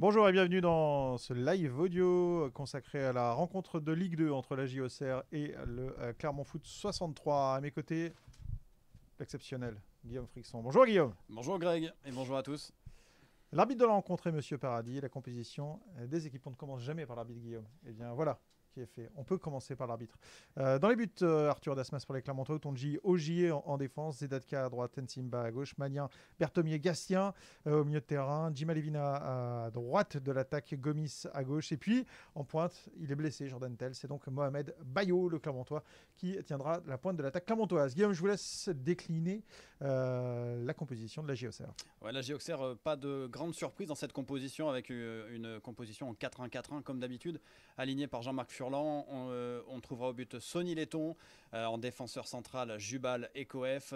Bonjour et bienvenue dans ce live audio consacré à la rencontre de Ligue 2 entre la JOCR et le euh, Clermont Foot 63. À mes côtés, l'exceptionnel Guillaume Frixon. Bonjour Guillaume. Bonjour Greg et bonjour à tous. L'arbitre de la rencontre est Monsieur Paradis. La composition des équipes, on ne commence jamais par l'arbitre Guillaume. Et eh bien voilà, qui est fait. On peut commencer par l'arbitre. Euh, dans les buts, euh, Arthur Dasmas pour les Clermontois, Tonji Ogier en, défense, Zedatka à droite, Tensimba à gauche, Manien Bertomier Gastien euh, au milieu de terrain, Jim Alevina à droite de l'attaque, Gomis à gauche. Et puis en pointe, il est blessé, Jordan Tell. C'est donc Mohamed Bayo, le Clermontois, qui tiendra la pointe de l'attaque clermontoise. Guillaume, je vous laisse décliner la composition de la JOCR. la JOCR, pas de grande surprise dans cette composition avec une, composition en 4-1-4-1 comme d'habitude, alignée par Jean-Marc Fur euh, on, trouvera au but Sonny Letton. Euh, en défenseur central, Jubal et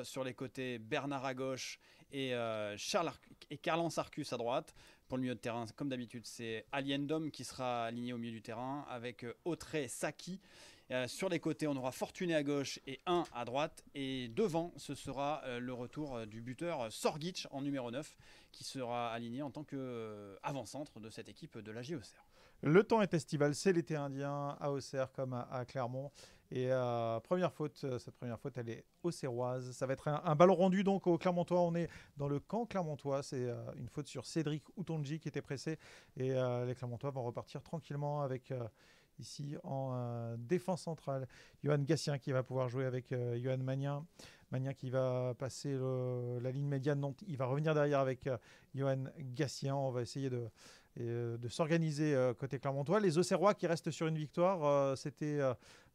Sur les côtés, Bernard à gauche et, euh, Charles et Carlan Sarcus à droite. Pour le milieu de terrain, comme d'habitude, c'est Aliendom qui sera aligné au milieu du terrain avec Autré Saki. sur les côtés, on aura Fortuné à gauche et 1 à droite. Et devant, ce sera le retour du buteur Sorgic en numéro 9 qui sera aligné en tant qu'avant-centre de cette équipe de la JOCR. Le temps est estival, c'est l'été indien à Auxerre comme à, Clermont. Et euh, première faute, euh, cette première faute, elle est auxerroise. Ça va être un, ballon rendu donc au Clermontois. On est dans le camp Clermontois. C'est euh, une faute sur Cédric Outonji qui était pressé. Et les Clermontois vont repartir tranquillement avec ici en défense centrale. Johan Gassien qui va pouvoir jouer avec Johan Magnin. Magnin qui va passer la ligne médiane. il va revenir derrière avec Johan Gassien. On va essayer de et euh, de s'organiser euh, côté Clermontois. Les Auxerrois qui restent sur une victoire, euh, c'était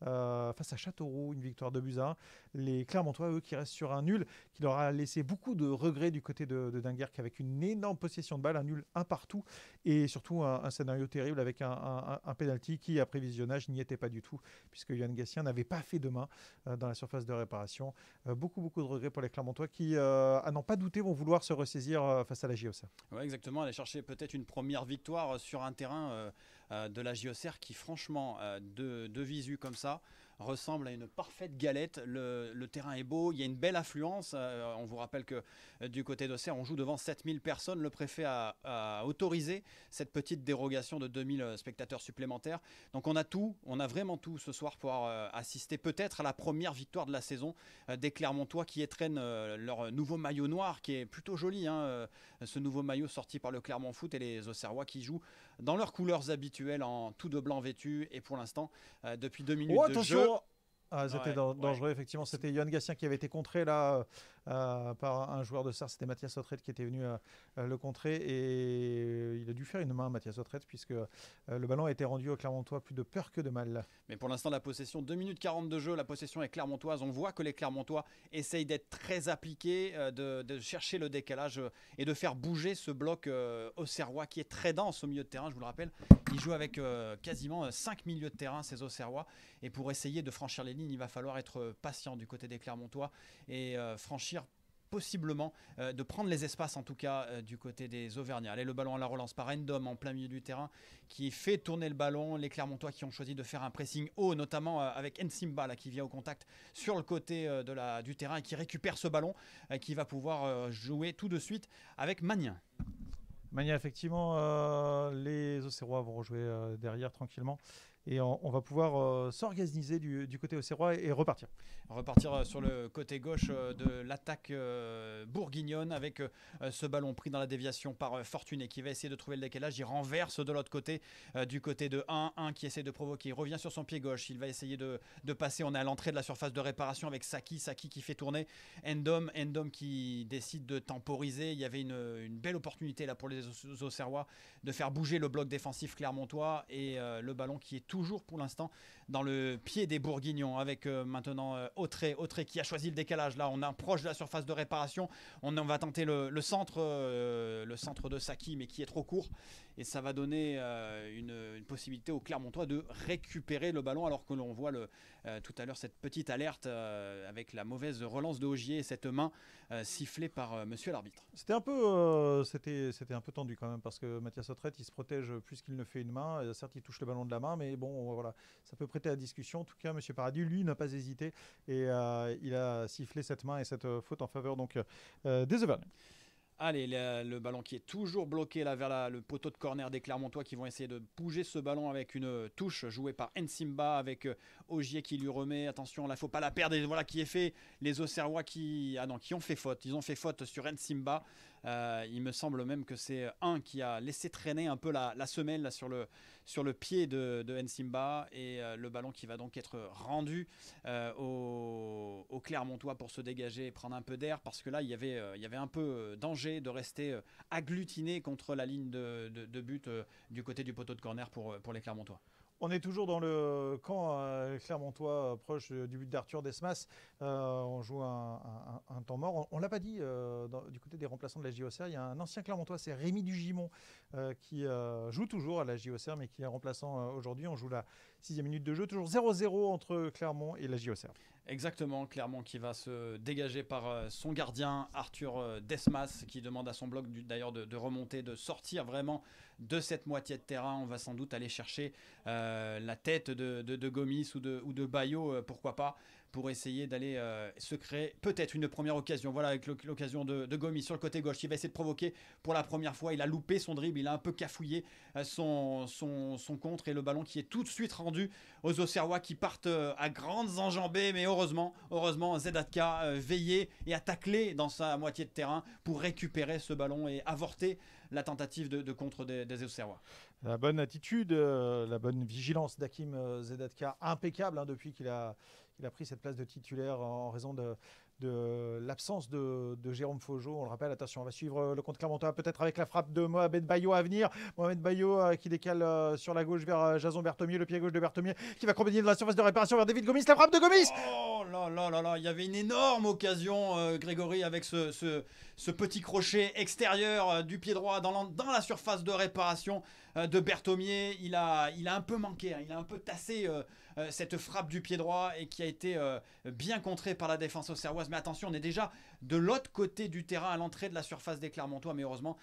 euh, face à Châteauroux, une victoire de Buzyn. Les Clermontois, eux, qui restent sur un nul, qui leur a laissé beaucoup de regrets du côté de, de Dunkerque avec une énorme possession de balle, un nul un partout et surtout un, scénario terrible avec un, pénalty qui, après visionnage, n'y était pas du tout puisque Yann Gassien n'avait pas fait de main euh, dans la surface de réparation. Euh, beaucoup, beaucoup de regrets pour les Clermontois qui, à n'en pas douter, vont vouloir se ressaisir face à la JOC. Ouais, exactement, aller chercher peut-être une première victoire sur un terrain euh, de la JOCR qui, franchement, euh, de, visu comme ça, ressemble à une parfaite galette. Le, terrain est beau, il y a une belle affluence. Euh, on vous rappelle que du côté d'Auxerre, on joue devant 7000 personnes. Le préfet a, autorisé cette petite dérogation de 2000 spectateurs supplémentaires. Donc on a tout, on a vraiment tout ce soir pour assister peut-être à la première victoire de la saison des Clermontois qui étrennent leur nouveau maillot noir qui est plutôt joli. Hein, ce nouveau maillot sorti par le Clermont Foot et les Auxerrois qui jouent dans leurs couleurs habituelles en tout de blanc vêtu. Et pour l'instant, euh, depuis deux minutes oh, de jeu. Ah, c'était dangereux, effectivement. C'était Yann Gassien qui avait été contré là euh, euh, par un joueur de Sars, c'était Mathias Sautrette qui était venu euh, euh, le contrer et il a dû faire une main Mathias Sautrette puisque le ballon a été rendu au Clermontois plus de peur que de mal. Mais pour l'instant la possession, 2 minutes 40 de jeu, la possession est clermontoise, on voit que les Clermontois essayent d'être très appliqués, de, chercher le décalage et de faire bouger ce bloc au qui est très dense au milieu de terrain, je vous le rappelle, il joue avec quasiment 5 milieux de terrain ces Auxerrois et pour essayer de franchir les lignes, il va falloir être patient du côté des Clermontois et franchir possiblement euh, de prendre les espaces en tout cas euh, du côté des Auvergnats. Allez, le ballon à la relance par Endom en plein milieu du terrain qui fait tourner le ballon. Les Clermontois qui ont choisi de faire un pressing haut, notamment euh, avec Ensimba là, qui vient au contact sur le côté de la, du terrain et qui récupère ce ballon qui va pouvoir jouer tout de suite avec Magnien. Magnien effectivement, les Océrois vont rejouer derrière tranquillement et on, va pouvoir euh, s'organiser du, côté auxerrois et, et repartir. Repartir euh, sur le côté gauche euh, de l'attaque bourguignonne avec ce ballon pris dans la déviation par Fortuné qui va essayer de trouver le décalage. Il renverse de l'autre côté, du côté de 1-1 qui essaie de provoquer. Il revient sur son pied gauche. Il va essayer de, passer. On est à l'entrée de la surface de réparation avec Saki. Saki qui fait tourner Endom. Endom qui décide de temporiser. Il y avait une, belle opportunité là pour les Auxerrois de faire bouger le bloc défensif clermontois et le ballon qui est toujours pour l'instant dans le pied des Bourguignons avec euh, maintenant euh, Autré, qui a choisi le décalage. Là, on est proche de la surface de réparation. On, va tenter le, centre, euh, le centre de Saki, mais qui est trop court. Et ça va donner euh, une, possibilité au Clermontois de récupérer le ballon, alors que l'on voit tout à l'heure cette petite alerte avec la mauvaise relance de Ogier et cette main sifflée par Monsieur l'arbitre. C'était un peu, c'était, c'était un peu tendu quand même parce que Mathias Autré, il se protège plus qu'il ne fait une main. Certes, il touche le ballon de la main, mais bon, voilà, ça peut à à discussion. En tout cas, M. Paradis, lui, n'a pas hésité et euh, il a sifflé cette main et cette euh, faute en faveur donc, euh, des Auvergnats. Allez, le, ballon qui est toujours bloqué là vers le poteau de corner des Clermontois qui vont essayer de bouger ce ballon avec une touche jouée par Ensimba avec Ogier qui lui remet. Attention, là, faut pas la perdre. Et voilà qui est fait. Les Auxerrois qui ah non, qui ont fait faute. Ils ont fait faute sur Nsimba euh, il me semble même que c'est euh, un qui a laissé traîner un peu la, semelle sur, le, pied de, de Nsimba et euh, le ballon qui va donc être rendu au, Clermontois pour se dégager et prendre un peu d'air parce que là il y avait, un peu danger de rester agglutiné contre la ligne de, but du côté du poteau de corner pour les Clermontois. On est toujours dans le camp euh, clermontois euh, proche euh, du but d'Arthur Desmas. on joue un, temps mort. On, ne l'a pas dit du côté des remplaçants de la JOCR. Il y a un ancien clermontois, c'est Rémi Dugimon, qui joue toujours à la JOCR, mais qui est remplaçant aujourd'hui. On joue la sixième minute de jeu, toujours 0-0 entre Clermont et la JOCR. Exactement, clairement, qui va se dégager par euh, son gardien Arthur euh, Desmas, qui demande à son bloc d'ailleurs de, remonter, de sortir vraiment de cette moitié de terrain. On va sans doute aller chercher euh, la tête de, Gomis ou de, ou de Bayo, pourquoi pas, pour essayer d'aller euh, se créer peut-être une première occasion. Voilà, avec l'occasion de, Gomi sur le côté gauche. Il va essayer de provoquer pour la première fois. Il a loupé son dribble, il a un peu cafouillé euh, son, son, contre et le ballon qui est tout de suite rendu aux Auxerrois qui partent euh, à grandes enjambées. Mais heureusement, heureusement, Zedatka veillait et a taclé dans sa moitié de terrain pour récupérer ce ballon et avorter la tentative de, contre des, des Auxerrois. La bonne attitude, la bonne vigilance d'Akim Zedatka, impeccable hein, depuis qu'il a il a pris cette place de titulaire en raison de, l'absence de, Jérôme Faugeau. On le rappelle, attention, on va suivre euh, le compte Clermontois peut-être avec la frappe de Mohamed Bayot à venir. Mohamed Bayo euh, qui décale euh, sur la gauche vers Jason Berthomier, le pied gauche de Berthomier qui va combiner de la surface de réparation vers David Gomis. La frappe de Gomis Oh là là là là, il y avait une énorme occasion, Grégory, avec ce ce petit crochet extérieur euh, du pied droit dans, la surface de réparation euh, de Berthomier. Il a, un peu manqué, hein. il a un peu tassé euh, cette frappe du pied droit et qui a été bien contrée par la défense auxerroise. Mais attention, on est déjà de l'autre côté du terrain à l'entrée de la surface des Clermontois. Mais heureusement,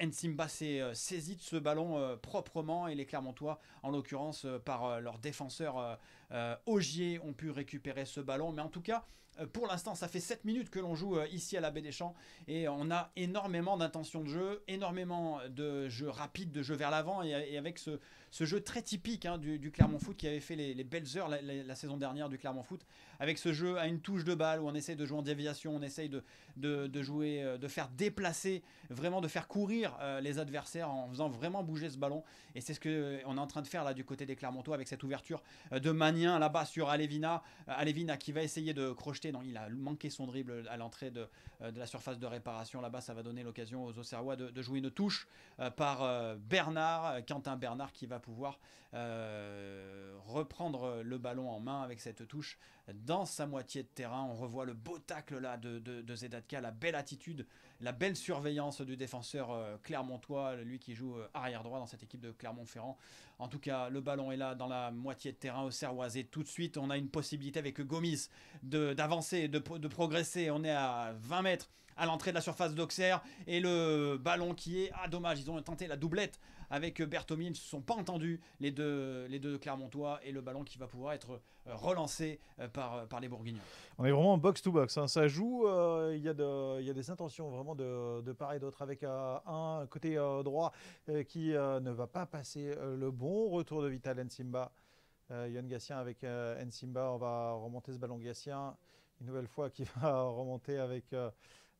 Nsimba s'est saisi de ce ballon proprement et les Clermontois, en l'occurrence par leur défenseur Augier, ont pu récupérer ce ballon. Mais en tout cas, euh, pour l'instant, ça fait 7 minutes que l'on joue euh, ici à la Baie des Champs et on a énormément d'intentions de jeu, énormément de jeux rapides, de jeux vers l'avant et avec ce, ce jeu très typique hein, du, Clermont Foot qui avait fait les, belles heures la, saison dernière du Clermont Foot, avec ce jeu à une touche de balle où on essaye de jouer en déviation, on essaye de, de, jouer, euh, de faire déplacer, vraiment de faire courir euh, les adversaires en faisant vraiment bouger ce ballon. Et c'est ce qu'on euh, est en train de faire là du côté des Clermontois avec cette ouverture de Manien là-bas sur Alevina. Alevina qui va essayer de crocheter. Non, il a manqué son dribble à l'entrée de, la surface de réparation. Là-bas, ça va donner l'occasion aux Auxerrois de, jouer une touche par Bernard, Quentin Bernard qui va pouvoir euh, reprendre le ballon en main avec cette touche dans sa moitié de terrain. On revoit le beau tacle là de, Zedatka, la belle attitude, la belle surveillance du défenseur euh, Clermontois, lui qui joue euh, arrière droit dans cette équipe de Clermont-Ferrand. En tout cas, le ballon est là dans la moitié de terrain au Serrois tout de suite on a une possibilité avec Gomis d'avancer, de, de, de progresser. On est à 20 mètres à l'entrée de la surface d'Auxerre et le ballon qui est ah dommage ils ont tenté la doublette avec euh, Bertomi, ils ne se sont pas entendus, les deux, les deux Clermontois, et le ballon qui va pouvoir être euh, relancé euh, par, par les Bourguignons. On est vraiment en box-to-box, hein. ça joue, il y, a des intentions vraiment de, part et d'autre, avec un côté droit qui ne va pas passer le bon retour de Vital Nsimba. Yann Gassien avec Nsimba, on va remonter ce ballon Gassien, une nouvelle fois qui va remonter avec...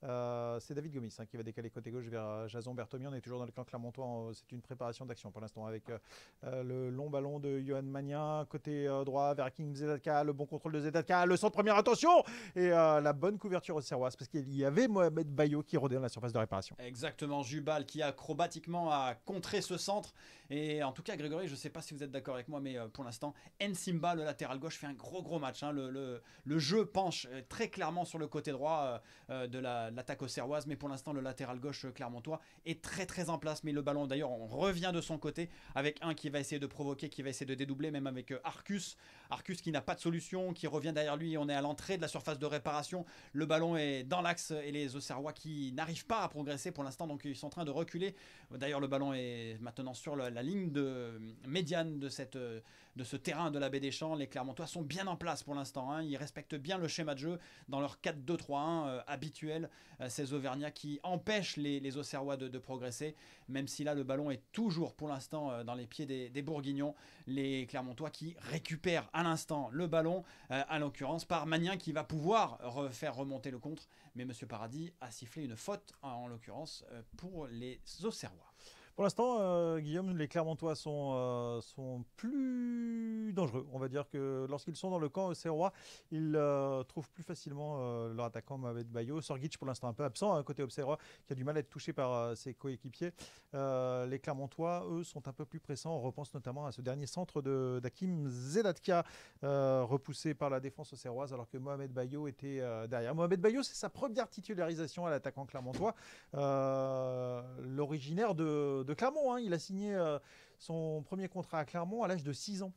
Euh, c'est David Gomis hein, qui va décaler côté gauche vers euh, Jason Bertomi. On est toujours dans le camp Clermontois. C'est une préparation d'action pour l'instant avec euh, le long ballon de Johan Magnin. Côté droit vers King Zedatka. Le bon contrôle de Zedatka. Le centre première attention et la bonne couverture au Serroise parce qu'il y avait Mohamed Bayo qui rôdait dans la surface de réparation. Exactement. Jubal qui acrobatiquement a contré ce centre et en tout cas, Grégory, je ne sais pas si vous êtes d'accord avec moi, mais euh, pour l'instant, Nsimba, le latéral gauche, fait un gros gros match. Hein. Le, le, jeu penche euh, très clairement sur le côté droit euh, de l'attaque la, mais pour l'instant, le latéral gauche clermontois est très très en place. Mais le ballon, d'ailleurs, on revient de son côté avec un qui va essayer de provoquer, qui va essayer de dédoubler, même avec Arcus. Arcus qui n'a pas de solution, qui revient derrière lui. On est à l'entrée de la surface de réparation. Le ballon est dans l'axe et les Auxerrois qui n'arrivent pas à progresser pour l'instant, donc ils sont en train de reculer. D'ailleurs, le ballon est maintenant sur le la ligne de euh, médiane euh, de, ce terrain de la baie des Champs, les Clermontois sont bien en place pour l'instant. Hein. Ils respectent bien le schéma de jeu dans leur 4-2-3-1 euh, habituel. ces Auvergnats qui empêchent les, Auxerrois de, progresser, même si là le ballon est toujours pour l'instant dans les pieds des, Bourguignons. Les Clermontois qui récupèrent à l'instant le ballon, à l'occurrence par Magnien qui va pouvoir refaire remonter le contre. Mais Monsieur Paradis a sifflé une faute, en, en l'occurrence, pour les Auxerrois. Pour l'instant, euh, Guillaume, les Clermontois sont, euh, sont plus dangereux. On va dire que lorsqu'ils sont dans le camp Auxerrois, euh, ils trouvent plus facilement leur attaquant Mohamed Bayo. Sorgic, pour l'instant, un peu absent, hein, côté Auxerrois, qui a du mal à être touché par ses coéquipiers. les Clermontois, eux, sont un peu plus pressants. On repense notamment à ce dernier centre d'Akim Zedatka, repoussé par la défense auxerroise, alors que Mohamed Bayo était derrière. Mohamed Bayo, c'est sa première titularisation à l'attaquant clermontois. L'originaire de de Clermont. Hein. Il a signé euh, son premier contrat à Clermont à l'âge de 6 ans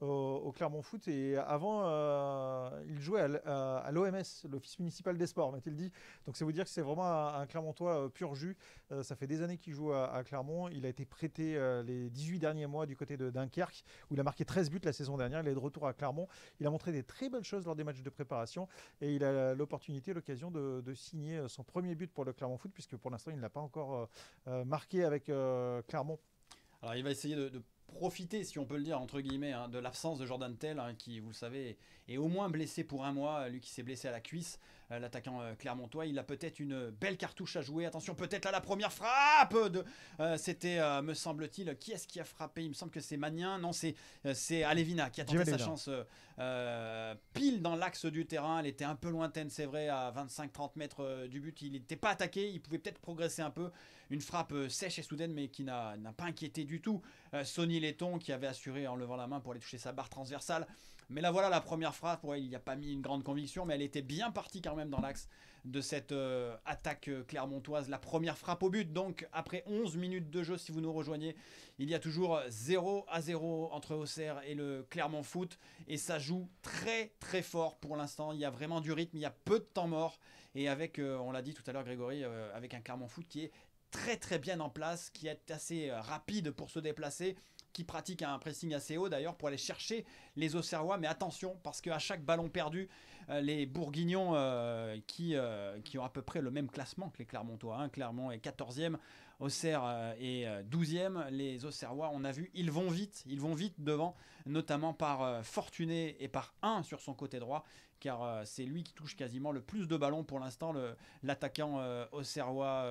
au, Clermont Foot. Et avant, euh, il jouait à, euh, l'OMS, l'Office municipal des sports, m'a-t-il dit. Donc, ça vous dire que c'est vraiment un, Clermontois euh, pur jus. ça fait des années qu'il joue à, Clermont. Il a été prêté les 18 derniers mois du côté de Dunkerque, où il a marqué 13 buts la saison dernière. Il est de retour à Clermont. Il a montré des très belles choses lors des matchs de préparation et il a l'opportunité, l'occasion de, signer son premier but pour le Clermont Foot, puisque pour l'instant, il ne l'a pas encore marqué avec Clermont. Alors, il va essayer de profiter, si on peut le dire, entre guillemets, hein, de l'absence de Jordan Tell, hein, qui, vous le savez, est au moins blessé pour un mois. Lui qui s'est blessé à la cuisse, euh, l'attaquant euh, clermontois. Il a peut-être une belle cartouche à jouer. Attention, peut-être à la première frappe euh, C'était, me semble-t-il, qui est-ce qui a frappé Il me semble que c'est Magnin. Non, c'est c'est Alevina qui a tenté sa chance pile dans l'axe du terrain. Elle était un peu lointaine, c'est vrai, à 25-30 mètres du but. Il n'était pas attaqué. Il pouvait peut-être progresser un peu. Une frappe sèche et soudaine, mais qui n'a pas inquiété du tout. Sony Letton qui avait assuré en levant la main pour aller toucher sa barre transversale. Mais là, voilà la première frappe, Pour il n'y a pas mis une grande conviction, mais elle était bien partie quand même dans l'axe de cette euh, attaque euh, clermontoise. La première frappe au but. Donc, après 11 minutes de jeu, si vous nous rejoignez, il y a toujours 0 à 0 entre Auxerre et le Clermont Foot. Et ça joue très, très fort pour l'instant. Il y a vraiment du rythme, il y a peu de temps mort. Et avec, euh, on l'a dit tout à l'heure, Grégory, avec un Clermont Foot qui est très très bien en place, qui est assez rapide pour se déplacer, qui pratique un pressing assez haut d'ailleurs pour aller chercher les Auxerrois. Mais attention, parce qu'à chaque ballon perdu, euh, les Bourguignons euh, qui, euh, qui ont à peu près le même classement que les Clermontois. Hein. Clermont est 14e, Auxerre est 12e. Les Auxerrois, on a vu, ils vont vite. Ils vont vite devant, notamment par Fortuné et par 1 sur son côté droit, car c'est lui qui touche quasiment le plus de ballons pour l'instant, l'attaquant auxerrois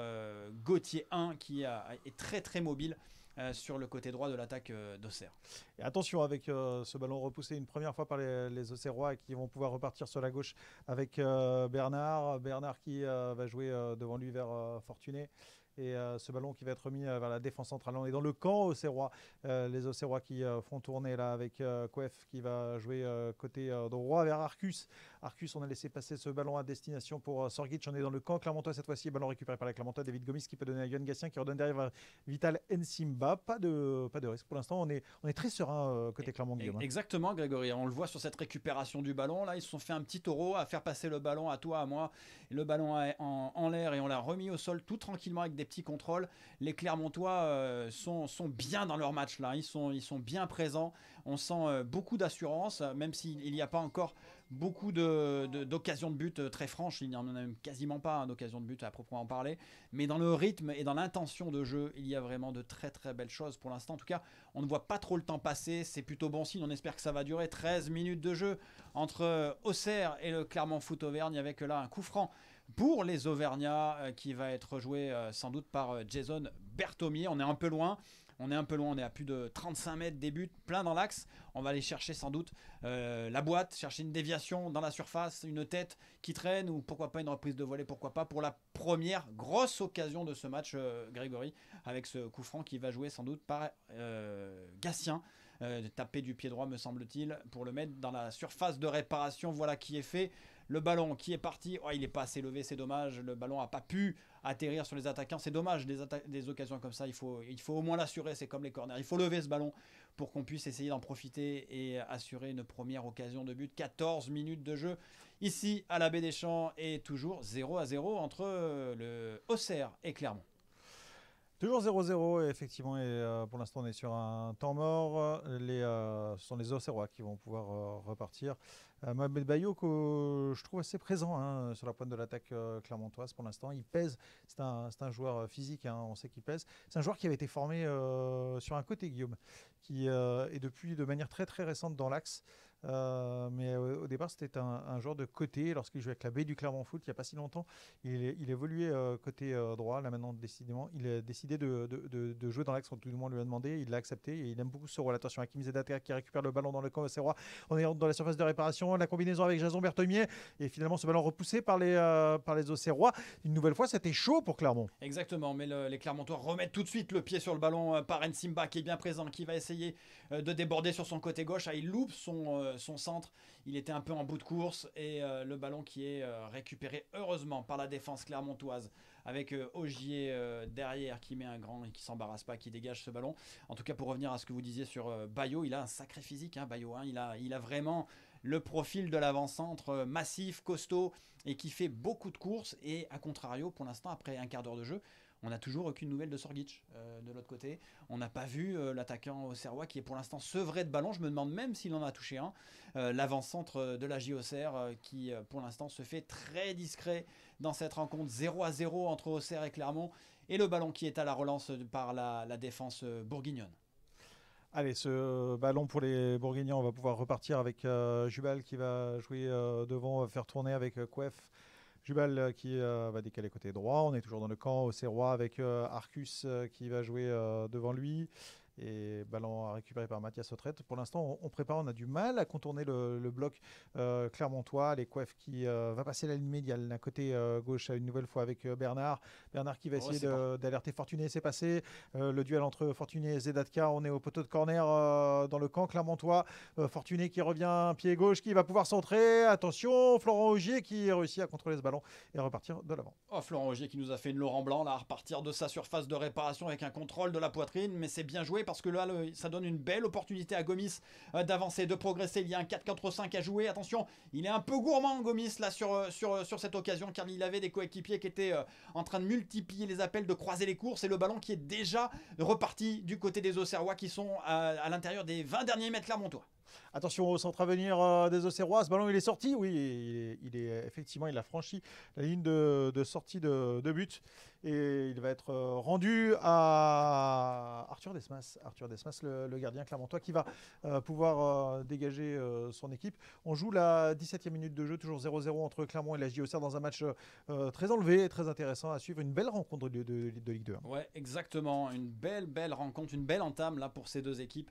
Gauthier 1, qui est très très mobile euh, sur le côté droit de l'attaque euh, d'Auxerre. Et attention avec euh, ce ballon repoussé une première fois par les, les Auxerrois qui vont pouvoir repartir sur la gauche avec Bernard. Bernard qui va jouer devant lui vers Fortuné. Et ce ballon qui va être remis vers la défense centrale. On est dans le camp Auxerrois. les Auxerrois qui font tourner là avec Coef qui va jouer côté droit vers Arcus. Arcus, on a laissé passer ce ballon à destination pour euh, Sorgic. On est dans le camp Clermontois cette fois-ci. Ballon récupéré par la Clermontois. David Gomis qui peut donner à Yann Gassien qui redonne derrière euh, Vital Nsimba. Pas de, pas de risque pour l'instant. On est, on est très serein euh, côté e- Clermont-Guillaume. Hein. Exactement, Grégory. On le voit sur cette récupération du ballon. Là, ils se sont fait un petit taureau à faire passer le ballon à toi, à moi. Le ballon est en l'air et on l'a remis au sol tout tranquillement avec des petits contrôles. Les Clermontois sont, bien dans leur match là. Ils sont, ils sont bien présents. On sent beaucoup d'assurance, même s'il n'y a pas encore beaucoup d'occasions de, but euh, très franches. Il n'y en a même quasiment pas hein, d'occasions de but à proprement parler. Mais dans le rythme et dans l'intention de jeu, il y a vraiment de très très belles choses pour l'instant. En tout cas, on ne voit pas trop le temps passer. C'est plutôt bon signe. On espère que ça va durer 13 minutes de jeu entre euh, Auxerre et le Clermont Foot Auvergne avec euh, là un coup franc pour les Auvergnats qui va être joué sans doute par Jason Berthomier. On est un peu loin. On est un peu loin, on est à plus de 35 mètres des buts, plein dans l'axe. On va aller chercher sans doute euh, la boîte, chercher une déviation dans la surface, une tête qui traîne ou pourquoi pas une reprise de volet, pourquoi pas pour la première grosse occasion de ce match, euh, Grégory, avec ce coup franc qui va jouer sans doute par euh, Gatien. Euh, taper du pied droit, me semble-t-il, pour le mettre dans la surface de réparation. Voilà qui est fait. Le ballon qui est parti, oh, il n'est pas assez levé, c'est dommage. Le ballon n'a pas pu atterrir sur les attaquants, c'est dommage. Des, occasions comme ça, il faut, il faut au moins l'assurer, c'est comme les corners. Il faut lever ce ballon pour qu'on puisse essayer d'en profiter et assurer une première occasion de but. 14 minutes de jeu ici à la Baie des Champs et toujours 0 à 0 entre le Auxerre et Clermont. Toujours 0-0, effectivement, et effectivement, euh, pour l'instant on est sur un temps mort. Les, euh, ce sont les Auxerrois qui vont pouvoir euh, repartir. Mohamed Bayo, que je trouve assez présent hein, sur la pointe de l'attaque clermontoise pour l'instant. Il pèse, c'est un, un, joueur physique, hein, on sait qu'il pèse. C'est un joueur qui avait été formé sur un côté, Guillaume, qui est depuis de manière très très récente dans l'axe. Euh, mais euh, au, départ, c'était un, genre joueur de côté. Lorsqu'il jouait avec la baie du Clermont Foot, il n'y a pas si longtemps, il, il évoluait euh, côté droit. Là, maintenant, décidément, il a décidé de, jouer dans l'axe. Tout le monde lui a demandé. Il l'a accepté. Et il aime beaucoup ce rôle. Attention, Kim Zedata qui récupère le ballon dans le camp Serrois. On est dans la surface de réparation. La combinaison avec Jason Bertomier Et finalement, ce ballon repoussé par les, par les Une nouvelle fois, c'était chaud pour Clermont. Exactement. Mais les Clermontois remettent tout de suite le pied sur le ballon par Nsimba qui est bien présent, qui va essayer de déborder sur son côté gauche. Ah, il loupe son euh, son centre, il était un peu en bout de course et euh, le ballon qui est euh, récupéré heureusement par la défense clermontoise avec Ogier derrière qui met un grand et qui s'embarrasse pas, qui dégage ce ballon. En tout cas, pour revenir à ce que vous disiez sur Bayo, il a un sacré physique, hein, Bayo. Hein. il, a, il a vraiment le profil de l'avant-centre massif, costaud et qui fait beaucoup de courses. Et à contrario, pour l'instant, après un quart d'heure de jeu, on n'a toujours aucune nouvelle de Sorgic euh, de l'autre côté. On n'a pas vu l'attaquant euh, l'attaquant Auxerrois qui est pour l'instant sevré de ballon. Je me demande même s'il en a touché un. Euh, l'avant-centre de la JOCR qui pour l'instant se fait très discret dans cette rencontre. 0 à 0 entre Auxerre et Clermont. Et le ballon qui est à la relance par la, défense bourguignonne. Allez, ce ballon pour les Bourguignons, on va pouvoir repartir avec Jubal qui va jouer devant, faire tourner avec euh, Jubal euh, qui euh, va décaler côté droit. On est toujours dans le camp au Serrois avec euh, Arcus qui va jouer devant lui et ballon récupéré par Mathias Autrette. Pour l'instant, on, prépare, on a du mal à contourner le, bloc euh, Clermontois. Les coiffes qui euh, va passer la ligne médiale d'un côté euh, gauche gauche une nouvelle fois avec Bernard. Bernard qui va oh, essayer d'alerter Fortuné, c'est passé. le duel entre Fortuné et Zedatka, on est au poteau de corner dans le camp Clermontois. Fortuné qui revient pied gauche, qui va pouvoir centrer. Attention, Florent Augier qui réussit à contrôler ce ballon et repartir de l'avant. Oh, Florent Augier qui nous a fait une Laurent Blanc, là, repartir de sa surface de réparation avec un contrôle de la poitrine, mais c'est bien joué parce que là, ça donne une belle opportunité à Gomis euh, d'avancer, de progresser. Il y a un 4 4 5 à jouer. Attention, il est un peu gourmand, Gomis, là, sur, euh, euh, sur, cette occasion, car il avait des coéquipiers qui étaient en train de multiplier les appels, de croiser les courses, et le ballon qui est déjà reparti du côté des Auxerrois qui sont à, l'intérieur des 20 derniers mètres Larmontois. Attention au centre à venir des Auxerrois. Ce ballon, il est sorti. Oui, il est, effectivement, il a franchi la ligne de, sortie de, de but. Et il va être euh, rendu à Arthur Desmas, Arthur Desmas le, gardien gardien clermontois, qui va euh, pouvoir euh, dégager son équipe. On joue la 17e minute de jeu, toujours 0-0 entre Clermont et la JOCR dans un match très enlevé et très intéressant à suivre. Une belle rencontre de, de, Ligue 2. Ouais, exactement. Une belle, belle rencontre, une belle entame là pour ces deux équipes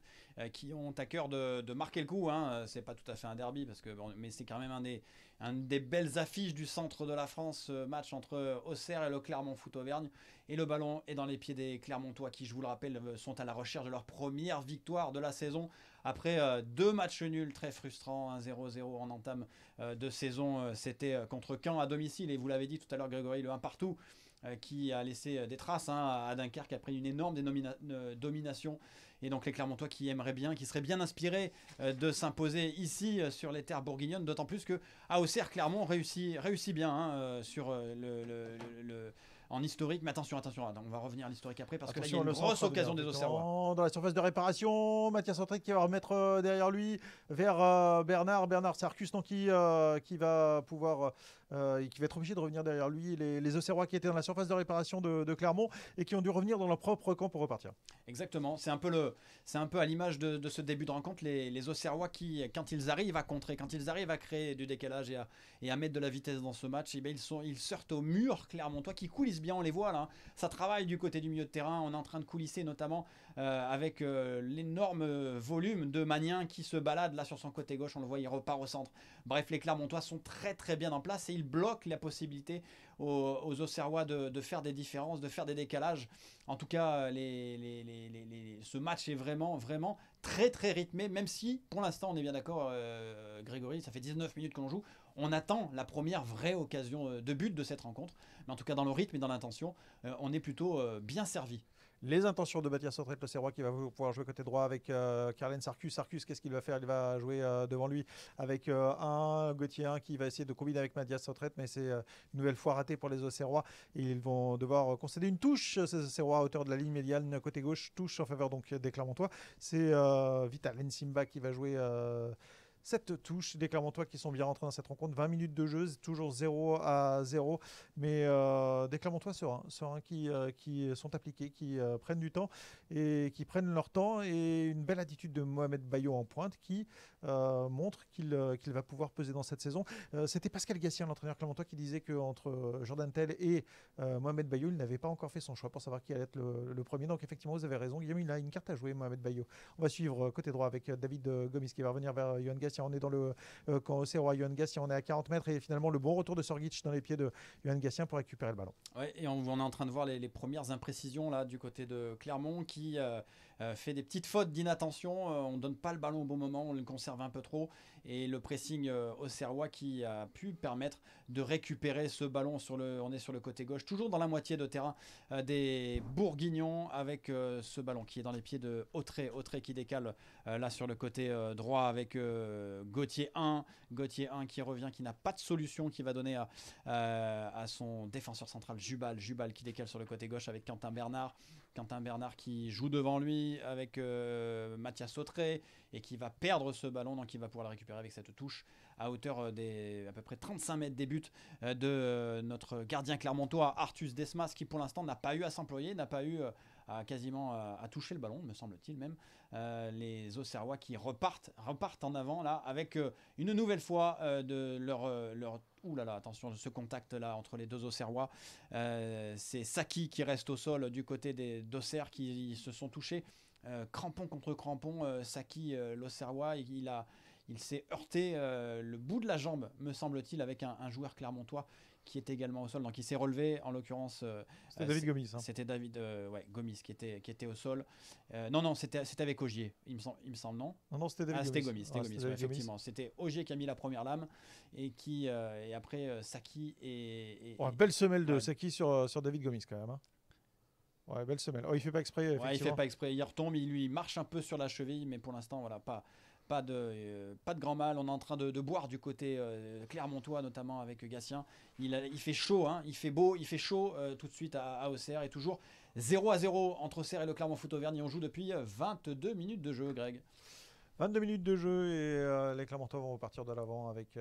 qui ont à cœur de, marquer le coup. Hein. C'est pas tout à fait un derby, parce que, mais c'est quand même un des, une des belles affiches du centre de la France, euh, match entre Auxerre et le Clermont Foot Auvergne. Et le ballon est dans les pieds des Clermontois qui, je vous le rappelle, euh, sont à la recherche de leur première victoire de la saison après euh, deux matchs nuls très frustrants, 1-0-0 en entame de saison. C'était contre Caen à domicile et vous l'avez dit tout à l'heure, Grégory, le partout qui a laissé des traces hein, à Dunkerque après une énorme domination et donc les Clermontois qui aimeraient bien, qui seraient bien inspirés euh, de s'imposer ici euh, sur les terres bourguignonnes, d'autant plus que Auxerre, Clermont réussit, bien hein, euh, sur en historique. Mais attention, attention, ah, on va revenir à l'historique après parce que là, y a une grosse occasion des Auxerrois. Dans la surface de réparation, Mathias Centric qui va remettre derrière lui vers Bernard, Bernard Sarcus qui va pouvoir euh, et qui va être obligé de revenir derrière lui. Les, les Auxerrois qui étaient dans la surface de réparation de, Clermont et qui ont dû revenir dans leur propre camp pour repartir. Exactement, c'est un peu, le, c'est un peu à l'image de, ce début de rencontre, les, les Auxerrois qui, quand ils arrivent à contrer, quand ils arrivent à créer du décalage et à, mettre de la vitesse dans ce match, eh ben, ils, sont, ils sortent au mur Clermontois qui coulissent bien, on les voit là. Hein. Ça travaille du côté du milieu de terrain, on est en train de coulisser notamment euh, avec euh, l'énorme volume de Manien qui se balade là sur son côté gauche, on le voit, il repart au centre Bref, les Clermontois sont très très bien en place et ils bloquent la possibilité aux, Auxerrois de, faire des différences, de faire des décalages. En tout cas, euh, ce match est vraiment vraiment très très rythmé, même si pour l'instant on est bien d'accord, euh, Grégory, ça fait 19 minutes qu'on joue. On attend la première vraie occasion euh, de but de cette rencontre. Mais en tout cas, dans le rythme et dans l'intention, on est plutôt bien servi les intentions de Mathias Sotret, le qui va pouvoir jouer côté droit avec euh, Sarcus. Sarcus, qu'est-ce qu'il va faire Il va jouer euh, devant lui avec euh, un Gauthier qui va essayer de combiner avec Mathias Sotret. mais c'est euh, une nouvelle fois raté pour les Auxerrois. Ils vont devoir concéder une touche, ces Auxerrois, à hauteur de la ligne médiane côté gauche. Touche en faveur donc des Clermontois. C'est Vital Simba qui va jouer cette touches des Clermontois qui sont bien rentrés dans cette rencontre. 20 minutes de jeu, toujours 0 à 0. Mais euh, des Clermontois sereins, qui, euh, qui sont appliqués, qui euh, prennent du temps et qui prennent leur temps. Et une belle attitude de Mohamed Bayo en pointe qui montre qu'il va pouvoir peser dans cette saison. C'était Pascal Gassien, l'entraîneur Clermontois, qui disait qu'entre Jordan Tell et Mohamed Bayo, il n'avait pas encore fait son choix pour savoir qui allait être le, premier. Donc effectivement, vous avez raison. Guillaume, il a une carte à jouer, Mohamed Bayo. On va suivre côté droit avec David Gomis qui va revenir vers Johan Gassien si on est dans le euh, quand au à Johan si on est à 40 mètres et finalement le bon retour de Sorgic dans les pieds de Johan Gassien pour récupérer le ballon. Ouais, et on, est en train de voir les, les, premières imprécisions là du côté de Clermont qui euh, euh, fait des petites fautes d'inattention, euh, on ne donne pas le ballon au bon moment, on le conserve un peu trop. Et le pressing euh, au Serrois qui a pu permettre de récupérer ce ballon. Sur le, on est sur le côté gauche, toujours dans la moitié de terrain des Bourguignons avec ce ballon qui est dans les pieds de Autré. Autré qui décale là sur le côté droit avec Gauthier 1. Gauthier 1 qui revient, qui n'a pas de solution, qui va donner à, à son défenseur central Jubal. Jubal qui décale sur le côté gauche avec Quentin Bernard. Quentin Bernard qui joue devant lui avec euh, Mathias Sautré et qui va perdre ce ballon, donc il va pouvoir le récupérer avec cette touche à hauteur euh, des à peu près 35 mètres des buts euh, de notre gardien clermontois Artus Desmas qui pour l'instant n'a pas eu à s'employer, n'a pas eu à quasiment à, toucher le ballon, me semble-t-il même. les Auxerrois qui repartent, repartent en avant là avec une nouvelle fois de leur, leur Ouh là là, attention, ce contact-là entre les deux Auxerrois. Euh, c'est Saki qui reste au sol du côté des d'Auxerre qui se sont touchés. Euh, crampon contre crampon, euh, Saki, l'Auxerrois, il, a, il s'est heurté le bout de la jambe, me semble-t-il, avec un, joueur clermontois qui était également au sol, donc il s'est relevé en l'occurrence. Euh, c'était David Gomis. Hein. C'était David euh, ouais, Gomis qui était, qui était au sol. Euh, non, non, c'était avec Augier, il me, semble, il me semble, non Non, c'était David ah, C'était Gomis, ah, c'était Gomis, effectivement. C'était Augier qui a mis la première lame et, qui, et après Saki et. et oh, belle semelle de Saki sur, sur David Gomis quand même. Hein. Ouais, belle semelle. Oh, il fait pas exprès. Ouais, il fait pas exprès. Il retombe, il lui marche un peu sur la cheville, mais pour l'instant, voilà, pas, pas de, euh, pas de grand mal. On est en train de, boire du côté euh, Clermontois, notamment avec Gatien. Il, il fait chaud, hein. il fait beau, il fait chaud euh, tout de suite à, Auxerre. Et toujours 0 à 0 entre Auxerre et le Clermont Foot Auvergne. on joue depuis 22 minutes de jeu, Greg. 22 minutes de jeu et les Clermontois vont repartir de l'avant avec.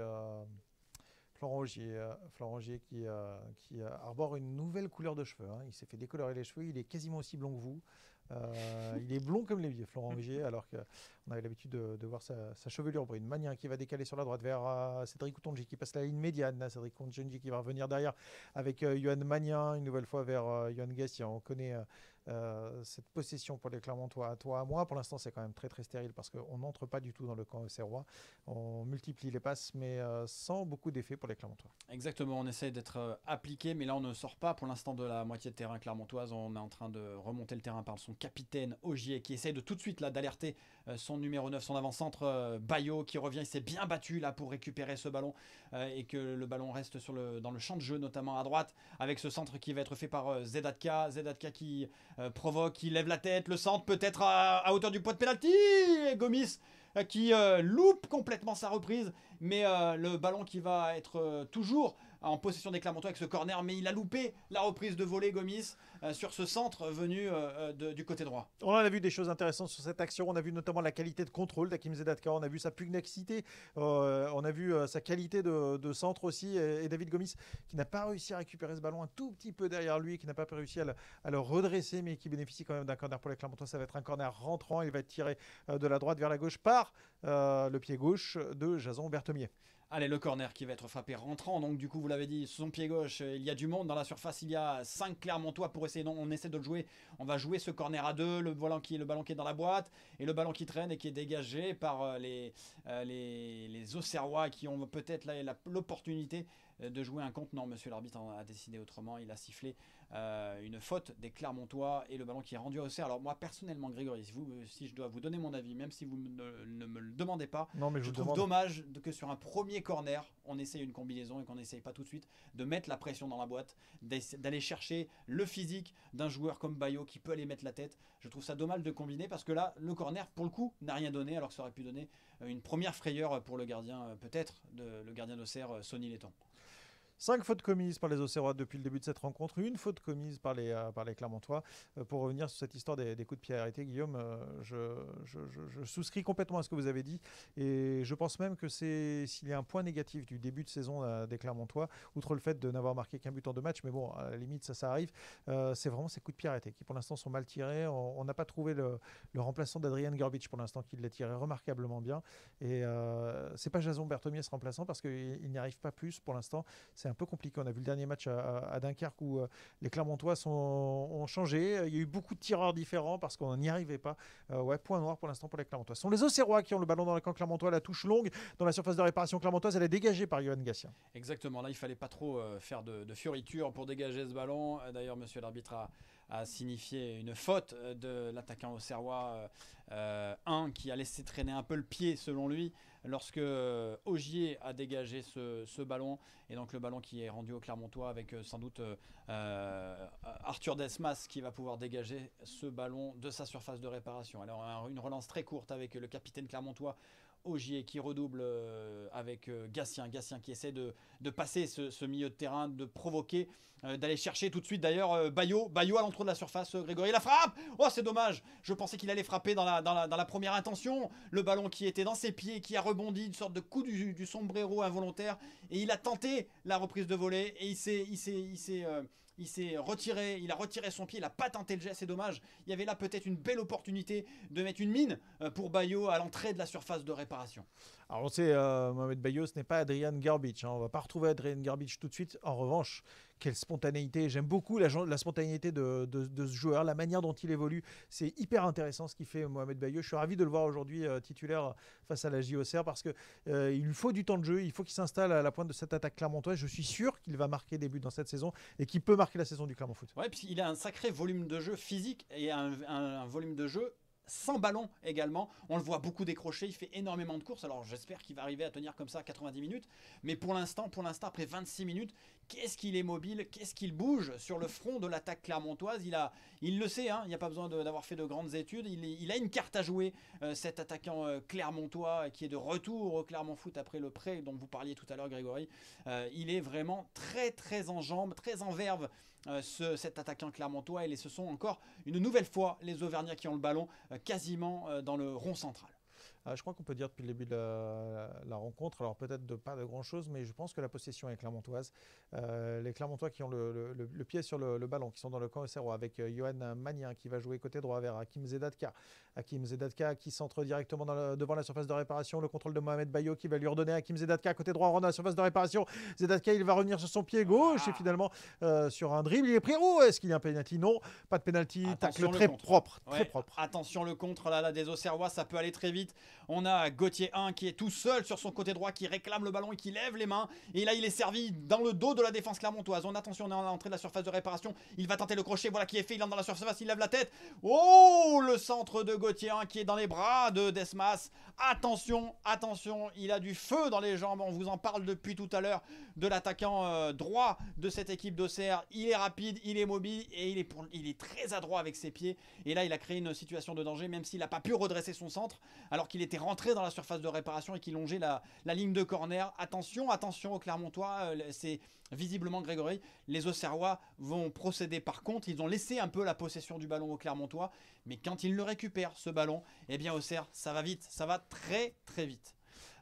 Florent Augier, qui, qui arbore une nouvelle couleur de cheveux. Hein. Il s'est fait décolorer les cheveux. Il est quasiment aussi blond que vous. Euh, il est blond comme les vieux, Florent Veger alors qu'on avait l'habitude de, voir sa, chevelure brune. Magnin qui va décaler sur la droite vers euh, Cédric qui passe la ligne médiane. Cédric Outonji qui va revenir derrière avec euh, Johan Magnin, une nouvelle fois vers Johan Gassi. On connaît euh, cette possession pour les Clermontois à toi à moi. Pour l'instant, c'est quand même très très stérile parce qu'on n'entre pas du tout dans le camp Auxerrois. On multiplie les passes, mais euh, sans beaucoup d'effet pour les Clermontois. Exactement, on essaie d'être euh, appliqué, mais là on ne sort pas pour l'instant de la moitié de terrain clermontoise. On est en train de remonter le terrain par son capitaine Augier qui essaye de tout de suite d'alerter son numéro 9, son avant-centre Bayo qui revient. Il s'est bien battu là pour récupérer ce ballon et que le ballon reste sur le, dans le champ de jeu, notamment à droite, avec ce centre qui va être fait par Zedatka. Zedatka qui euh, provoque, il lève la tête, le centre peut-être à, hauteur du poids de pénalty. Gomis euh, qui euh, loupe complètement sa reprise, mais le ballon qui va être toujours en possession des Clermontois avec ce corner, mais il a loupé la reprise de volée Gomis euh, sur ce centre venu euh, euh, du côté droit. On a vu des choses intéressantes sur cette action. On a vu notamment la qualité de contrôle d'Akim Zedatka. On a vu sa pugnacité. on a vu sa qualité de, centre aussi. Et, David Gomis qui n'a pas réussi à récupérer ce ballon un tout petit peu derrière lui, qui n'a pas réussi à le, redresser, mais qui bénéficie quand même d'un corner pour les Clermontois. Ça va être un corner rentrant. Il va être tiré de la droite vers la gauche par le pied gauche de Jason Berthemier. Allez, le corner qui va être frappé rentrant. Donc, du coup, vous l'avez dit, son pied gauche, euh, il y a du monde dans la surface. Il y a 5 Clermontois pour essayer. Non, on essaie de le jouer. On va jouer ce corner à deux. Le, volant qui, le ballon qui est dans la boîte et le ballon qui traîne et qui est dégagé par euh, les, euh, les, les Auxerrois qui ont peut-être l'opportunité de jouer un compte. Non, monsieur l'arbitre a décidé autrement. Il a sifflé euh, une faute des Clermontois et le ballon qui est rendu au cerf. Alors moi personnellement, Grégory, si, je dois vous donner mon avis, même si vous ne, me le demandez pas, non, je, trouve dommage que sur un premier corner, on essaye une combinaison et qu'on n'essaye pas tout de suite de mettre la pression dans la boîte, d'aller chercher le physique d'un joueur comme Bayo qui peut aller mettre la tête. Je trouve ça dommage de combiner parce que là, le corner, pour le coup, n'a rien donné alors que ça aurait pu donner euh, une première frayeur pour le gardien, euh, peut-être, le gardien d'Auxerre, Sonny Letton. Cinq fautes commises par les Auxerrois depuis le début de cette rencontre, une faute commise par les, euh, par les Clermontois. Euh, pour revenir sur cette histoire des, coups de pied arrêtés, Guillaume, euh, je, souscris complètement à ce que vous avez dit. Et je pense même que c'est s'il y a un point négatif du début de saison des Clermontois, outre le fait de n'avoir marqué qu'un but en deux matchs, mais bon, à la limite, ça, ça arrive, c'est vraiment ces coups de pied arrêtés qui pour l'instant sont mal tirés. On n'a pas trouvé le, remplaçant d'Adrian Gerbich, pour l'instant qui l'a tiré remarquablement bien. Et euh, c'est pas Jason Bertomier, ce remplaçant parce qu'il n'y arrive pas plus pour l'instant. C'est un peu compliqué. On a vu le dernier match à, Dunkerque où euh, les Clermontois sont, ont changé. Il y a eu beaucoup de tireurs différents parce qu'on n'y arrivait pas. Euh, ouais, point noir pour l'instant pour les Clermontois. Ce sont les Auxerrois qui ont le ballon dans le camp Clermontois. La touche longue dans la surface de réparation clermontoise, elle est dégagée par Johan Gassien. Exactement. Là, il fallait pas trop euh, faire de, de fioritures pour dégager ce ballon. D'ailleurs, monsieur l'arbitre a a signifié une faute euh, de l'attaquant au Serrois 1 euh, euh, qui a laissé traîner un peu le pied selon lui lorsque Ogier a dégagé ce, ce, ballon et donc le ballon qui est rendu au Clermontois avec sans doute Arthur Desmas qui va pouvoir dégager ce ballon de sa surface de réparation. Alors une relance très courte avec le capitaine Clermontois Ogier qui redouble euh, avec euh, Gatien. Gatien qui essaie de, passer ce, milieu de terrain, de provoquer, euh, d'aller chercher tout de suite d'ailleurs Bayo. Bayo à l'entrée de la surface, Grégory. La frappe Oh, c'est dommage Je pensais qu'il allait frapper dans la, dans, la, première intention. Le ballon qui était dans ses pieds, qui a rebondi, une sorte de coup du, sombrero involontaire. Et il a tenté la reprise de volet et il s'est il s'est retiré, il a retiré son pied, il a pas tenté le geste, c'est dommage. Il y avait là peut-être une belle opportunité de mettre une mine euh, pour Bayo à l'entrée de la surface de réparation. Alors on sait, euh, Mohamed Bayo, ce n'est pas Adrian Garbage. Hein. On ne va pas retrouver Adrian Garbage tout de suite. En revanche, quelle spontanéité. J'aime beaucoup la, spontanéité de, ce joueur, la manière dont il évolue. C'est hyper intéressant ce qu'il fait Mohamed Bayo. Je suis ravi de le voir aujourd'hui euh, titulaire euh, face à la JOCR parce qu'il il lui faut du temps de jeu. Il faut qu'il s'installe à la pointe de cette attaque clermontoise. Je suis sûr qu'il va marquer des buts dans cette saison et qu'il peut marquer la saison du Clermont Foot. il a un sacré volume de jeu physique et un volume de jeu sans ballon également. On le voit beaucoup décrocher, il fait énormément de courses. Alors j'espère qu'il va arriver à tenir comme ça 90 minutes. Mais pour l'instant, pour l'instant, après 26 minutes, qu'est-ce qu'il est mobile, qu'est-ce qu'il bouge sur le front de l'attaque clermontoise. Il, a, il le sait, hein, il n'y a pas besoin d'avoir fait de grandes études. Il, a une carte à jouer, euh, cet attaquant euh, clermontois qui est de retour au Clermont Foot après le prêt dont vous parliez tout à l'heure, Grégory. Euh, il est vraiment très très en jambes, très en verve euh, cet attaquant clermontois. Et ce sont encore une nouvelle fois les Auvergnats qui ont le ballon euh, quasiment euh, dans le rond central. Euh, je crois qu'on peut dire depuis le début de la, rencontre, alors peut-être pas de grand-chose, mais je pense que la possession est clermontoise. Euh, les Clermontois qui ont le, pied sur le, ballon, qui sont dans le camp SRO avec euh, Johan Magnin qui va jouer côté droit vers Hakim Zedatka. Hakim Zedatka qui centre directement devant la surface de réparation, le contrôle de Mohamed Bayo qui va lui redonner à Hakim Zedatka côté droit, rond la surface de réparation. Zedatka il va revenir sur son pied gauche et ah. finalement sur un dribble, il est pris. Oh, est-ce qu'il y a un penalty Non, pas de penalty. tacle très propre, très propre. Attention le contre là, là des Auxerrois, ça peut aller très vite. On a Gauthier 1 qui est tout seul sur son côté droit, qui réclame le ballon et qui lève les mains. Et là, il est servi dans le dos de la défense clermontoise. On attention, on est à l'entrée de la surface de réparation. Il va tenter le crochet. Voilà qui est fait. Il entre dans la surface, il lève la tête. Oh, le centre de Gauthier 1 qui est dans les bras de Desmas. Attention, attention, il a du feu dans les jambes. On vous en parle depuis tout à l'heure de l'attaquant euh, droit de cette équipe d'Auxerre. Il est rapide, il est mobile et il est, il est très adroit avec ses pieds. Et là, il a créé une situation de danger, même s'il n'a pas pu redresser son centre, alors qu'il était rentré dans la surface de réparation et qui longeait la, ligne de corner. Attention, attention au Clermontois, euh, c'est visiblement Grégory. Les Auxerrois vont procéder par contre, ils ont laissé un peu la possession du ballon au Clermontois, mais quand ils le récupèrent, ce ballon, eh bien Auxerre, ça va vite, ça va très très vite.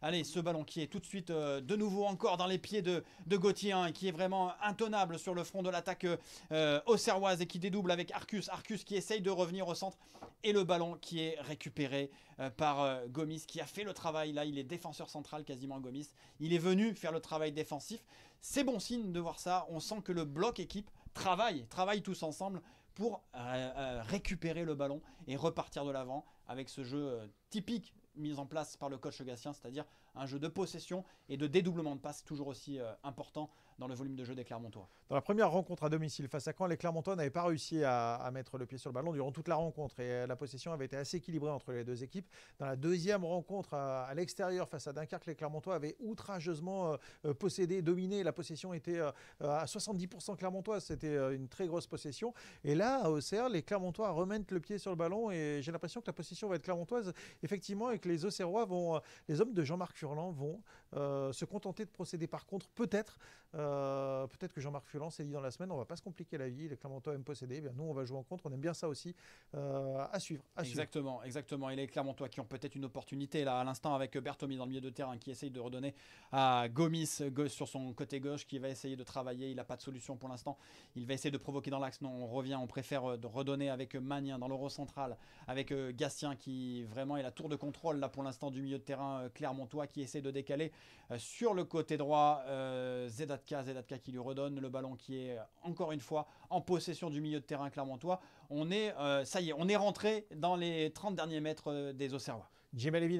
Allez, ce ballon qui est tout de suite euh, de nouveau encore dans les pieds de, Gauthier hein, et qui est vraiment intenable sur le front de l'attaque aux euh, euh, auxerroise et qui dédouble avec Arcus. Arcus qui essaye de revenir au centre et le ballon qui est récupéré par Gomis qui a fait le travail. Là, il est défenseur central quasiment Gomis. Il est venu faire le travail défensif. C'est bon signe de voir ça. On sent que le bloc équipe travaille, travaille tous ensemble pour récupérer le ballon et repartir de l'avant avec ce jeu typique mise en place par le coach Gassien, c'est-à-dire un jeu de possession et de dédoublement de passe toujours aussi euh, important dans le volume de jeu des Clermontois. Dans la première rencontre à domicile face à Caen, les Clermontois n'avaient pas réussi à, mettre le pied sur le ballon durant toute la rencontre et euh, la possession avait été assez équilibrée entre les deux équipes. Dans la deuxième rencontre à, l'extérieur face à Dunkerque, les Clermontois avaient outrageusement euh, euh, possédé, dominé. La possession était à 70% clermontoise. C'était une très grosse possession. Et là, à Auxerre, les Clermontois remettent le pied sur le ballon et j'ai l'impression que la possession va être clermontoise effectivement et que les Auxerrois vont, les hommes de Jean-Marc Furlan vont euh, se contenter de procéder par contre, peut-être, euh, peut-être que Jean-Marc Fulan s'est dit dans la semaine, on ne va pas se compliquer la vie, les Clermontois aiment posséder, eh bien nous on va jouer en contre, on aime bien ça aussi, euh, à suivre. À exactement, suivre. exactement, et les Clermontois qui ont peut-être une opportunité là à l'instant avec Bertomi dans le milieu de terrain qui essaye de redonner à Gomis sur son côté gauche qui va essayer de travailler, il n'a pas de solution pour l'instant, il va essayer de provoquer dans l'axe, non on revient, on préfère redonner avec Magnin dans l'euro central, avec Gastien qui vraiment est la tour de contrôle là pour l'instant du milieu de terrain Clermontois qui essaie de décaler euh, sur le côté droit, euh, Zedatka, Zedatka qui lui redonne le ballon qui est euh, encore une fois en possession du milieu de terrain clermontois. On est, ça y est, on est rentré dans les 30 derniers mètres des Auxerrois. Jim Levin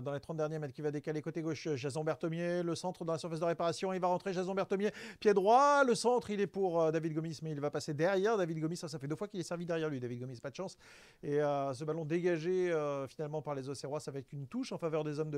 dans les 30 derniers mètres qui va décaler côté gauche. Euh, Jason Bertomier, le centre dans la surface de réparation. Il va rentrer Jason Bertomier, pied droit. Le centre, il est pour euh, David Gomis, mais il va passer derrière David Gomis. Ça, fait deux fois qu'il est servi derrière lui. David Gomis, pas de chance. Et euh, ce ballon dégagé finalement par les Océrois ça va être une touche en faveur des hommes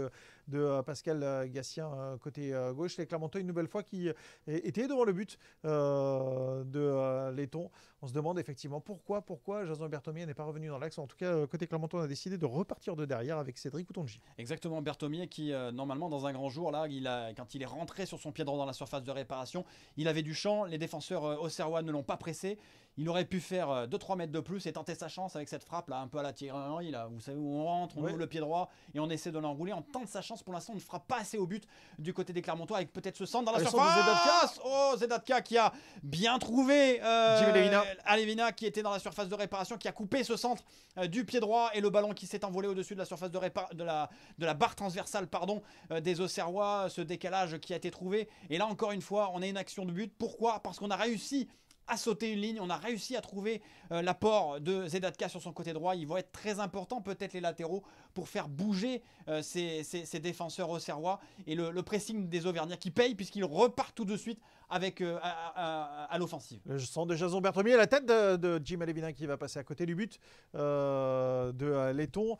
de, Pascal Gassien côté gauche. Les Clermontois, une nouvelle fois, qui étaient devant le but de Letton on se demande effectivement pourquoi, pourquoi Jason Berthomier n'est pas revenu dans l'axe. En tout cas, euh, côté Clermontois, on a décidé de repartir de derrière avec Cédric Outonji. Exactement, Berthomier qui, euh, normalement, dans un grand jour, là, il a, quand il est rentré sur son pied droit dans la surface de réparation, il avait du champ. Les défenseurs euh, ne l'ont pas pressé. Il aurait pu faire 2-3 euh, mètres de plus et tenter sa chance avec cette frappe là, un peu à la Thierry vous savez où on rentre, on ouvre le pied droit et on essaie de l'enrouler, on tente sa chance. Pour l'instant, on ne fera pas assez au but du côté des Clermontois avec peut-être ce centre dans la surface. Oh, Zedatka qui a bien trouvé euh, Alevina qui était dans la surface de réparation, qui a coupé ce centre euh, du pied droit et le ballon qui s'est envolé au-dessus de la surface de, de, la, de la barre transversale pardon, euh, des Auxerrois, ce décalage qui a été trouvé. Et là, encore une fois, on a une action de but. Pourquoi Parce qu'on a réussi à sauter une ligne. On a réussi à trouver euh, l'apport de Zedatka sur son côté droit. Il va être très important, peut-être les latéraux pour faire bouger euh, ces, défenseurs au défenseurs et le, pressing des Auvergnats qui paye puisqu'ils repartent tout de suite avec, euh, à, l'offensive. Je sens de Jason Berthomier, la tête de, Jim Alevinin qui va passer à côté du but euh, de Letton.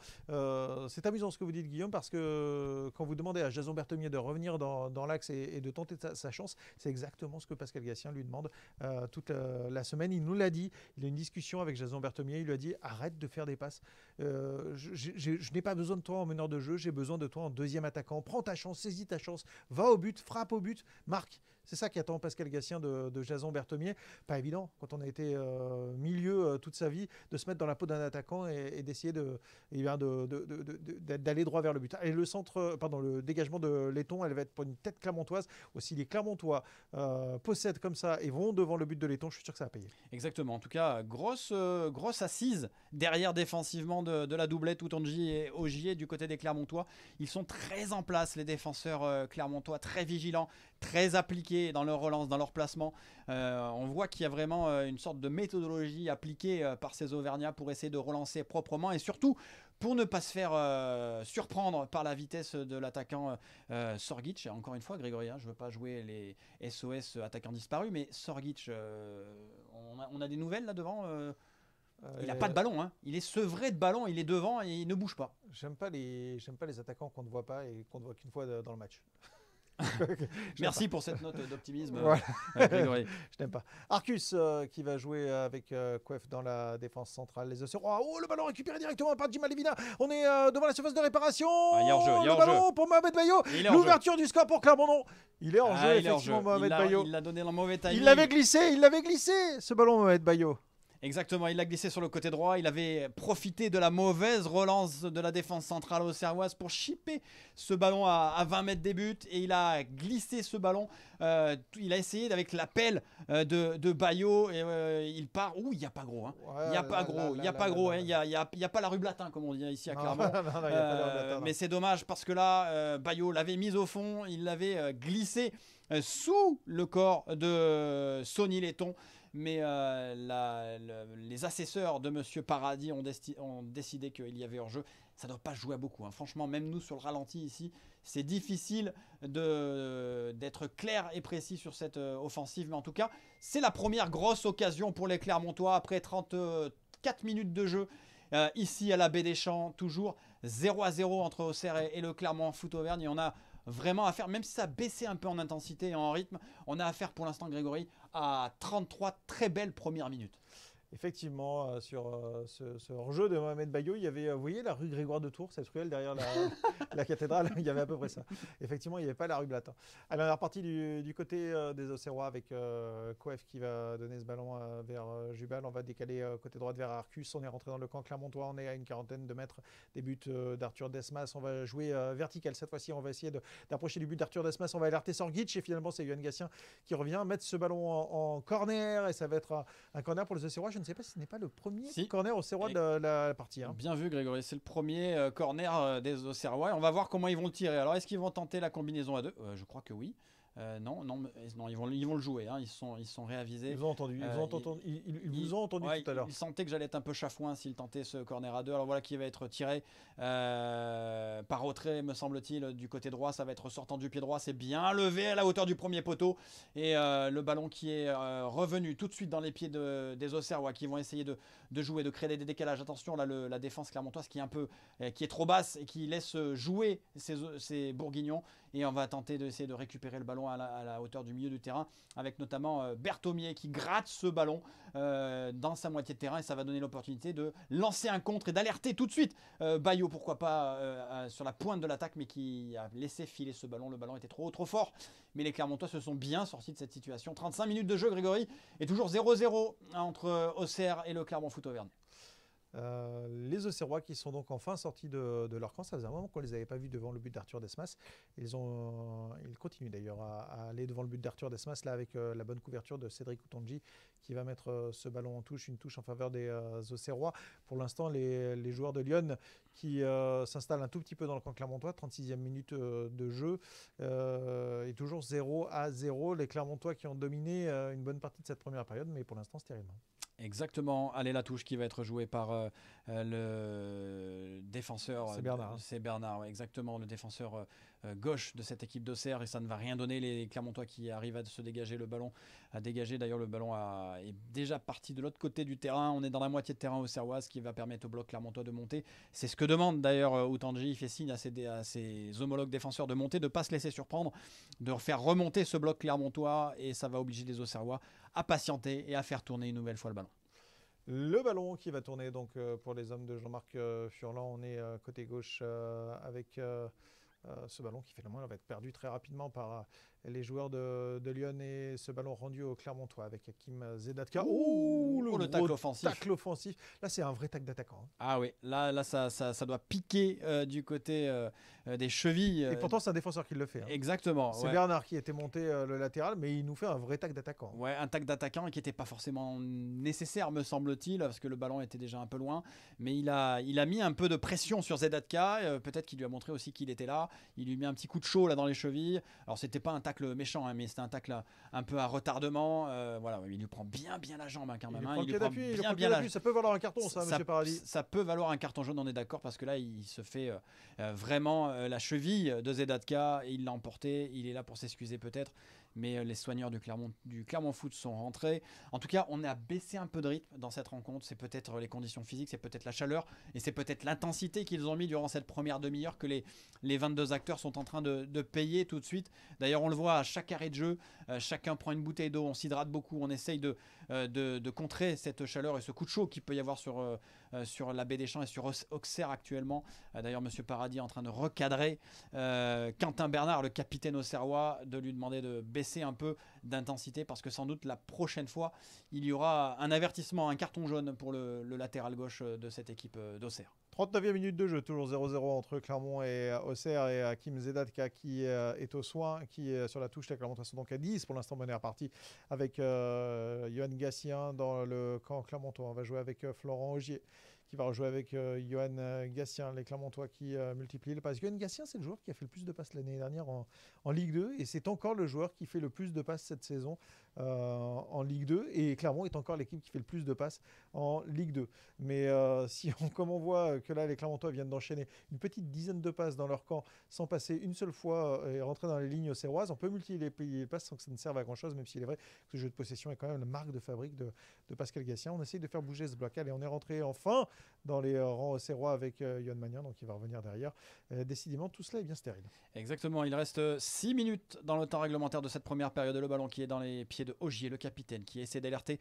c'est amusant ce que vous dites, Guillaume, parce que quand vous demandez à Jason Bertomier de revenir dans, l'axe et, de tenter sa, chance, c'est exactement ce que Pascal Gassien lui demande toute la, semaine. Il nous l'a dit. Il a une discussion avec Jason Bertomier, Il lui a dit arrête de faire des passes. je n'ai pas besoin de toi en meneur de jeu, j'ai besoin de toi en deuxième attaquant. Prends ta chance, saisis ta chance, va au but, frappe au but, marque. C'est ça qui attend Pascal Gassien de, Jason Berthomier. Pas évident, quand on a été euh, milieu euh, toute sa vie, de se mettre dans la peau d'un attaquant et, d'essayer de, eh d'aller droit vers le but. Et le centre, euh, pardon, le dégagement de Letton, elle va être pour une tête clermontoise. Aussi, les Clermontois possèdent comme ça et vont devant le but de Letton, je suis sûr que ça va payer. Exactement. En tout cas, grosse, grosse assise derrière défensivement de, la doublette Outonji et Ogier du côté des Clermontois. Ils sont très en place, les défenseurs clermontois, très vigilants, très appliqués dans leur relance, dans leur placement. Euh, on voit qu'il y a vraiment euh, une sorte de méthodologie appliquée euh, par ces Auvergnats pour essayer de relancer proprement et surtout pour ne pas se faire surprendre par la vitesse de l'attaquant Sorgic. Encore une fois, Grégory, hein, je ne veux pas jouer les SOS attaquants disparus, mais Sorgic, on a, des nouvelles là devant il n'a pas de ballon, hein. il est sevré de ballon, il est devant et il ne bouge pas. J'aime pas les, j'aime pas les attaquants qu'on ne voit pas et qu'on ne voit qu'une fois dans le match. Merci pour cette note d'optimisme, voilà. Euh, euh, Je n'aime pas. Arcus euh, qui va jouer avec euh, dans la défense centrale. Les Océans. Ah, oh, le ballon récupéré directement par Jim Alevina. On est devant la surface de réparation. Ah, il est en jeu, il est en jeu. pour Mohamed Bayo. L'ouverture du score pour Clermont. Il est en ah, jeu, effectivement, Mohamed Bayo. Il l'a donné dans le mauvais Il l'avait glissé, il l'avait glissé, ce ballon, Mohamed Bayo. Exactement, il l'a glissé sur le côté droit. Il avait profité de la mauvaise relance de la défense centrale aux servoises pour chipper ce ballon à, 20 mètres des buts. Et il a glissé ce ballon. Euh, il a essayé avec l'appel euh, de, de Bayo. Et, euh, il part. Ouh, il n'y a pas gros. Hein. il n'y a pas gros. il n'y a pas gros. Il a, pas la rue Blatin, comme on dit ici à Clermont. mais c'est dommage parce que là, Bayo l'avait mise au fond. Il l'avait glissé sous le corps de Sonny Letton. Mais euh, les assesseurs de Monsieur Paradis ont, décidé qu'il y avait hors-jeu. Ça ne doit pas jouer à beaucoup. Hein. Franchement, même nous sur le ralenti ici, c'est difficile d'être clair et précis sur cette euh, offensive. Mais en tout cas, c'est la première grosse occasion pour les Clermontois après 34 minutes de jeu. Euh, ici à la Baie des Champs, toujours 0 à 0 entre Auxerre et, le Clermont Foot Auvergne. on a vraiment à faire, même si ça baissait un peu en intensité et en rythme, on a affaire pour l'instant, Grégory, à 33 très belles premières minutes effectivement, euh, sur euh, ce, ce jeu de Mohamed Bayou, il y avait, euh, vous voyez la rue Grégoire de Tours, cette ruelle derrière la, cathédrale, il y avait à peu près ça. Effectivement, il n'y avait pas la rue Blatin. Hein. Alors, on est reparti du, côté des Océrois avec Coef qui va donner ce ballon vers Jubal. On va décaler côté droite vers Arcus. On est rentré dans le camp Clermontois. On est à une quarantaine de mètres des buts d'Arthur Desmas. On va jouer vertical. Cette fois-ci, on va essayer d'approcher du but d'Arthur Desmas. On va alerter Sorgic. Et finalement, c'est Yohan Gassien qui revient mettre ce ballon en, corner. Et ça va être un, corner pour les Océrois ne sais pas si ce n'est pas le premier corner au Auxerrois de la, partie. Hein. Bien vu, Grégory. C'est le premier euh, corner euh, des Auxerrois. on va voir comment ils vont le tirer. Alors, est-ce qu'ils vont tenter la combinaison à deux euh, Je crois que oui. Euh, non, non, ils vont, ils vont le jouer. Hein. ils sont, ils sont réavisés. Ils vous ont entendu. Ils, euh, ont entendu, vous ont entendu tout à l'heure. Ils sentaient que j'allais être un peu chafouin s'ils tentaient ce corner à deux. Alors voilà qui va être tiré euh, par retrait, me semble-t-il, du côté droit. Ça va être sortant du pied droit. C'est bien levé à la hauteur du premier poteau et le ballon qui est revenu tout de suite dans les pieds des Auxerrois qui vont essayer de, jouer, de créer des décalages. Attention la défense clermontoise qui est un peu, qui est trop basse et qui laisse jouer ces, ces Bourguignons et on va tenter d'essayer de récupérer le ballon à la, hauteur du milieu du terrain avec notamment euh, Berthomier qui gratte ce ballon euh, dans sa moitié de terrain et ça va donner l'opportunité de lancer un contre et d'alerter tout de suite euh, Bayo pourquoi pas sur la pointe de l'attaque mais qui a laissé filer ce ballon. Le ballon était trop trop fort. Mais les Clermontois se sont bien sortis de cette situation. 35 minutes de jeu Grégory et toujours 0-0 hein, entre Auxerre et le Clermont Foot Auvergne. Euh, les Auxerrois qui sont donc enfin sortis de, leur camp, ça faisait un moment qu'on ne les avait pas vus devant le but d'Arthur Desmas. Ils, ont, euh, ils continuent d'ailleurs à, aller devant le but d'Arthur Desmas, là avec euh, la bonne couverture de Cédric Outonji qui va mettre ce ballon en touche, une touche en faveur des Auxerrois. Pour l'instant, les, joueurs de Lyon qui s'installent un tout petit peu dans le camp clermontois, 36e minute de jeu, et toujours 0 à 0. Les Clermontois qui ont dominé une bonne partie de cette première période, mais pour l'instant, terrible Exactement, allez la touche qui va être jouée par euh, euh, le défenseur. C'est Bernard. Hein. C'est Bernard, exactement, le défenseur euh, gauche de cette équipe d'Auxerre. Et ça ne va rien donner. Les Clermontois qui arrivent à se dégager le ballon, à dégager. D'ailleurs, le ballon est déjà parti de l'autre côté du terrain. On est dans la moitié de terrain auxerroise, ce qui va permettre au bloc Clermontois de monter. C'est ce que demande d'ailleurs Outanji. Il fait signe à ses, à ses, homologues défenseurs de monter, de ne pas se laisser surprendre, de faire remonter ce bloc Clermontois. Et ça va obliger les Auxerrois à patienter et à faire tourner une nouvelle fois le ballon. Le ballon qui va tourner donc euh, pour les hommes de Jean-Marc euh, Furlan. On est euh, côté gauche avec ce ballon qui fait finalement va être perdu très rapidement par les joueurs de, Lyon et ce ballon rendu au Clermontois avec Hakim Zedatka. Ouh oh, le, tacle offensif. Là, c'est un vrai tacle d'attaquant. Hein. Ah oui, là, là ça, ça, doit piquer euh, du côté euh, euh, des chevilles. Et pourtant, c'est un défenseur qui le fait. Hein. Exactement. C'est Bernard qui était monté le latéral, mais il nous fait un vrai tacle d'attaquant. Ouais, un tacle d'attaquant qui n'était pas forcément nécessaire, me semble-t-il, parce que le ballon était déjà un peu loin. Mais il a, il a mis un peu de pression sur Zedatka. Peut-être qu'il lui a montré aussi qu'il était là. Il lui met un petit coup de chaud là dans les chevilles. Alors, c'était pas un tacle méchant, hein, mais c'est un tacle un peu à retardement. Euh, voilà, il lui prend bien, bien la jambe quand hein, même. Il, Ça peut valoir un carton, ça, Paradis. Ça peut valoir un carton jaune, on est d'accord, parce que là, il se fait euh, euh, vraiment la cheville de Zedatka. Il l'a emporté. Il est là pour s'excuser peut-être mais euh, les soigneurs du Clermont, Foot sont rentrés. En tout cas, on a baissé un peu de rythme dans cette rencontre. C'est peut-être euh, les conditions physiques, c'est peut-être la chaleur et c'est peut-être l'intensité qu'ils ont mis durant cette première demi-heure que les, les 22 acteurs sont en train de, payer tout de suite. D'ailleurs, on le voit à chaque arrêt de jeu, euh, chacun prend une bouteille d'eau, on s'hydrate beaucoup, on essaye de, euh, de, contrer cette chaleur et ce coup de chaud qu'il peut y avoir sur, euh, euh, sur la baie des Champs et sur Auxerre actuellement. D'ailleurs, Monsieur Paradis est en train de recadrer Quentin Bernard, le capitaine auxerrois, de lui demander de baisser un peu d'intensité parce que sans doute la prochaine fois, il y aura un avertissement, un carton jaune pour le latéral gauche de cette équipe d'Auxerre. 39e minute de jeu, toujours 0-0 entre Clermont et euh, Auxerre et euh, Kim Zedatka qui euh, est au soin, qui est sur la touche. Clermont. Ils sont donc à 10 pour l'instant on à partie avec euh, Johan Gassien dans le camp Clermontois. On va jouer avec Florent Augier il va rejouer avec euh, Johan euh, Gatien, les Clermontois qui euh, multiplient le pass Johan Gatien, c'est le joueur qui a fait le plus de passes l'année dernière en, Ligue 2 et c'est encore le joueur qui fait le plus de passes cette saison en Ligue 2 et Clermont est encore l'équipe qui fait le plus de passes en Ligue 2. Mais si on, comme on voit que là, les Clermontois viennent d'enchaîner une petite dizaine de passes dans leur camp sans passer une seule fois et rentrer dans les lignes serroises, on peut multiplier les passes sans que ça ne serve à grand chose, même s'il est vrai que le jeu de possession est quand même la marque de fabrique de, Pascal Gassien. On essaye de faire bouger ce bloc. et on est rentré enfin dans les euh, rangs Serrois avec Yon euh, Mania, donc il va revenir derrière. Euh, décidément, tout cela est bien stérile. Exactement, il reste 6 minutes dans le temps réglementaire de cette première période. Le ballon qui est dans les pieds de Ogier, le capitaine, qui essaie d'alerter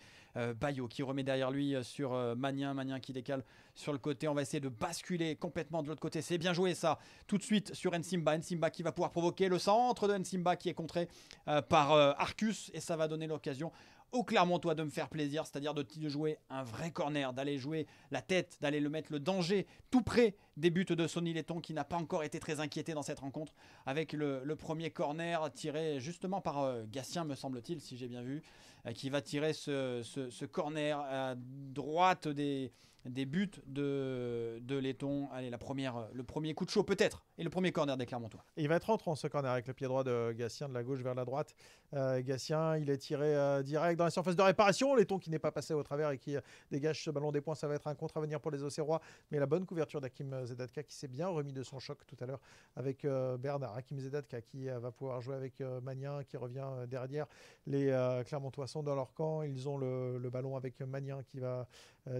Bayo, qui remet derrière lui sur Mania, Mania qui décale sur le côté. On va essayer de basculer complètement de l'autre côté. C'est bien joué ça, tout de suite sur Nsimba. Nsimba qui va pouvoir provoquer le centre de Nsimba qui est contré par Arcus et ça va donner l'occasion au Clermontois de me faire plaisir, c'est-à-dire de, jouer un vrai corner, d'aller jouer la tête, d'aller le mettre le danger tout près des buts de Sonny Letton qui n'a pas encore été très inquiété dans cette rencontre avec le, premier corner tiré justement par euh, me semble-t-il si j'ai bien vu, euh, qui va tirer ce, corner à droite des, des buts de, de Letton. Allez, la première, le premier coup de chaud peut-être et le premier corner des Clermontois. il va être en ce corner avec le pied droit de Gatien de la gauche vers la droite. Euh, Gatien, il est tiré euh, direct dans la surface de réparation. L'éton qui n'est pas passé au travers et qui euh, dégage ce ballon des points, ça va être un contre à venir pour les Océrois. Mais la bonne couverture d'Akim Zedatka qui s'est bien remis de son choc tout à l'heure avec euh, Bernard. Hakim Zedatka qui va pouvoir jouer avec Magnien, qui revient derrière. Les Clermontois sont dans leur camp. Ils ont le, ballon avec Magnin qui va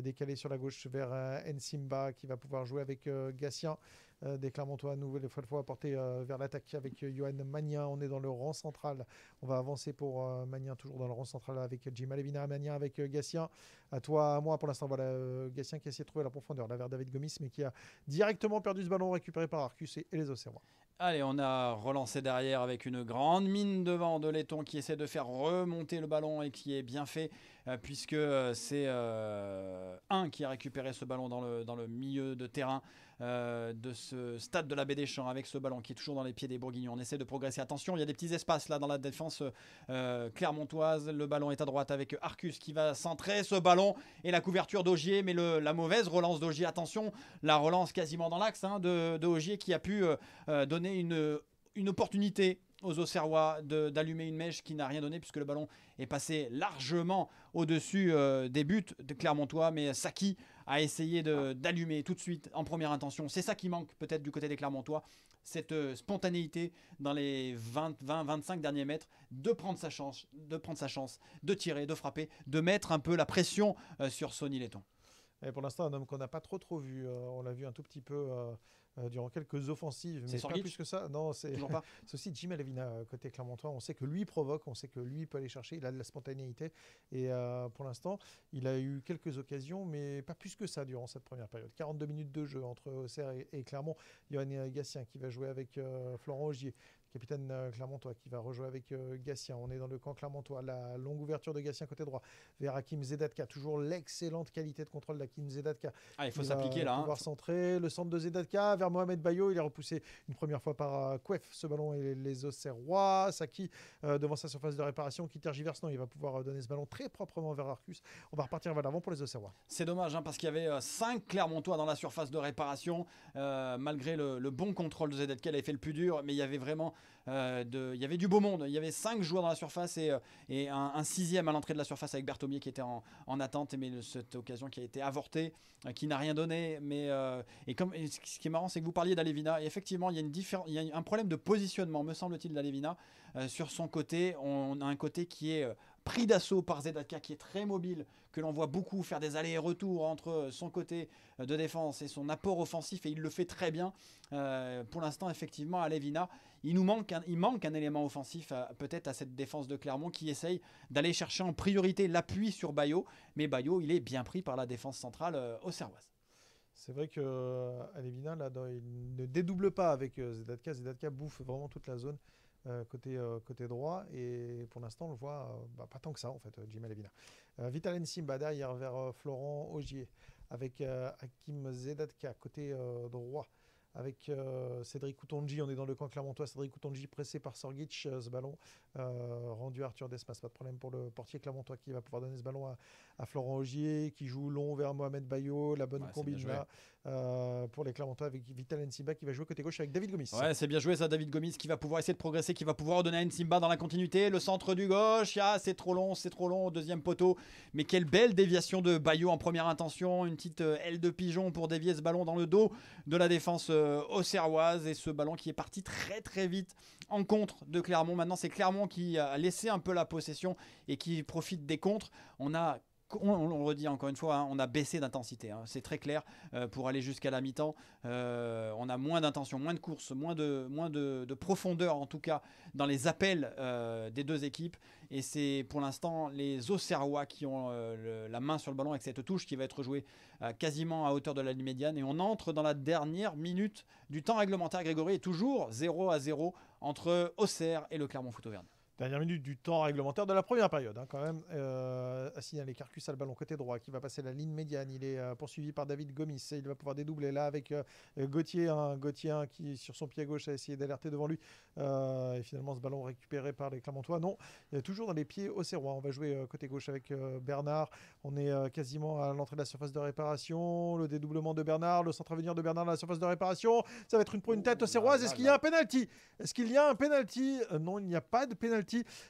décaler sur la gauche vers Nsimba qui va pouvoir jouer avec Gatien euh, des Clermontois à nouvelle fois porté euh, vers l'attaque avec euh, Johan Magnin. On est dans le rang central. On va avancer pour euh, Magnin, toujours dans le rang central avec Jim Alevina, Magnin avec Gatien. À toi, à moi pour l'instant. Voilà, Gatien qui a essayé de trouver la profondeur, là vers David Gomis, mais qui a directement perdu ce ballon récupéré par Arcus et, les Auxerrois. Allez, on a relancé derrière avec une grande mine devant de Letton qui essaie de faire remonter le ballon et qui est bien fait euh, puisque euh, c'est euh, un qui a récupéré ce ballon dans le, dans le milieu de terrain de ce stade de la Baie des Champs avec ce ballon qui est toujours dans les pieds des Bourguignons. On essaie de progresser. Attention, il y a des petits espaces là dans la défense clermontoise. Le ballon est à droite avec Arcus qui va centrer ce ballon et la couverture d'Augier, mais la mauvaise relance d'Augier. Attention, la relance quasiment dans l'axe hein, de, Augier qui a pu donner une, une opportunité aux Auxerrois d'allumer une mèche qui n'a rien donné puisque le ballon est passé largement au-dessus euh, des buts de Clermontois. Mais Saki a essayé d'allumer tout de suite en première intention. C'est ça qui manque peut-être du côté des Clermontois, cette euh, spontanéité dans les 20-25 derniers mètres de prendre sa chance, de prendre sa chance, de tirer, de frapper, de mettre un peu la pression euh, sur Sonny Letton. Et pour l'instant, un homme qu'on n'a pas trop trop vu. on l'a vu un tout petit peu euh, durant quelques offensives, mais pas plus que ça. Non, c'est aussi Jim Alavina euh, côté Clermontois. On sait que lui provoque, on sait que lui peut aller chercher. Il a de la spontanéité et euh, pour l'instant, il a eu quelques occasions, mais pas plus que ça durant cette première période. 42 minutes de jeu entre Auxerre et, Clermont. Johan Gassien qui va jouer avec Florent Augier. Capitaine euh, Clermontois qui va rejouer avec euh, Gatien. On est dans le camp Clermontois. La longue ouverture de Gatien côté droit vers Hakim Zedatka. Toujours l'excellente qualité de contrôle d'Hakim Zedatka. Ah, il faut s'appliquer là. Hein. Pouvoir centrer. Le centre de Zedatka vers Mohamed Bayo. Il est repoussé une première fois par euh, Kouef. Ce ballon et les Auxerrois. Saki devant sa surface de réparation qui tergiverse. Non, il va pouvoir donner ce ballon très proprement vers Arcus. On va repartir vers l'avant pour les Auxerrois. C'est dommage hein, parce qu'il y avait 5 Clermontois dans la surface de réparation. malgré le, bon contrôle de Zedatka, il avait fait le plus dur, mais il y avait vraiment euh, il y avait du beau monde, il y avait cinq joueurs dans la surface et, euh, un, sixième à l'entrée de la surface avec Bertomier qui était en, en, attente, mais cette occasion qui a été avortée, euh, qui n'a rien donné. Mais, et comme, ce qui est marrant, c'est que vous parliez d'Alevina, et effectivement, il y, a une un problème de positionnement, me semble-t-il, d'Alevina. sur son côté, on, a un côté qui est pris d'assaut par Zedaka qui est très mobile, que l'on voit beaucoup faire des allers et retours entre son côté de défense et son apport offensif et il le fait très bien. pour l'instant effectivement à il nous manque un, il manque un élément offensif euh, peut-être à cette défense de Clermont qui essaye d'aller chercher en priorité l'appui sur Bayo, mais Bayo il est bien pris par la défense centrale euh, au Servoise. C'est vrai que euh, là, il ne dédouble pas avec Zedatka. Zedatka bouffe vraiment toute la zone côté, côté droit. Et pour l'instant, on le voit bah, pas tant que ça, en fait, Jim Alevina. Vitalen Simbada hier vers Florent Augier avec Hakim Zedatka côté droit avec euh, Cédric Coutonji. On est dans le camp Clermontois. Cédric Coutonji pressé par Sorgic. Euh, ce ballon euh, rendu Arthur Desmas, pas de problème pour le portier Clermontois qui va pouvoir donner ce ballon à, Florent Augier, qui joue long vers Mohamed Bayo, la bonne combinaison combine euh, pour les Clermontois avec Vital Nsimba qui va jouer côté gauche avec David Gomis. Ouais, c'est bien joué ça, David Gomis qui va pouvoir essayer de progresser, qui va pouvoir donner à Nsimba dans la continuité, le centre du gauche, ah, c'est trop long, c'est trop long, deuxième poteau, mais quelle belle déviation de Bayo en première intention, une petite euh, aile de pigeon pour dévier ce ballon dans le dos de la défense auxerroise et ce ballon qui est parti très très vite en contre de Clermont. Maintenant c'est Clermont qui a laissé un peu la possession et qui profite des contres. On a on, redit encore une fois, hein, on a baissé d'intensité, hein. c'est très clair. Euh, pour aller jusqu'à la mi-temps, euh, on a moins d'intention, moins de course moins, de, moins de, profondeur en tout cas dans les appels euh, des deux équipes. Et c'est pour l'instant les Auxerrois qui ont la main sur le ballon avec cette touche qui va être jouée quasiment à hauteur de la ligne médiane. Et on entre dans la dernière minute du temps réglementaire, Grégory, est toujours 0 à 0 entre Auxerre et le Clermont-Foot Dernière minute du temps réglementaire de la première période, hein, quand même. Euh, à signaler Carcus a le ballon côté droit qui va passer la ligne médiane. Il est euh, poursuivi par David Gomis. Et il va pouvoir dédoubler là avec euh, Gauthier. Hein, Gauthier qui, sur son pied gauche, a essayé d'alerter devant lui. Euh, et finalement, ce ballon récupéré par les Clermontois. Non, il est toujours dans les pieds au Serrois. On va jouer côté gauche avec Bernard. On est quasiment à l'entrée de la surface de réparation. Le dédoublement de Bernard, le centre à venir de Bernard dans la surface de réparation. Ça va être une pour une tête Serrois. Est-ce qu'il y a un penalty Est-ce qu'il y a un penalty Non, il n'y a pas de penalty.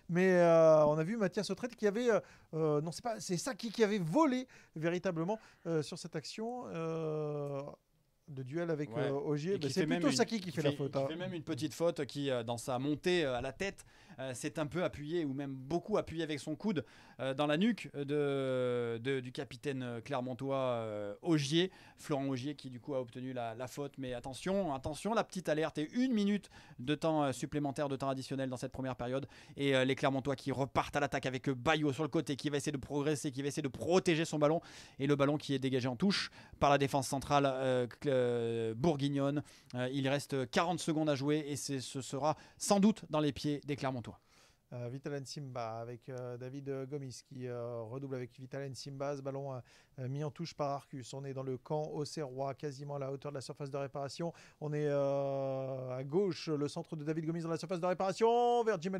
Mais euh, on a vu Mathias Autret qui avait, euh, euh, non c'est pas, c'est Saki qui avait volé véritablement sur cette action de duel avec Ogier. Ben, c'est plutôt Saki qui fait, la faute. Hein. fait même une petite faute qui, dans sa montée à la tête, euh, s'est un peu appuyé, ou même beaucoup appuyé avec son coude, euh, dans la nuque de, du capitaine clermontois euh, Augier. Florent Augier qui, du coup, a obtenu la, faute. Mais attention, attention, la petite alerte et une minute de temps supplémentaire, de temps additionnel dans cette première période. Et les Clermontois qui repartent à l'attaque avec Bayo sur le côté, qui va essayer de progresser, qui va essayer de protéger son ballon. Et le ballon qui est dégagé en touche par la défense centrale bourguignonne. il reste 40 secondes à jouer et ce sera sans doute dans les pieds des Clermontois. Euh, Vitalen Simba avec euh, David euh, Gomis qui redouble avec Vitalen Simba. Ce ballon mis en touche par Arcus. On est dans le camp Auxerrois, quasiment à la hauteur de la surface de réparation. On est à gauche, le centre de David Gomis dans la surface de réparation vers Jim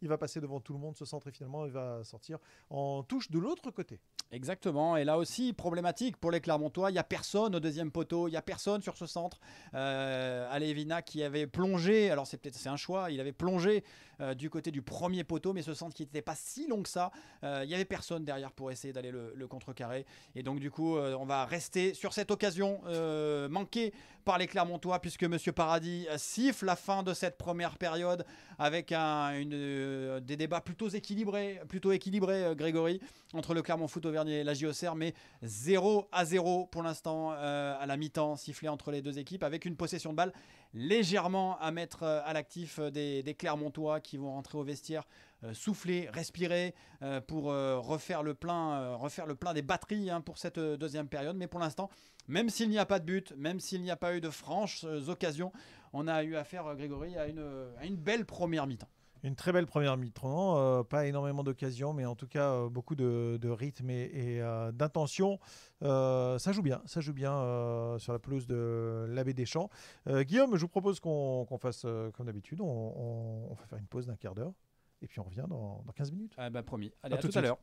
Il va passer devant tout le monde ce centre et finalement il va sortir en touche de l'autre côté. Exactement. Et là aussi, problématique pour les Clermontois. Il n'y a personne au deuxième poteau. Il n'y a personne sur ce centre. Euh, Alevina qui avait plongé. Alors, c'est peut-être c'est un choix. Il avait plongé euh, du côté du premier poteau, mais ce centre qui n'était pas si long que ça. Euh, il n'y avait personne derrière pour essayer d'aller le, le contrecarrer. Et donc, du coup, euh, on va rester sur cette occasion manquée par les Clermontois puisque Monsieur Paradis siffle la fin de cette première période avec euh, des débats plutôt équilibrés, plutôt équilibrés euh, Grégory, entre le Clermont Foot Auvergne et la JOCR, mais 0 à 0 pour l'instant euh, à la mi-temps sifflé entre les deux équipes avec une possession de balle légèrement à mettre à l'actif des, des Clermontois qui vont rentrer au vestiaire euh, souffler, respirer euh, pour euh, refaire le plein, refaire le plein des batteries hein, pour cette deuxième période. Mais pour l'instant, même s'il n'y a pas de but, même s'il n'y a pas eu de franches occasions, on a eu affaire, Grégory, à une, une belle première mi-temps. Une très belle première mi-temps, hein, pas énormément d'occasions, mais en tout cas beaucoup de, rythme et, d'intention. ça joue bien, ça joue bien sur la pelouse de l'abbé Deschamps. Guillaume, je vous propose qu'on fasse comme d'habitude, on, on, on va faire une pause d'un quart d'heure. Et puis on revient dans, dans 15 minutes. Ah bah promis. Allez, à, tout à l'heure.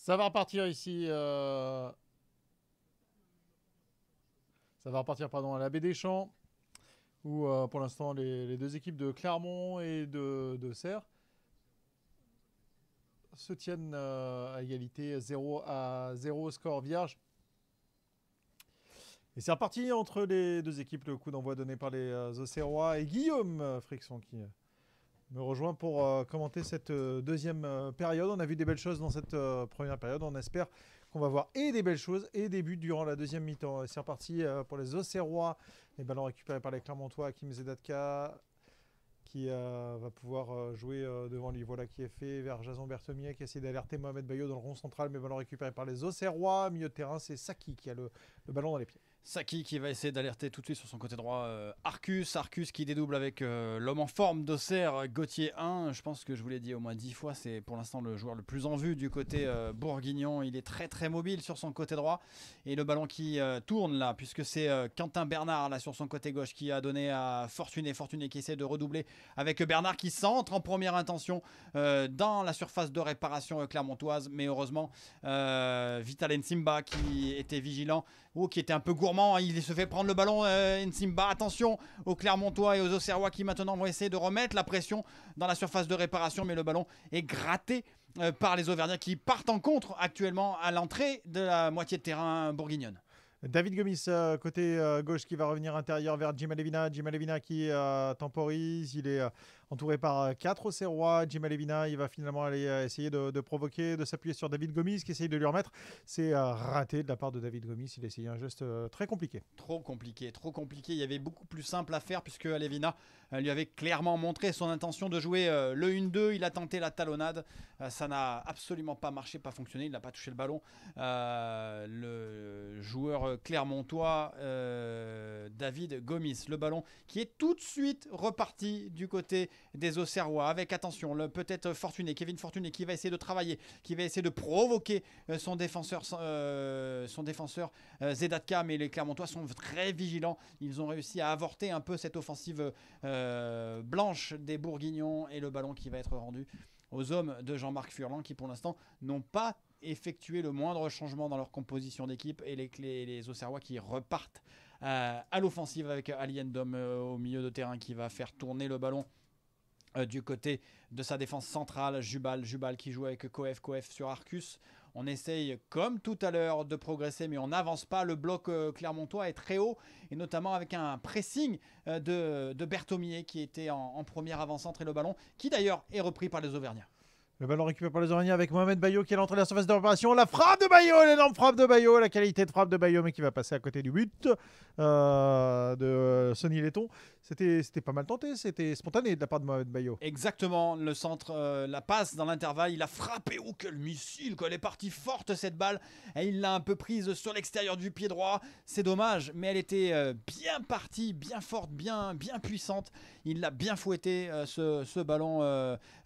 Ça va repartir ici. Euh, ça va repartir pardon, à la baie des Champs, où euh, pour l'instant les, deux équipes de Clermont et de, de Serres se tiennent euh, à égalité 0 à 0 score vierge. Et c'est reparti entre les deux équipes, le coup d'envoi donné par les Auxerrois et Guillaume Friction qui me rejoint pour euh, commenter cette euh, deuxième euh, période. On a vu des belles choses dans cette première période. On espère qu'on va voir et des belles choses et des buts durant la deuxième mi-temps. C'est reparti pour les Auxerrois. Les ballons récupérés par les Clermontois, Kim Zedatka qui va pouvoir jouer devant lui. Voilà qui est fait vers Jason Berthemier qui essaie d'alerter Mohamed Bayo dans le rond central, mais ballon récupéré par les Auxerrois. Milieu de terrain, c'est Saki qui a le ballon dans les pieds. Saki qui va essayer d'alerter tout de suite sur son côté droit euh, Arcus. Arcus qui dédouble avec euh, l'homme en forme d'Auxerre, Gauthier 1. Je pense que je vous l'ai dit au moins 10 fois, c'est pour l'instant le joueur le plus en vue du côté euh, bourguignon. Il est très très mobile sur son côté droit. Et le ballon qui tourne là, puisque c'est Quentin Bernard là sur son côté gauche qui a donné à Fortuné. Fortuné qui essaie de redoubler avec Bernard qui centre en première intention dans la surface de réparation clermontoise. Mais heureusement, Vital Simba qui était vigilant ou qui était un peu gourmand Hein. il se fait prendre le ballon, euh, Nsimba. Attention aux Clermontois et aux Auxerrois qui maintenant vont essayer de remettre la pression dans la surface de réparation, mais le ballon est gratté euh, par les Auvergnats qui partent en contre actuellement à l'entrée de la moitié de terrain bourguignonne. David Gomis, euh, côté euh, gauche, qui va revenir intérieur vers Jim Alevina. Jim Alevina qui temporise. Il est entouré par euh, quatre Auxerrois. Jim Alevina, il va finalement aller euh, essayer de, provoquer, de s'appuyer sur David Gomis qui essaye de lui remettre. C'est euh, raté de la part de David Gomis. Il a un geste très compliqué. Trop compliqué, trop compliqué. Il y avait beaucoup plus simple à faire puisque Alevina lui avait clairement montré son intention de jouer euh, le 1-2. Il a tenté la talonnade. Euh, ça n'a absolument pas marché, pas fonctionné. Il n'a pas touché le ballon. Euh, le joueur clermontois, David Gomis, le ballon qui est tout de suite reparti du côté des Auxerrois. Avec attention, le peut-être Fortuné, Kevin Fortuné qui va essayer de travailler, qui va essayer de provoquer son défenseur, son défenseur Zedatka. Mais les Clermontois sont très vigilants. Ils ont réussi à avorter un peu cette offensive. Euh, blanche des Bourguignons et le ballon qui va être rendu aux hommes de Jean-Marc Furlan qui pour l'instant n'ont pas effectué le moindre changement dans leur composition d'équipe et les, clés les Auxerrois qui repartent euh, à l'offensive avec Alien euh, au milieu de terrain qui va faire tourner le ballon du côté de sa défense centrale, Jubal, Jubal qui joue avec Koef, Koef sur Arcus, on essaye, comme tout à l'heure, de progresser, mais on n'avance pas. Le bloc euh, clermontois est très haut, et notamment avec un pressing euh, de, de qui était en, première premier avant-centre et le ballon, qui d'ailleurs est repris par les Auvergnats. Le ballon récupéré par les Oraniens avec Mohamed Bayo qui est entré dans la surface de réparation. La frappe de Bayo, l'énorme frappe de Bayo, la qualité de frappe de Bayo, mais qui va passer à côté du but euh, de euh, Sonny Letton. C'était pas mal tenté, c'était spontané de la part de Mohamed Bayo. Exactement, le centre, euh, la passe dans l'intervalle, il a frappé. Oh, que le missile, quoi. Elle est partie forte cette balle. Et il l'a un peu prise sur l'extérieur du pied droit. C'est dommage, mais elle était bien partie, bien forte, bien, bien puissante. Il l'a bien fouetté, ce, ce, ballon,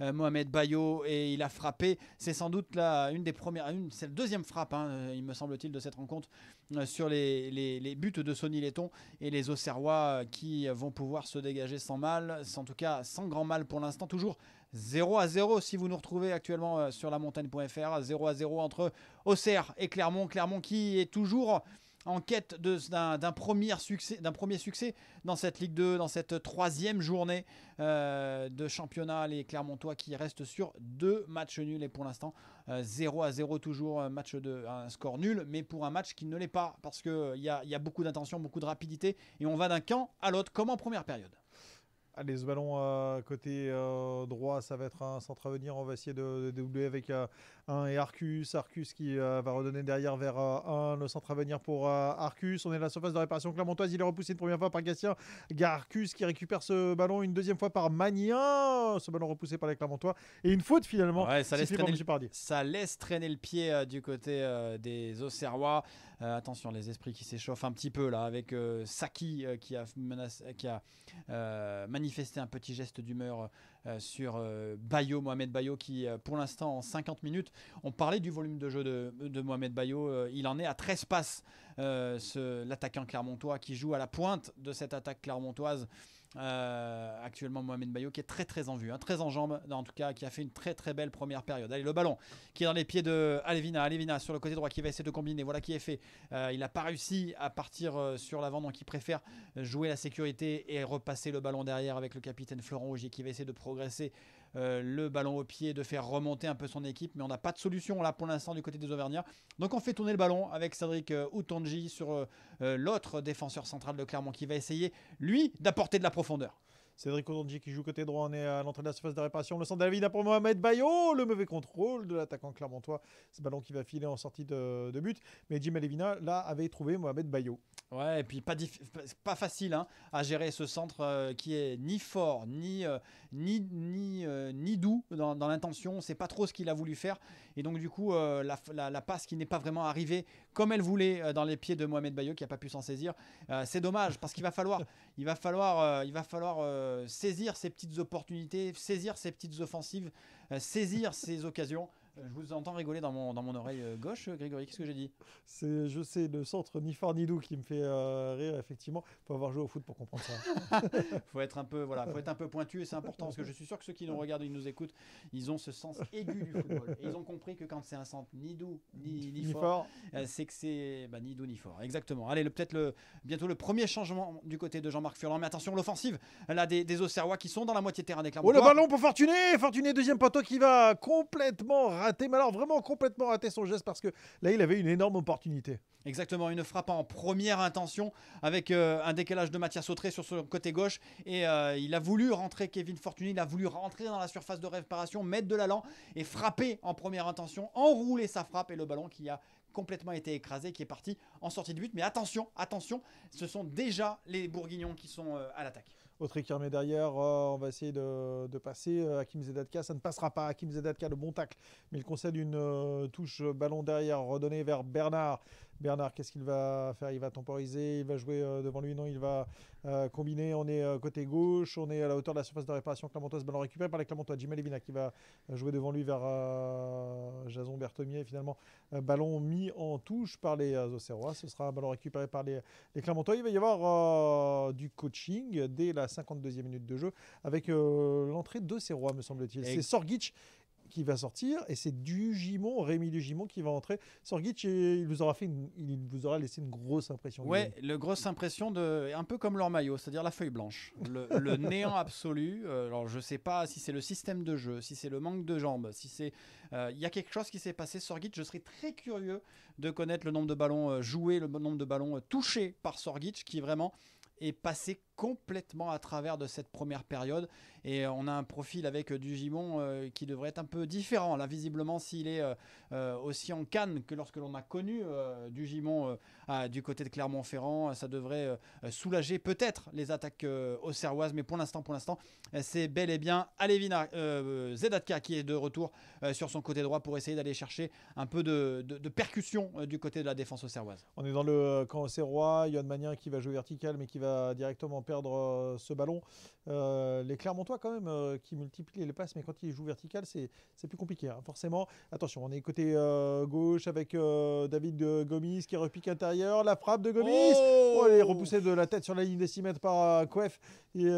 Mohamed Bayo. Et et il a frappé. C'est sans doute la, une des premières, une, c'est deuxième frappe, hein, euh, il me semble-t-il, de cette rencontre euh, sur les, buts de Sonny Letton et les Auxerrois euh, qui vont pouvoir se dégager sans mal, en tout cas sans grand mal pour l'instant. Toujours 0 à 0 si vous nous retrouvez actuellement sur la montagne.fr, 0 à 0 entre Auxerre et Clermont. Clermont qui est toujours en quête d'un premier, succès, premier succès dans cette Ligue 2, dans cette troisième journée euh, de championnat. Les Clermontois qui restent sur deux matchs nuls et pour l'instant 0 euh, à 0 toujours, un match de un score nul, mais pour un match qui ne l'est pas parce qu'il euh, y a, y a beaucoup d'intention, beaucoup de rapidité et on va d'un camp à l'autre comme en première période. Allez, ce ballon côté droit, ça va être un centre à venir. On va essayer de, de avec 1 hein, et Arcus. Arcus qui euh, va redonner derrière vers 1. Euh, le centre à venir pour euh, Arcus. On est à la surface de réparation Clamantoise, Il est repoussé une première fois par Gastien. Garcus qui récupère ce ballon une deuxième fois par Magnien. Ce ballon repoussé par les Clermontois. Et une faute finalement. ça, laisse traîner le... pied du côté des Auxerrois. attention, les esprits qui s'échauffent un petit peu là avec Saki qui a manifesté un petit geste d'humeur euh, sur euh, Bayo, Mohamed Bayo, qui euh, pour l'instant en 50 minutes, on parlait du volume de jeu de, Mohamed Bayo, il en est à 13 passes, l'attaquant clermontois qui joue à la pointe de cette attaque clermontoise. Euh, actuellement, Mohamed Bayo qui est très très en vue, hein, très en jambe en tout cas, qui a fait une très très belle première période. Allez, le ballon qui est dans les pieds de Alevina. Alevina sur le côté droit qui va essayer de combiner. Voilà qui est fait. Euh, il n'a pas réussi à partir euh, sur l'avant, donc il préfère jouer la sécurité et repasser le ballon derrière avec le capitaine Florent Ogier qui va essayer de progresser euh, le ballon au pied, de faire remonter un peu son équipe. Mais on n'a pas de solution là pour l'instant du côté des Auvergnats. Donc on fait tourner le ballon avec Cédric euh, Outonji sur euh, l'autre défenseur central de Clermont qui va essayer, lui, d'apporter de la profondeur. Cédric Odonji qui joue côté droit, on est à l'entrée de la surface de réparation. Le centre de pour Mohamed Bayo, le mauvais contrôle de l'attaquant Clermontois. Ce ballon qui va filer en sortie de, but. Mais Jim Alevina, là, avait trouvé Mohamed Bayo. Ouais, et puis pas, facile hein, à gérer ce centre euh, qui est ni fort, ni, euh, ni, euh, ni, doux dans, l'intention. C'est pas trop ce qu'il a voulu faire. Et donc, du coup, la, passe qui n'est pas vraiment arrivée comme elle voulait euh, dans les pieds de Mohamed Bayo qui n'a pas pu s'en saisir. Euh, c'est dommage parce qu'il va falloir, il va falloir, euh, il va falloir saisir ces petites opportunités, saisir ces petites offensives, saisir ces occasions. Je vous entends rigoler dans mon, dans mon oreille euh, gauche, euh, Grégory. Qu'est-ce que j'ai dit C'est, je sais, le centre ni fort ni doux qui me fait euh, rire, effectivement. Faut avoir joué au foot pour comprendre ça. faut être un peu, voilà, faut être un peu pointu et c'est important parce que je suis sûr que ceux qui nous regardent, ils nous écoutent, ils ont ce sens aigu du football. ils ont compris que quand c'est un centre ni doux ni, fort, c'est que c'est bah, ni doux ni fort. Exactement. Allez, peut-être le, bientôt le premier changement du côté de Jean-Marc Furlan. Mais attention, l'offensive là des, des Auxerrois qui sont dans la moitié terrain des Oh, le ballon pour Fortuné Fortuné, deuxième poteau qui va complètement raté, mais alors vraiment complètement raté son geste parce que là, il avait une énorme opportunité. Exactement, une frappe en première intention avec euh, un décalage de Mathias sautré sur son côté gauche. Et euh, il a voulu rentrer Kevin Fortuny, il a voulu rentrer dans la surface de réparation, mettre de l'allant et frapper en première intention, enrouler sa frappe et le ballon qui a complètement été écrasé, qui est parti en sortie de but. Mais attention, attention, ce sont déjà les Bourguignons qui sont euh, à l'attaque. Autre mais derrière, euh, on va essayer de, passer. Euh, Hakim Zedatka, ça ne passera pas. Hakim Zedatka, le bon tacle, mais il concède une euh, touche ballon derrière redonnée vers Bernard. Bernard, qu'est-ce qu'il va faire Il va temporiser, il va jouer euh, devant lui, non, il va euh, combiner. On est euh, côté gauche, on est à la hauteur de la surface de réparation Clermontois Ballon récupéré par les Clermontois. Jim Levina qui va jouer devant lui vers Jason Berthomier. Finalement, ballon mis en touche par les Auxerrois. Ce sera un ballon récupéré par les, les Clermontois. Il va y avoir du coaching dès la 52e minute de jeu avec l'entrée d'Auxerrois, me semble-t-il. C'est Sorgic qui va sortir et c'est du Dugimon, Rémi Dugimon qui va entrer. Sorgic, il vous aura fait, il vous aura laissé une grosse impression. Ouais, le grosse impression de, un peu comme leur maillot, c'est-à-dire la feuille blanche, le, néant absolu. Euh, alors je sais pas si c'est le système de jeu, si c'est le manque de jambes, si c'est, euh, il y a quelque chose qui s'est passé. Sorgic, je serais très curieux de connaître le nombre de ballons euh, joués, le nombre de ballons touchés par Sorgic, qui vraiment est passé complètement à travers de cette première période. Et euh, on a un profil avec euh, du Gimon euh, qui devrait être un peu différent. Là, visiblement, s'il est aussi en canne que lorsque l'on a connu Dugimon à, du côté de Clermont-Ferrand, ça devrait soulager peut-être les attaques Serroises Mais pour l'instant, pour l'instant, c'est bel et bien Alevina Zedatka qui est de retour sur son côté droit pour essayer d'aller chercher un peu de, percussion du côté de la défense Serroises On est dans le camp a une manière qui va jouer vertical mais qui va directement perdre euh, ce ballon. Euh, les Clermontois, quand même, euh, qui multiplient les passes, mais quand ils jouent vertical, c'est plus compliqué, hein. forcément. Attention, on est côté gauche avec David Gomis qui repique intérieur. La frappe de Gomis oh oh, est repoussée de la tête sur la ligne des 6 mètres par Kouef, qui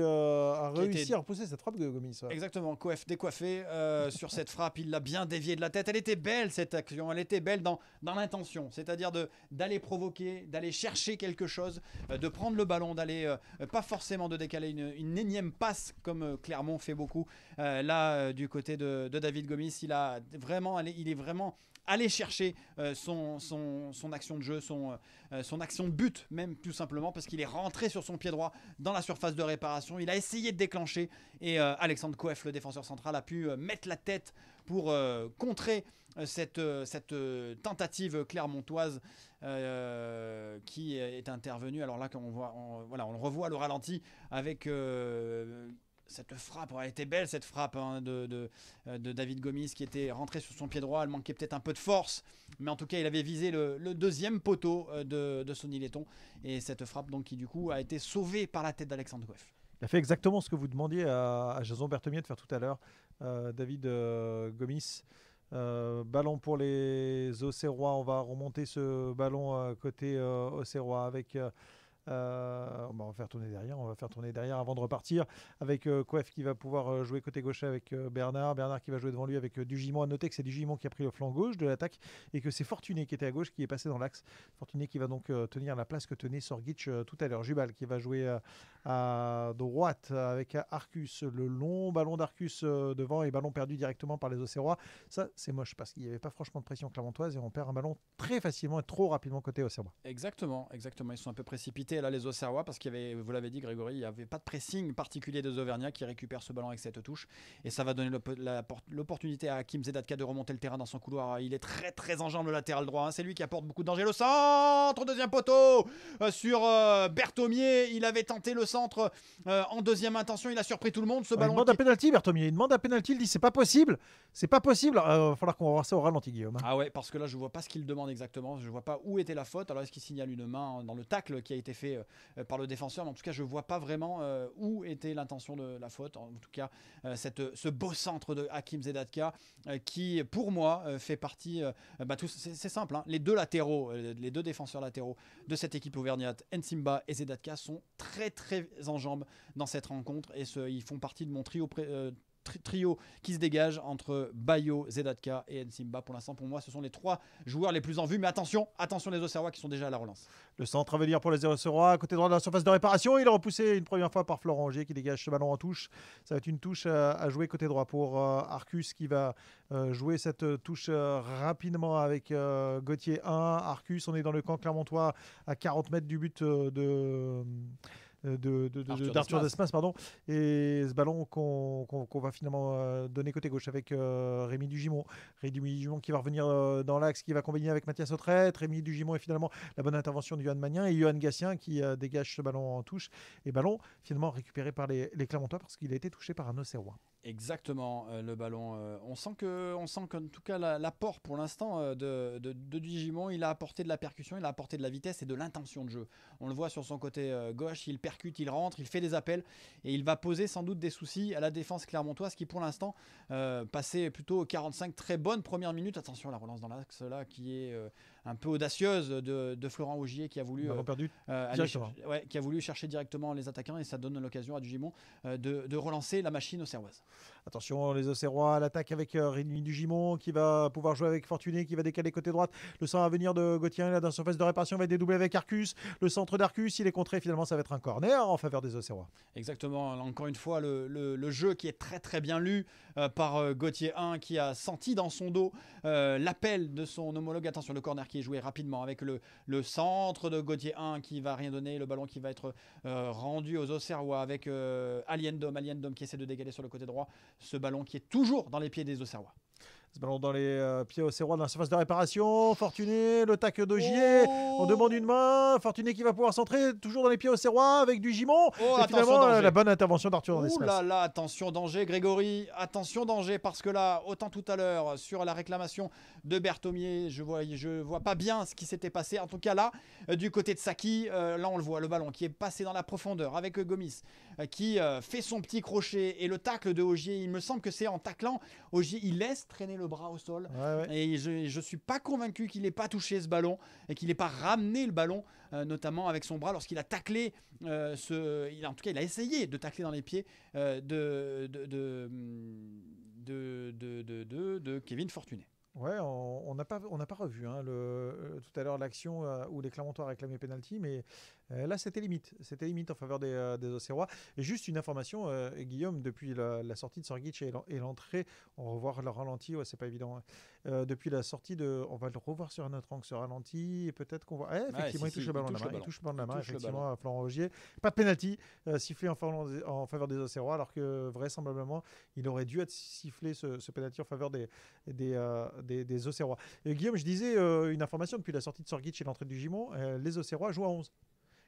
a réussi à repousser cette frappe de Gomis. Exactement, Kouef décoiffé sur cette frappe. Il l'a bien dévié de la tête. Elle était belle, cette action. Elle était belle dans, dans l'intention, c'est-à-dire d'aller provoquer, d'aller chercher quelque chose, de prendre le ballon, d'aller euh, pas forcément de décaler une, énième passe comme euh, Clermont fait beaucoup. Euh, là, du côté de, David Gomis, il, a il est vraiment allé chercher son, action de jeu, son, son action de but, même tout simplement, parce qu'il est rentré sur son pied droit dans la surface de réparation. Il a essayé de déclencher et Alexandre Coef, le défenseur central, a pu mettre la tête pour euh, contrer euh, cette, euh, cette tentative clermontoise qui est intervenue. Alors là, on, voit, voilà, on le revoit le ralenti avec cette frappe. Elle était belle, cette frappe hein, de, de, David Gomis qui était rentré sur son pied droit. Elle manquait peut-être un peu de force, mais en tout cas, il avait visé le, deuxième poteau de, de Sonny Letton. Et cette frappe, donc, qui du coup a été sauvée par la tête d'Alexandre Goeff. Il a fait exactement ce que vous demandiez à, Jason Berthemier de faire tout à l'heure. Euh, David euh, Gomis. Euh, ballon pour les Auxerrois. On va remonter ce ballon côté Océrois avec euh, bah, on va faire tourner derrière, on va faire tourner derrière avant de repartir avec Kouef euh, qui va pouvoir euh, jouer côté gauche avec Bernard, Bernard qui va jouer devant lui avec Dugimon. À noter que c'est Dugimon qui a pris le flanc gauche de l'attaque et que c'est Fortuné qui était à gauche qui est passé dans l'axe. Fortuné qui va donc tenir la place que tenait Sorgic tout à l'heure. Jubal qui va jouer à droite avec Arcus, le long ballon d'Arcus devant et ballon perdu directement par les Océrois. Ça, c'est moche parce qu'il n'y avait pas franchement de pression clermontoise et on perd un ballon très facilement et trop rapidement côté Océrois. Exactement, exactement. Ils sont un peu précipités là, les Auxerrois parce qu'il avait, vous l'avez dit Grégory, il n'y avait pas de pressing particulier des Auvergnats qui récupère ce ballon avec cette touche. Et ça va donner l'opportunité à Kim Zedatka de remonter le terrain dans son couloir. Il est très très en jambe le latéral droit. Hein. C'est lui qui apporte beaucoup de danger. Le centre, deuxième poteau euh, sur euh, Bertomier Il avait tenté le centre euh, en deuxième intention. Il a surpris tout le monde. Ce ballon. Il demande un pénalty, Berthomier. Il demande un pénalty. Il dit c'est pas possible. C'est pas possible. Il va falloir qu'on va ça au ralenti, Guillaume. Ah ouais, parce que là je vois pas ce qu'il demande exactement. Je vois pas où était la faute. Alors est-ce qu'il signale une main dans le tacle qui a été fait euh, par le défenseur. Mais en tout cas, je ne vois pas vraiment euh, où était l'intention de la faute. En tout cas, euh, cette, ce beau centre de Hakim Zedatka qui, pour moi, fait partie. Bah, c'est simple, hein, les deux latéraux, les deux défenseurs latéraux de cette équipe auvergnate, Nsimba et Zedatka, sont très très en jambes dans cette rencontre et ils font partie de mon trio, trio qui se dégage entre Bayo, Zedatka et Nsimba. Pour l'instant, pour moi, ce sont les trois joueurs les plus en vue. Mais attention, attention les Auxerrois qui sont déjà à la relance. Le centre à venir pour les à côté droit de la surface de réparation. Il est repoussé une première fois par Florent qui dégage ce ballon en touche. Ça va être une touche euh, à jouer côté droit pour euh, Arcus qui va euh, jouer cette touche rapidement avec Gauthier 1. Arcus, on est dans le camp clermontois à 40 mètres du but de. Euh, d'Arthur Desmas. pardon, et ce ballon qu'on va finalement euh, donner côté gauche avec euh, Rémi Dugimon. Rémi Dugimon qui va revenir dans l'axe, qui va combiner avec Mathias Autret. Rémi Dugimon et finalement la bonne intervention de Johan Magnin et Johan Gatien qui dégage ce ballon en touche et ballon finalement récupéré par les, les Clermontois parce qu'il a été touché par un Océrois. Exactement, euh, le ballon. Euh, on sent que, on sent qu'en tout cas l'apport pour l'instant euh, de, de, de, Digimon, il a apporté de la percussion, il a apporté de la vitesse et de l'intention de jeu. On le voit sur son côté gauche, il percute, il rentre, il fait des appels et il va poser sans doute des soucis à la défense clermontoise qui pour l'instant passait plutôt 45 très bonnes premières minutes. Attention la relance dans l'axe là qui est un peu audacieuse de, Florent Augier qui a voulu bah, euh, euh, qui a voulu chercher directement les attaquants et ça donne l'occasion à Dugimon euh, de, de, relancer la machine au Servoise. Attention, les Océrois l'attaque avec euh, du Dugimon qui va pouvoir jouer avec Fortuné, qui va décaler côté droite. Le sang à venir de Gauthier, là, dans surface de réparation, va être dédoublé avec Arcus. Le centre d'Arcus, il est contré. Finalement, ça va être un corner en faveur des Océrois. Exactement. Encore une fois, le, jeu qui est très très bien lu euh, par euh, Gauthier 1 qui a senti dans son dos l'appel de son homologue. Attention, le corner qui est joué rapidement avec le, le centre de Gauthier 1 qui va rien donner. Le ballon qui va être rendu aux Auxerrois avec Aliendom, Aliendom qui essaie de décaler sur le côté droit ce ballon qui est toujours dans les pieds des Auxerrois ballon dans les euh, pieds au Serrois dans la surface de réparation. Fortuné, le tac d'Ogier. Oh. on demande une main. Fortuné qui va pouvoir centrer, toujours dans les pieds au Serrois avec du gimon. Oh, finalement, euh, la bonne intervention d'Arthur dans Oh là là, attention danger, Grégory. Attention danger, parce que là, autant tout à l'heure, sur la réclamation de Berthomier, je vois, je vois pas bien ce qui s'était passé. En tout cas, là, euh, du côté de Saki, là, on le voit, le ballon qui est passé dans la profondeur avec Gomis, qui fait son petit crochet. Et le tacle de Ogier, il me semble que c'est en taclant, Ogier, il laisse traîner le bras au sol. Et je ne suis pas convaincu qu'il n'ait pas touché ce ballon et qu'il n'ait pas ramené le ballon, euh, notamment avec son bras, lorsqu'il a taclé euh, ce. Il en tout cas, il a essayé de tacler dans les pieds euh, de, de, de, de, Kevin Fortuné. Ouais, on n'a pas, on pas revu hein, le, tout à l'heure l'action où les Clermontois réclamaient pénalty, mais euh, là, c'était limite. C'était limite en faveur des, Océrois. Euh, juste une information, euh, Guillaume, depuis la, sortie de Sorgic et l'entrée, on revoir le ralenti, c'est pas évident. Hein. depuis la sortie de. On va le revoir sur un autre angle, ce ralenti, et peut-être qu'on voit. Eh, effectivement, il, touche le ballon de la main. Il touche le ballon la effectivement, à Florent Rogier. Pas de pénalty sifflé en, faveur des Océrois, alors que vraisemblablement, il aurait dû être sifflé ce, ce pénalty en faveur des, des, des, Océrois. Et Guillaume, je disais une information depuis la sortie de Sorgic et l'entrée du Gimon, les Océrois jouent à 11.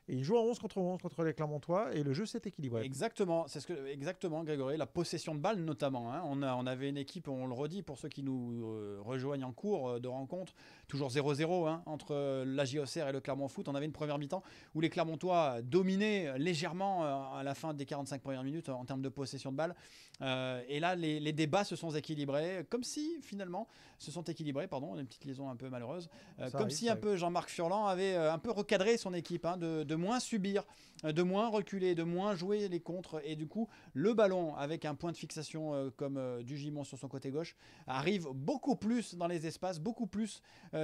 Et ils jouent en 11 contre 11 contre les Clermontois et le jeu s'est équilibré. Exactement, c'est ce que exactement Grégory, la possession de balle notamment. Hein. On, avait une équipe, on le redit pour ceux qui nous euh, rejoignent en cours euh, de rencontre, toujours 0-0 hein, entre euh, la JOCR e et le Clermont Foot. On avait une première mi-temps où les Clermontois dominaient légèrement à la fin des 45 premières minutes en termes de possession de balle. et là, les, débats se sont équilibrés, comme si finalement se sont équilibrés, pardon, une petite liaison un peu malheureuse. Euh, comme si un peu Jean-Marc Furlan avait euh, un peu recadré son équipe, hein, de, moins subir euh, de moins, reculer de moins, jouer les contres. Et du coup, le ballon, avec un point de fixation euh, comme euh, du Gimon sur son côté gauche, arrive beaucoup plus dans les espaces, beaucoup plus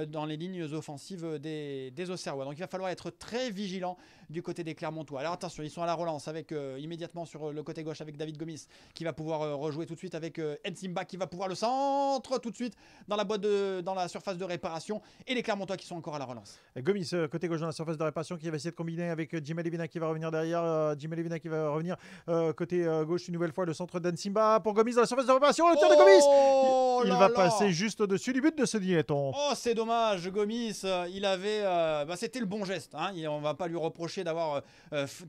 dans les lignes offensives des, des Auxerrois. Donc il va falloir être très vigilant du côté des Clermontois. Alors attention, ils sont à la relance avec immédiatement sur le côté gauche avec David Gomis qui va pouvoir rejouer tout de suite avec Enzimba qui va pouvoir le centre tout de suite dans la boîte de, dans la surface de réparation et les Clermontois qui sont encore à la relance. Gomis côté gauche dans la surface de réparation qui va essayer de combiner avec Jimmy Levina qui revenir derrière. Euh, Jimmy Levina qui va revenir euh, côté euh, gauche une nouvelle fois. Le centre d'Ansimba pour Gomis dans la surface de réparation. Le tir de Gomis oh Il, va passer juste au-dessus du but de ce dilettante. Oh, c'est dommage. Gomis, il avait. Bah, c'était le bon geste. Hein. on va pas lui reprocher d'avoir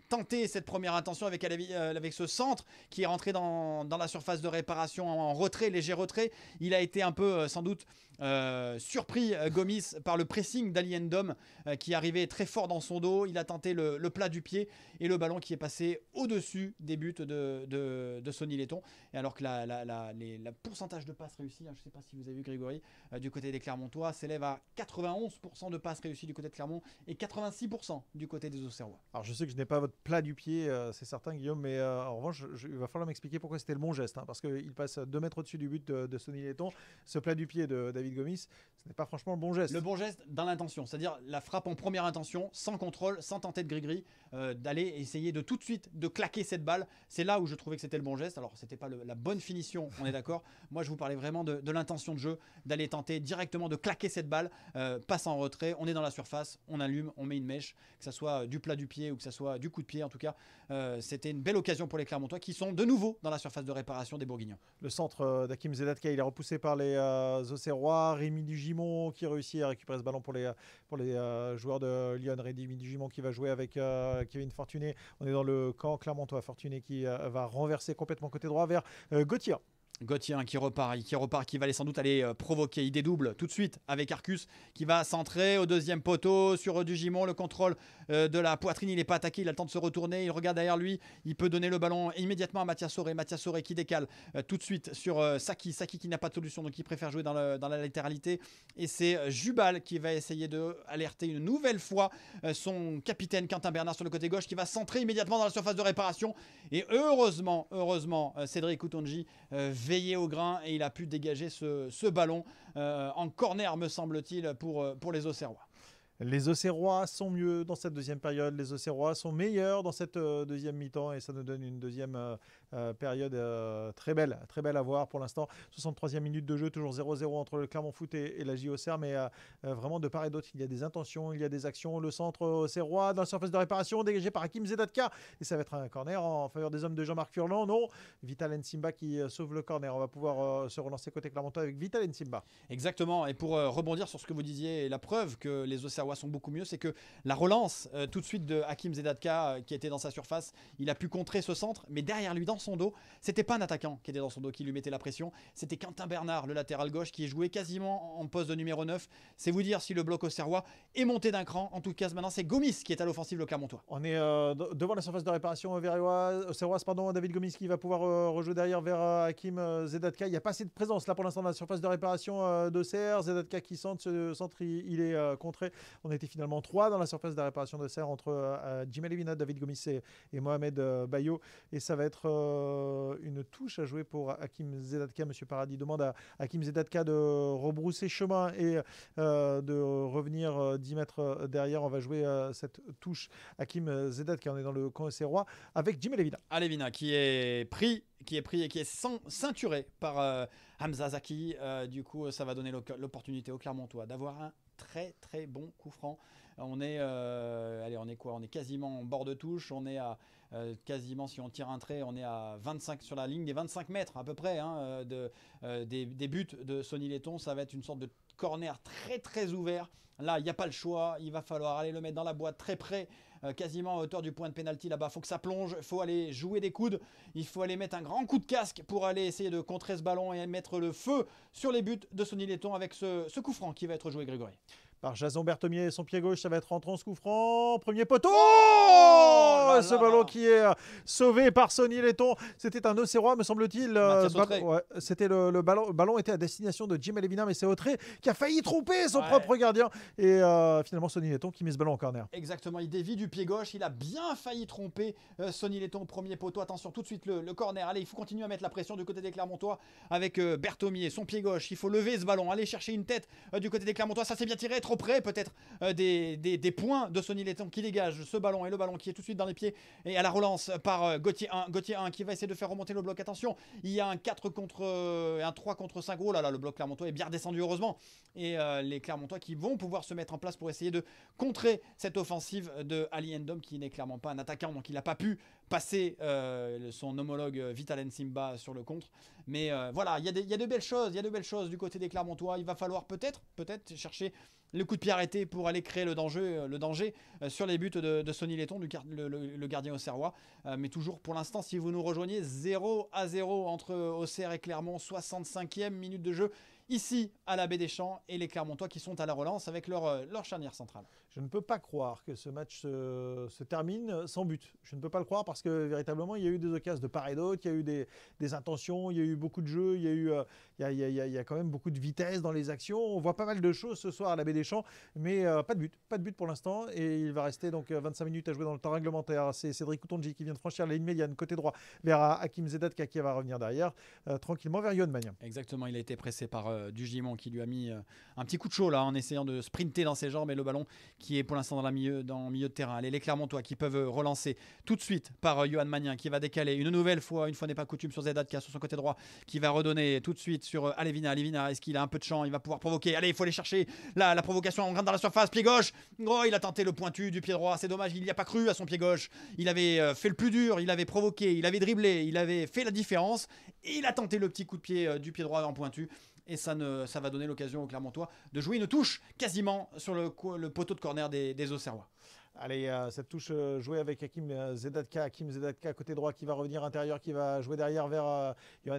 tenté cette première intention avec, avec ce centre qui est rentré dans, la surface de réparation en, retrait, léger retrait. Il a été un peu sans doute surpris Gomis par le pressing d'Aliendom qui arrivait très fort dans son dos. Il a tenté le plat du pied et le ballon qui est passé au-dessus des buts de, de, Sonny Letton. Et alors que la, la, pourcentage de passes réussies, hein, je ne sais pas si vous avez vu Grégory, euh, du côté des Clermontois, s'élève à 91% de passes réussies du côté de Clermont et 86% du côté des Auxerrois. Alors je sais que je n'ai pas votre plat du pied, euh, c'est certain Guillaume, mais euh, en revanche, il va falloir m'expliquer pourquoi c'était le bon geste, hein, parce qu'il passe 2 mètres au-dessus du but de, de Sonny Letton. Ce plat du pied de David Gomis, ce n'est pas franchement le bon geste. Le bon geste dans l'intention, c'est-à-dire la frappe en première intention, sans contrôle, sans tenter de Grégory d'aller essayer de tout de suite de claquer cette balle. C'est là où je trouvais que c'était le bon geste. Alors, c'était pas la bonne finition, on est d'accord. Moi, je vous parlais vraiment de, l'intention de jeu, d'aller tenter directement de claquer cette balle, euh, passe en retrait, on est dans la surface, on allume, on met une mèche, que ce soit euh, du plat du pied ou que ce soit euh, du coup de pied. En tout cas, c'était une belle occasion pour les Clermontois qui sont de nouveau dans la surface de réparation des Bourguignons. Le centre d'Akim Zedatka, il est repoussé par les Océrois. Rémi Dugimon qui réussit à récupérer ce ballon pour les, pour les joueurs de Lyon. Rémi Dugimon qui va jouer avec Kevin Fortuné. On est dans le camp Clermontois. Fortuné qui euh, va renverser complètement côté droit vers euh, Gauthier. Gauthier hein, qui repart, qui repart, qui va sans doute aller euh, provoquer. Il double tout de suite avec Arcus qui va centrer au deuxième poteau sur euh, Dugimon. Le contrôle euh, de la poitrine, il n'est pas attaqué, il a le temps de se retourner. Il regarde derrière lui, il peut donner le ballon immédiatement à Mathias Soré. Mathias Soré qui décale tout de suite sur Saki. Saki qui n'a pas de solution donc il préfère jouer dans, la littéralité Et c'est Jubal qui va essayer de alerter une nouvelle fois son capitaine Quentin Bernard sur le côté gauche qui va centrer immédiatement dans la surface de réparation. Et heureusement, heureusement, Cédric Outonji veillé au grain et il a pu dégager ce, ballon euh, en corner, me semble-t-il, pour, euh, pour les Auxerrois. Les Auxerrois sont mieux dans cette deuxième période, les Auxerrois sont meilleurs dans cette euh, deuxième mi-temps et ça nous donne une deuxième euh, période euh, très belle, très belle à voir pour l'instant. 63e minute de jeu, toujours 0-0 entre le Clermont Foot et, la JOCR, mais euh, vraiment de part et d'autre, il y a des intentions, il y a des actions. Le centre Serrois dans la surface de réparation, dégagé par Hakim Zedatka, et ça va être un corner en faveur des hommes de Jean-Marc Hurlan. Non, Vital Simba qui sauve le corner. On va pouvoir se relancer côté Clermontois avec Vital Simba Exactement, et pour rebondir sur ce que vous disiez, la preuve que les Auxerrois sont beaucoup mieux, c'est que la relance tout de suite de Hakim Zedatka, qui était dans sa surface, il a pu contrer ce centre, mais derrière lui, dans son dos. C'était pas un attaquant qui était dans son dos qui lui mettait la pression. C'était Quentin Bernard, le latéral gauche, qui est joué quasiment en poste de numéro 9. C'est vous dire si le bloc au Serrois est monté d'un cran. En tout cas, maintenant, c'est Gomis qui est à l'offensive, le Clermontois. On est euh, devant la surface de réparation vers Pardon, David Gomis qui va pouvoir euh, rejouer derrière vers euh, Hakim Zedatka. Il n'y a pas assez de présence là pour l'instant dans la surface de réparation de Serre. Zedatka qui centre, il, est contré. On était finalement trois dans la surface de réparation de Serre entre Jim Levinat, David Gomis et Mohamed Bayo. Et ça va être euh, une touche à jouer pour Hakim Zedatka. Monsieur Paradis demande à Hakim Zedatka de rebrousser chemin et euh, de revenir 10 euh, mètres derrière. On va jouer cette touche. Hakim Zedatka, on est dans le camp Rois avec Jim Alevina. Alevina qui est pris qui est pris et qui est ceinturé par Hamza Zaki. du coup, ça va donner l'opportunité au Clermontois d'avoir un très très bon coup franc. On est, allez, on est quoi On est quasiment en bord de touche. On est à euh, quasiment si on tire un trait, on est à 25 sur la ligne des 25 mètres à peu près hein, euh, euh, des, buts de Sonny Letton. Ça va être une sorte de corner très très ouvert. Là, il n'y a pas le choix. Il va falloir aller le mettre dans la boîte très près, quasiment à hauteur du point de pénalty là-bas. il Faut que ça plonge. il Faut aller jouer des coudes. Il faut aller mettre un grand coup de casque pour aller essayer de contrer ce ballon et mettre le feu sur les buts de Sonny Letton avec ce, ce coup franc qui va être joué, Grégory par Jason Berthomier. Son pied gauche, ça va être rentrant ce Premier poteau oh oh, Ce ballon qui est euh, sauvé par Sonny Letton. C'était un Osérois, me semble-t-il. Euh, c'était le, ballon, ballon était à destination de Jim Elevina, mais c'est Autré qui a failli tromper son propre gardien. Et euh, finalement, Sonny Letton qui met ce ballon en corner. Exactement, il dévie du pied gauche. Il a bien failli tromper Sonny Letton au premier poteau. Attention, tout de suite le, corner. Allez, il faut continuer à mettre la pression du côté des Clermontois avec Bertomier Berthomier, son pied gauche. Il faut lever ce ballon, aller chercher une tête du côté des Clermontois. Ça s'est bien tiré, près, peut-être euh, des, points de Sonny Letton qui dégage ce ballon et le ballon qui est tout de suite dans les pieds et à la relance par euh, Gauthier 1. Gauthier qui va essayer de faire remonter le bloc. Attention, il y a un 4 contre euh, un 3 contre 5. Oh là là, le bloc Clermontois est bien descendu heureusement. Et les Clermontois qui vont pouvoir se mettre en place pour essayer de contrer cette offensive de Ali Endom qui n'est clairement pas un attaquant donc il n'a pas pu passer euh, son homologue euh, Vitalen Simba sur le contre. Mais euh, voilà, il y, y, a de belles choses, il y a de belles choses du côté des Clermontois. Il va falloir peut-être, peut-être chercher le coup de pied arrêté pour aller créer le danger, le danger sur les buts de, Sonny Letton, du, le, gardien au serrois, mais toujours pour l'instant, si vous nous rejoignez, 0 à 0 entre Auxerre et Clermont, 65e minute de jeu ici à la Baie des Champs et les Clermontois qui sont à la relance avec leur, leur charnière centrale. Je ne peux pas croire que ce match se, termine sans but. Je ne peux pas le croire parce que véritablement, il y a eu des occasions de part et d'autre, il y a eu des, intentions, il y a eu beaucoup de jeux, il y a eu, il, y a, quand même beaucoup de vitesse dans les actions. On voit pas mal de choses ce soir à la Baie des Champs, mais euh, pas de but, pas de but pour l'instant. Et il va rester donc 25 euh, minutes à jouer dans le temps réglementaire. C'est Cédric Coutonji qui vient de franchir la ligne médiane côté droit vers euh, Hakim Zedat qui va revenir derrière tranquillement vers Yon Exactement, il a été pressé par Dugimon qui lui a mis un petit coup de chaud là en essayant de sprinter dans ses jambes et le ballon qui qui est pour l'instant dans, dans le milieu de terrain. Les, Clermontois qui peuvent euh, relancer tout de suite par euh, Johan Magnin qui va décaler une nouvelle fois, une fois n'est pas coutume sur qui a sur son côté droit, qui va redonner tout de suite sur euh, Alevina. Alevina, est-ce qu'il a un peu de champ Il va pouvoir provoquer. Allez, il faut aller chercher la, provocation. On rentre dans la surface, pied gauche. Oh, il a tenté le pointu du pied droit. C'est dommage, il n'y a pas cru à son pied gauche. Il avait fait le plus dur, il avait provoqué, il avait dribblé, il avait fait la différence. Et il a tenté le petit coup de pied du pied droit en pointu et ça, ne, ça va donner l'occasion au Clermontois de jouer une touche quasiment sur le, poteau de corner des, des Auxerrois. Allez, euh, cette touche euh, jouée avec Hakim euh, Zedatka. Hakim Zedatka, côté droit, qui va revenir intérieur, qui va jouer derrière vers euh, Johan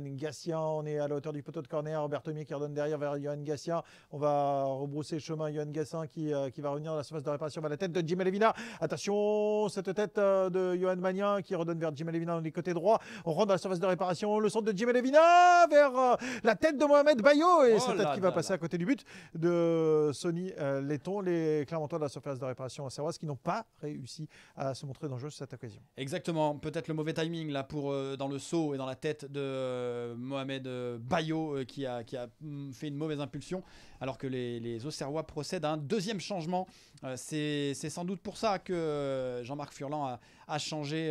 On est à la hauteur du poteau de corner. Robert Thomier qui redonne derrière vers Johan Gassian. On va rebrousser chemin. Johan Gassian qui, qui va revenir dans la surface de réparation vers la tête de Jim Elevina. Attention, cette tête de Johan Magnin qui redonne vers Jim Elevina. On est côté droit. On rentre dans la surface de réparation. Le centre de Jim Elevina vers la tête de Mohamed Bayo. Et oh cette tête qui va passer à côté du but de Sony Letton. Les Clermontois de la surface de réparation à Serroise qui n'ont réussi à se montrer dangereux cette occasion. Exactement, peut-être le mauvais timing là pour euh, dans le saut et dans la tête de euh, Mohamed euh, Bayo qui a, qui a mm, fait une mauvaise impulsion alors que les, les Auxerrois procèdent à un deuxième changement. C'est sans doute pour ça que Jean-Marc Furlan a, a changé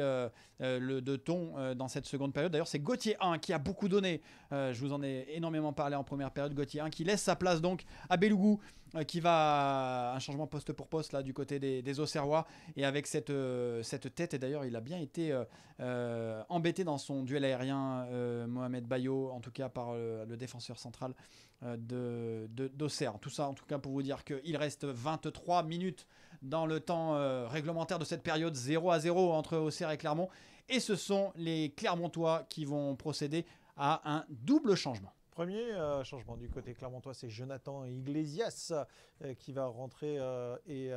le, de ton dans cette seconde période. D'ailleurs c'est Gauthier 1 qui a beaucoup donné, je vous en ai énormément parlé en première période, Gauthier 1 qui laisse sa place donc à Belougou euh, qui va un changement poste pour poste là du côté des, Auxerrois et avec euh, cette, tête et d'ailleurs il a bien été euh, embêté dans son duel aérien Mohamed Bayo en tout cas par le, défenseur central d'Auxerre. Tout ça en tout cas pour vous dire qu'il reste 23 minutes dans le temps réglementaire de cette période 0 à 0 entre Auxerre et Clermont et ce sont les Clermontois qui vont procéder à un double changement. Premier euh, changement du côté clermontois, c'est Jonathan Iglesias euh, qui va rentrer euh, et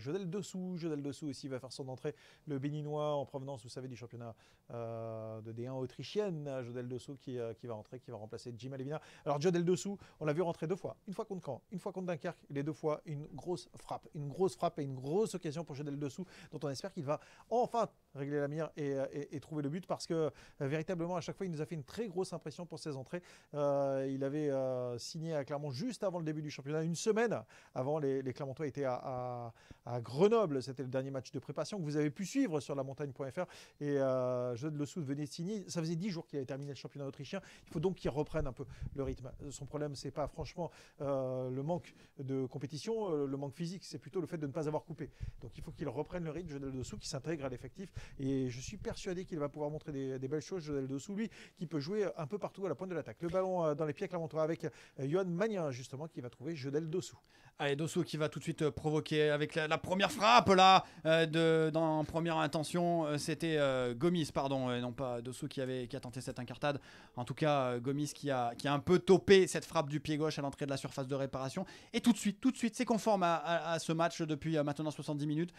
Jodel Dessous. Jodel Dessous aussi va faire son entrée. Le Béninois en provenance, vous savez, du championnat de D1 autrichienne. Jodel Dessous qui, va rentrer, qui va remplacer Jim Alevina. Alors Jodel Dessous, on l'a vu rentrer deux fois. Une fois contre Caen, une fois contre Dunkerque. Les deux fois, une grosse frappe. Une grosse frappe et une grosse occasion pour Jodel Dessous dont on espère qu'il va enfin régler la mire euh, et, trouver le but parce que euh, véritablement à chaque fois il nous a fait une très grosse impression pour ses entrées. Euh, il avait signé à Clermont juste avant le début du championnat, une semaine avant les, Clermontois étaient à, Grenoble. C'était le dernier match de préparation que vous avez pu suivre sur la montagne.fr et euh, Le Soud venait de signer. Ça faisait dix jours qu'il avait terminé le championnat autrichien. Il faut donc qu'il reprenne un peu le rythme. Son problème c'est pas franchement le manque de compétition, le manque physique, c'est plutôt le fait de ne pas avoir coupé. Donc il faut qu'il reprenne le rythme, Jeu Le qui s'intègre à l'effectif et je suis persuadé qu'il va pouvoir montrer des, belles choses, José Dessous, lui, qui peut jouer un peu partout à la pointe de l'attaque. Le ballon euh, dans les pieds Clermontois avec euh, Johan Magnin, justement, qui va trouver Jodel dessous Allez, Dossou qui va tout de suite euh, provoquer avec la, première frappe, là, de, dans première intention. C'était Gomis, pardon, et non pas Dossou qui, avait, qui a tenté cette incartade. En tout cas, Gomis qui a, qui a un peu topé cette frappe du pied gauche à l'entrée de la surface de réparation. Et tout de suite, tout de suite, c'est conforme à, à, ce match depuis maintenant 70 minutes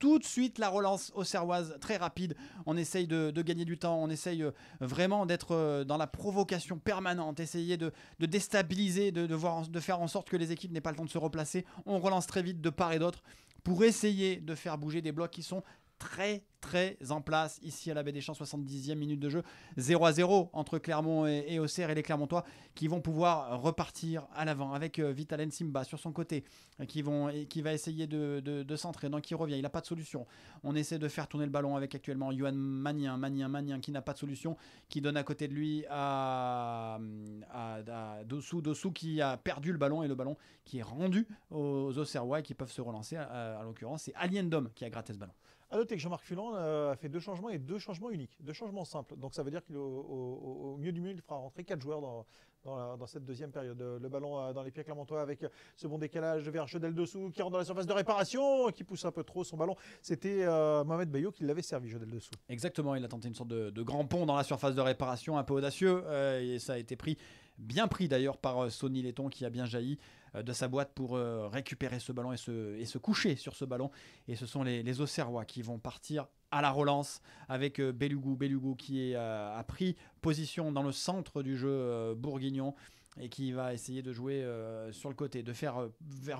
tout de suite la relance au Serroises, très rapide. On essaye de, gagner du temps, on essaye euh, vraiment d'être euh, dans la provocation permanente, essayer de, déstabiliser, voir, de faire en sorte que les équipes n'aient pas le temps de se replacer. On relance très vite de part et d'autre pour essayer de faire bouger des blocs qui sont très très en place ici à la Baie des Champs, 70e minute de jeu, 0 à 0 entre Clermont et, Auxerre et les Clermontois qui vont pouvoir repartir à l'avant avec euh, Vitalen Simba sur son côté euh, qui, vont, et qui va essayer de, de, centrer, donc il revient, il n'a pas de solution. On essaie de faire tourner le ballon avec actuellement Johan Manien, Manien, qui n'a pas de solution, qui donne à côté de lui à, à, dessous Dossou, qui a perdu le ballon et le ballon qui est rendu aux Auxerrois et qui peuvent se relancer euh, à, l'occurrence, c'est Aliendom qui a gratté ce ballon. À noter que Jean-Marc Fulan euh, a fait deux changements et deux changements uniques, deux changements simples. Donc ça veut dire qu'au mieux du mieux, il fera rentrer quatre joueurs dans, dans, cette deuxième période. Euh, le ballon euh, dans les pieds Clermontois avec euh, ce bon décalage vers jeudel dessous qui rentre dans la surface de réparation, qui pousse un peu trop son ballon. C'était Mohamed Bayo qui l'avait servi, jeudel dessous. Exactement, il a tenté une sorte de, grand pont dans la surface de réparation, un peu audacieux, et ça a été pris bien pris d'ailleurs par Sonny Letton qui a bien jailli de sa boîte pour récupérer ce ballon et se, et se coucher sur ce ballon. Et ce sont les, les Auxerrois qui vont partir à la relance avec euh, Belugou. Belugou qui euh, a pris position dans le centre du jeu euh, bourguignon et qui va essayer de jouer sur le côté, de faire,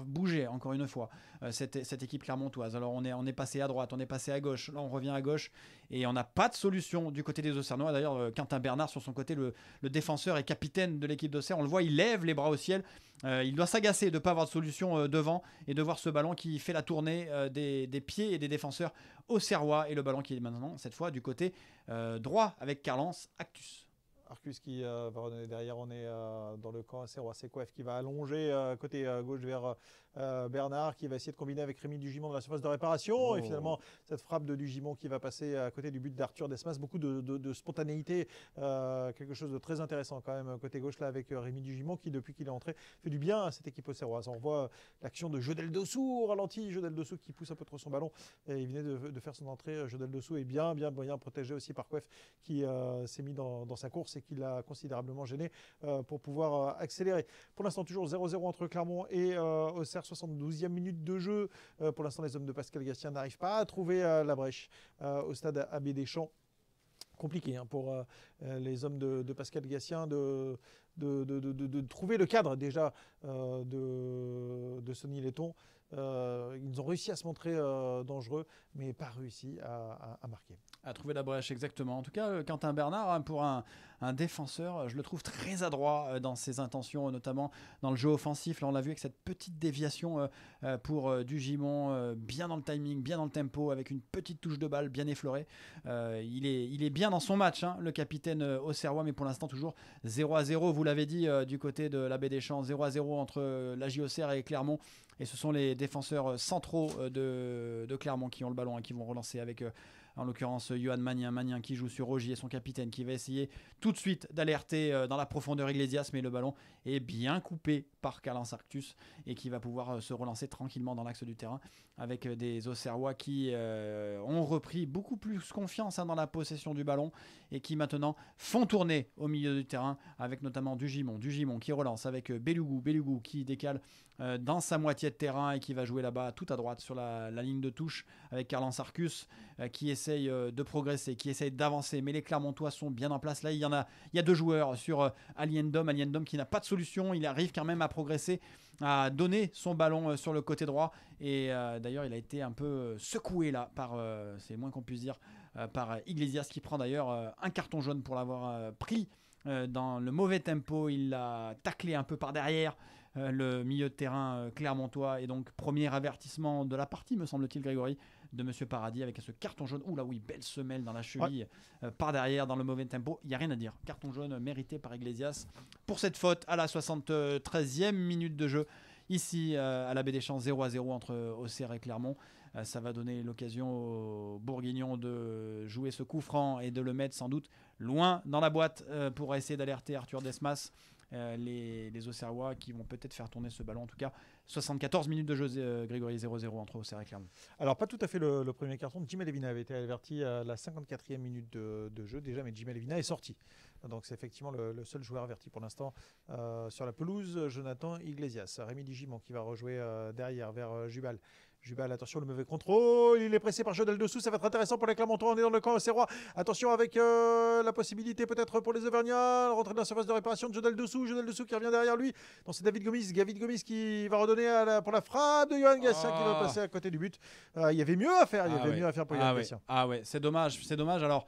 bouger encore une fois cette, équipe clermontoise. Alors on est, passé à droite, on est passé à gauche, là on revient à gauche et on n'a pas de solution du côté des Auxerrois. D'ailleurs, Quentin Bernard sur son côté, le, le défenseur et capitaine de l'équipe d'Auxerre, on le voit, il lève les bras au ciel euh, il doit s'agacer de ne pas avoir de solution euh, devant et de voir ce ballon qui fait la tournée euh, des, des, pieds et des défenseurs au Serrois. Et le ballon qui est maintenant, cette fois, du côté droit avec Carlens, Actus. Arcus qui va redonner derrière, on est dans le camp Serrois. C'est qui va allonger côté gauche vers euh, Bernard qui va essayer de combiner avec Rémi Dugimon dans la surface de réparation. Et oh. finalement, cette frappe de Dugimon qui va passer à côté du but d'Arthur Desmas. Beaucoup de, spontanéité, euh, quelque chose de très intéressant quand même côté gauche là avec euh, Rémi Dugimon qui, depuis qu'il est entré, fait du bien à cette équipe Serrois. On voit l'action de Jodel Dessous au ralenti. Jodel Dessous qui pousse un peu trop son ballon et il venait de, faire son entrée. Jodel Dessous est bien, bien, bien protégé aussi par Kouef qui s'est mis dans, dans, sa course et qui l'a considérablement gêné pour pouvoir accélérer. Pour l'instant, toujours 0-0 entre Clermont et Auxerre 72e minute de jeu. Euh, pour l'instant, les hommes de Pascal Gastien n'arrivent pas à trouver euh, la brèche euh, au stade AB Deschamps. Compliqué hein, pour les hommes de, Pascal Gassien de, trouver le cadre déjà de, Sonny Letton. ils ont réussi à se montrer dangereux, mais pas réussi à marquer à trouver la brèche exactement. En tout cas, euh, Quentin Bernard, hein, pour un, défenseur, euh, je le trouve très adroit euh, dans ses intentions, notamment dans le jeu offensif. Là, on l'a vu avec cette petite déviation pour Dugimon, bien dans le timing, bien dans le tempo, avec une petite touche de balle bien effleurée. Il est, il est bien dans son match, hein, le capitaine Auxerrois, mais pour l'instant toujours 0 à 0, vous l'avez dit, du côté de la baie des Champs, 0 à 0 entre la JOCR et Clermont. Et ce sont les défenseurs centraux de, Clermont qui ont le ballon, et hein, qui vont relancer avec en l'occurrence Johan Magnin, Magnin qui joue sur et son capitaine, qui va essayer tout de suite d'alerter euh, dans la profondeur Iglesias, mais le ballon est bien coupé par Calence Arctus et qui va pouvoir euh, se relancer tranquillement dans l'axe du terrain avec euh, des Auxerrois qui euh, ont repris beaucoup plus confiance hein, dans la possession du ballon et qui maintenant font tourner au milieu du terrain avec notamment Dugimon. Dugimon qui relance avec euh, Belugou. Belugou qui décale dans sa moitié de terrain et qui va jouer là-bas tout à droite sur la, ligne de touche avec Carlan Sarcus qui essaye de progresser, qui essaye d'avancer. Mais les Clermontois sont bien en place. Là, il y en a, il y a deux joueurs sur Aliendom. Aliendom qui n'a pas de solution. Il arrive quand même à progresser a donné son ballon euh, sur le côté droit. Et euh, d'ailleurs, il a été un peu euh, secoué là, par, c'est moins qu'on puisse dire, par Iglesias qui prend d'ailleurs un carton jaune pour l'avoir pris. dans le mauvais tempo, il l'a taclé un peu par derrière le milieu de terrain clermontois et donc premier avertissement de la partie me semble-t-il Grégory de Monsieur Paradis avec ce carton jaune. Ouh là oui, belle semelle dans la cheville, euh, par derrière, dans le mauvais tempo. Il n'y a rien à dire. Carton jaune mérité par Iglesias pour cette faute à la 73e minute de jeu. Ici, euh, à la Baie des Champs, 0 à 0 entre Auxerre et Clermont. Euh, ça va donner l'occasion aux Bourguignons de jouer ce coup franc et de le mettre sans doute loin dans la boîte pour essayer d'alerter Arthur Desmas. les, les Auxerrois qui vont peut-être faire tourner ce ballon. En tout cas, 74 minutes de jeu, euh, Grégory 0-0 entre Auxerre et Clermont. Alors, pas tout à fait le, premier carton. Jimé Levina avait été averti à la 54e minute de, jeu déjà, mais Jimé Levina est sorti. Donc, c'est effectivement le, seul joueur averti pour l'instant euh, sur la pelouse. Jonathan Iglesias, Rémi Digimon qui va rejouer euh, derrière vers Jubal. Jubal, attention, le mauvais contrôle. Il est pressé par Jodel dessous. Ça va être intéressant pour les Clermontois. On est dans le camp Serrois. Attention avec euh, la possibilité peut-être pour les Auvergnats. rentrer dans la surface de réparation de Jodel dessous. Jodel dessous qui revient derrière lui. c'est David Gomis. David Gomis qui va redonner pour la frappe de Johan Gassien qui va ah. passer à côté du but. Euh, il y avait mieux à faire. Il y ah avait mieux à faire pour ah Gassien. Ah ouais, c'est dommage. C'est dommage. Alors.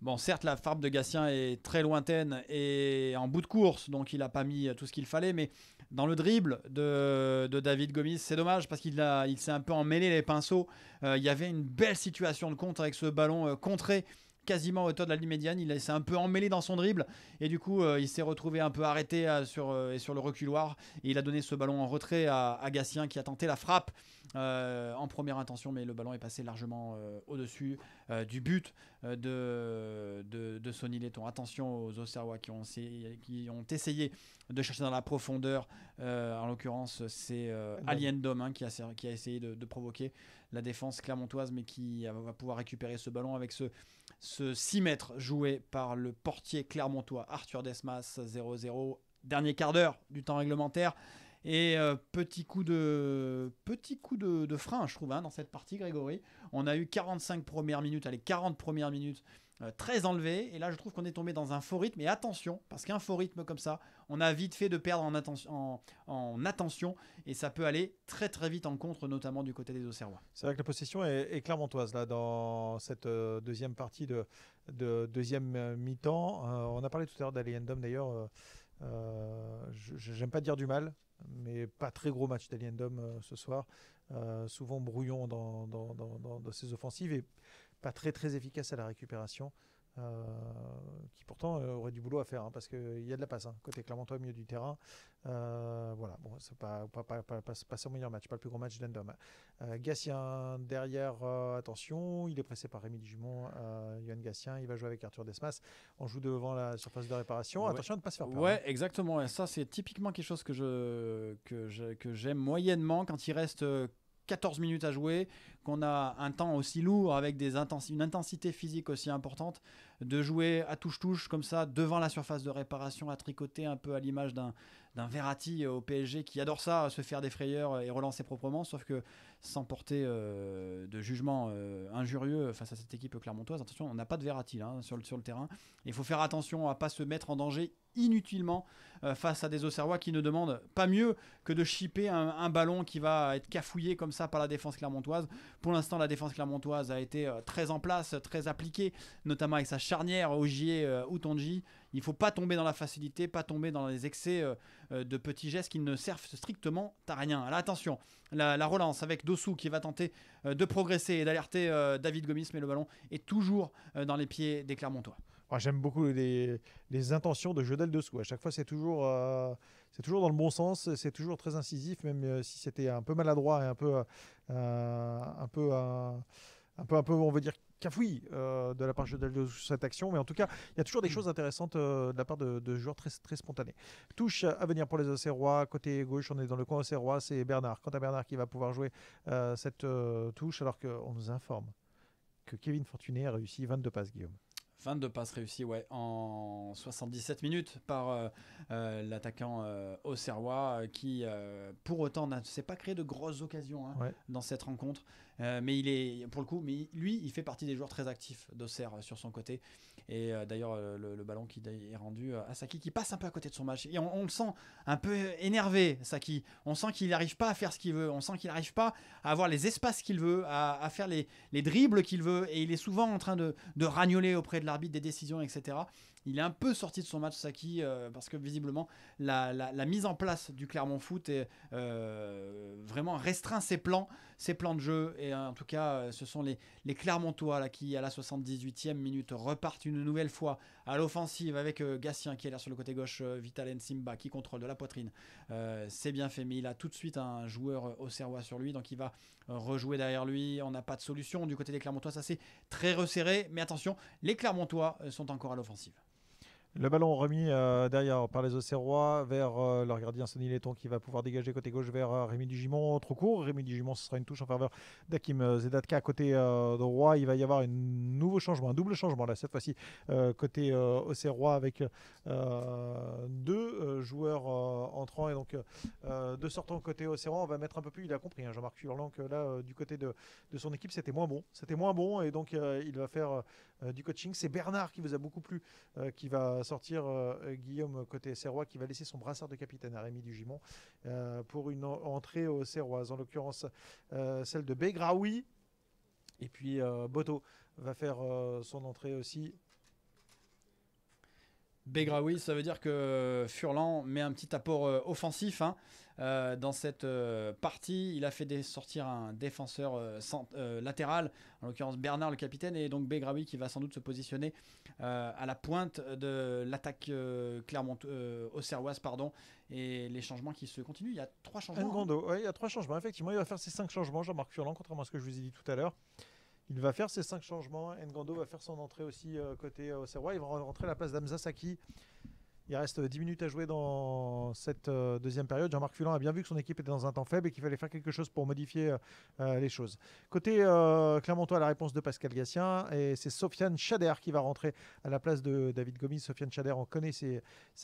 Bon, certes, la farbe de Gatien est très lointaine et en bout de course, donc il n'a pas mis tout ce qu'il fallait, mais dans le dribble de, David Gomis, c'est dommage parce qu'il s'est un peu emmêlé les pinceaux. Euh, il y avait une belle situation de compte avec ce ballon euh, contré quasiment au hauteur de la ligne médiane. Il s'est un peu emmêlé dans son dribble et du coup, euh, il s'est retrouvé un peu arrêté sur, et sur le reculoir. Et il a donné ce ballon en retrait à, Gatien qui a tenté la frappe en première intention, mais le ballon est passé largement au-dessus euh, du but euh, de, de, de, Sony Letton. Attention aux Auxerrois qui ont, qui ont essayé de chercher dans la profondeur. Euh, en l'occurrence, c'est Alien hein, qui, a, qui a essayé de, provoquer la défense clermontoise, mais qui va pouvoir récupérer ce ballon avec ce, ce 6 mètres joué par le portier clermontois Arthur Desmas 0-0. Dernier quart d'heure du temps réglementaire. Et euh, petit coup de, petit coup de, frein, je trouve, hein, dans cette partie, Grégory. On a eu 45 premières minutes, allez, 40 premières minutes euh, très enlevées. Et là, je trouve qu'on est tombé dans un faux rythme. Et attention, parce qu'un faux rythme comme ça, on a vite fait de perdre en, en, attention. Et ça peut aller très, très vite en contre, notamment du côté des Auxerrois. C'est vrai que la possession est, clairement clermontoise, là, dans cette euh, deuxième partie de, deuxième mi-temps. on a parlé tout à l'heure d'Aliendom, d'ailleurs. Euh, j'aime pas dire du mal, mais pas très gros match d'Aliendum euh, ce soir. Euh, souvent brouillon dans, dans, ses offensives et pas très très efficace à la récupération. Euh, qui pourtant euh, aurait du boulot à faire, hein, parce qu'il y a de la passe, hein, côté Clermontois au milieu du terrain. Euh, voilà, bon, c'est pas, pas, pas, son meilleur match, pas le plus gros match d'Endom. Gatien derrière, attention, il est pressé par Rémi euh, Yann Gatien, il va jouer avec Arthur Desmas. On joue devant la surface de réparation, attention de ne pas se faire perdre. Ouais, hein. exactement, et ça c'est typiquement quelque chose que je que j'aime moyennement quand il reste 14 minutes à jouer, qu'on a un temps aussi lourd avec des une intensité physique aussi importante, de jouer à touche-touche comme ça devant la surface de réparation, à tricoter un peu à l'image d'un Verratti euh, au PSG qui adore ça, euh, se faire des frayeurs et relancer proprement, sauf que sans porter euh, de jugement injurieux face à cette équipe clermontoise. Attention, on n'a pas de Verratti là, hein, sur, le, sur le terrain. Il faut faire attention à pas se mettre en danger inutilement euh, face à des Auxerrois qui ne demandent pas mieux que de chipper un, ballon qui va être cafouillé comme ça par la défense clermontoise. Pour l'instant, la défense clermontoise a été euh, très en place, très appliquée, notamment avec sa charnière Ogier euh, Outonji. Il ne faut pas tomber dans la facilité, pas tomber dans les excès de petits gestes qui ne servent strictement à rien. attention, la, relance avec Dossou qui va tenter de progresser et d'alerter David Gomis, mais le ballon est toujours dans les pieds des Clermontois. J'aime beaucoup les, intentions de Jodel dessous. À chaque fois, c'est toujours, euh, toujours dans le bon sens, c'est toujours très incisif, même euh, si c'était un peu maladroit et un peu, euh, un peu, un, peu, un peu, on va dire cafoui de la part de Jodel dessous cette action. Mais en tout cas, il y a toujours des mm. choses intéressantes de la part de, joueurs très, très spontanés. Touche à venir pour les Auxerrois. Côté gauche, on est dans le coin Auxerrois, c'est Bernard. Quant à Bernard qui va pouvoir jouer cette touche, alors qu'on nous informe que Kevin Fortuné a réussi 22 passes, Guillaume. 22 passes réussies, ouais, en 77 minutes par euh, euh, l'attaquant euh, Auxerrois qui, pour autant, ne s'est pas créé de grosses occasions hein, dans cette rencontre. mais il est, pour le coup, mais lui, il fait partie des joueurs très actifs d'Auxerre sur son côté. Et d'ailleurs, le, ballon qui est rendu à Saki qui passe un peu à côté de son match. Et on, le sent un peu énervé, Saki. On sent qu'il n'arrive pas à faire ce qu'il veut. On sent qu'il n'arrive pas à avoir les espaces qu'il veut, à, faire les, les dribbles qu'il veut. Et il est souvent en train de, de ragnoler auprès de l'arbitre des décisions, etc il est un peu sorti de son match Saki euh, parce que visiblement la, mise en place du Clermont Foot est euh, vraiment restreint ses plans, ses plans de jeu et euh, en tout cas ce sont les, les Clermontois là, qui à la 78e minute repartent une nouvelle fois à l'offensive avec Gatien qui est là sur le côté gauche, Vital Simba qui contrôle de la poitrine, c'est bien fait mais il a tout de suite un joueur au serrois sur lui donc il va rejouer derrière lui, on n'a pas de solution du côté des Clermontois, ça c'est très resserré mais attention les Clermontois sont encore à l'offensive. Le ballon remis euh, derrière par les Auxerrois vers euh, leur gardien Sonny Leton qui va pouvoir dégager côté gauche vers euh, Rémi Dugimon. Trop court. Rémi Dugimon, ce sera une touche en faveur d'Akim Zedatka côté droit. Il va y avoir un nouveau changement, un double changement là, cette fois-ci côté Auxerrois avec deux joueurs entrants et donc deux sortants côté Auxerrois. On va mettre un peu plus. Il a compris, hein, Jean-Marc Furlan, que là, du côté de, de son équipe, c'était moins bon. C'était moins bon et donc il va faire euh, du coaching. C'est Bernard qui vous a beaucoup plu, euh, qui va sortir euh, Guillaume côté Serrois, qui va laisser son brassard de capitaine à Rémi Dugimont pour une entrée aux Serroises, en l'occurrence celle de Begraoui. Et puis Boto va faire son entrée aussi Begraoui, ça veut dire que Furlan met un petit apport euh, offensif hein. euh, dans cette euh, partie. Il a fait sortir un défenseur latéral, en l'occurrence Bernard le capitaine, et donc Begraoui qui va sans doute se positionner à la pointe de l'attaque clermont auxerroise pardon, et les changements qui se continuent. Il y a trois changements. Hein. il y a trois changements, effectivement. Il va faire ces cinq changements, Jean-Marc Furlan, contrairement à ce que je vous ai dit tout à l'heure. Il va faire ses cinq changements. Ngando va faire son entrée aussi euh, côté Auxerrois. Euh, Il va rentrer à la place d'Amza Saki il reste 10 minutes à jouer dans cette euh, deuxième période. Jean-Marc Fulan a bien vu que son équipe était dans un temps faible et qu'il fallait faire quelque chose pour modifier euh, euh, les choses. Côté euh, Clermontois, la réponse de Pascal Gassien et c'est Sofiane Chader qui va rentrer à la place de David Gomis. Sofiane Chader, on connaît ses,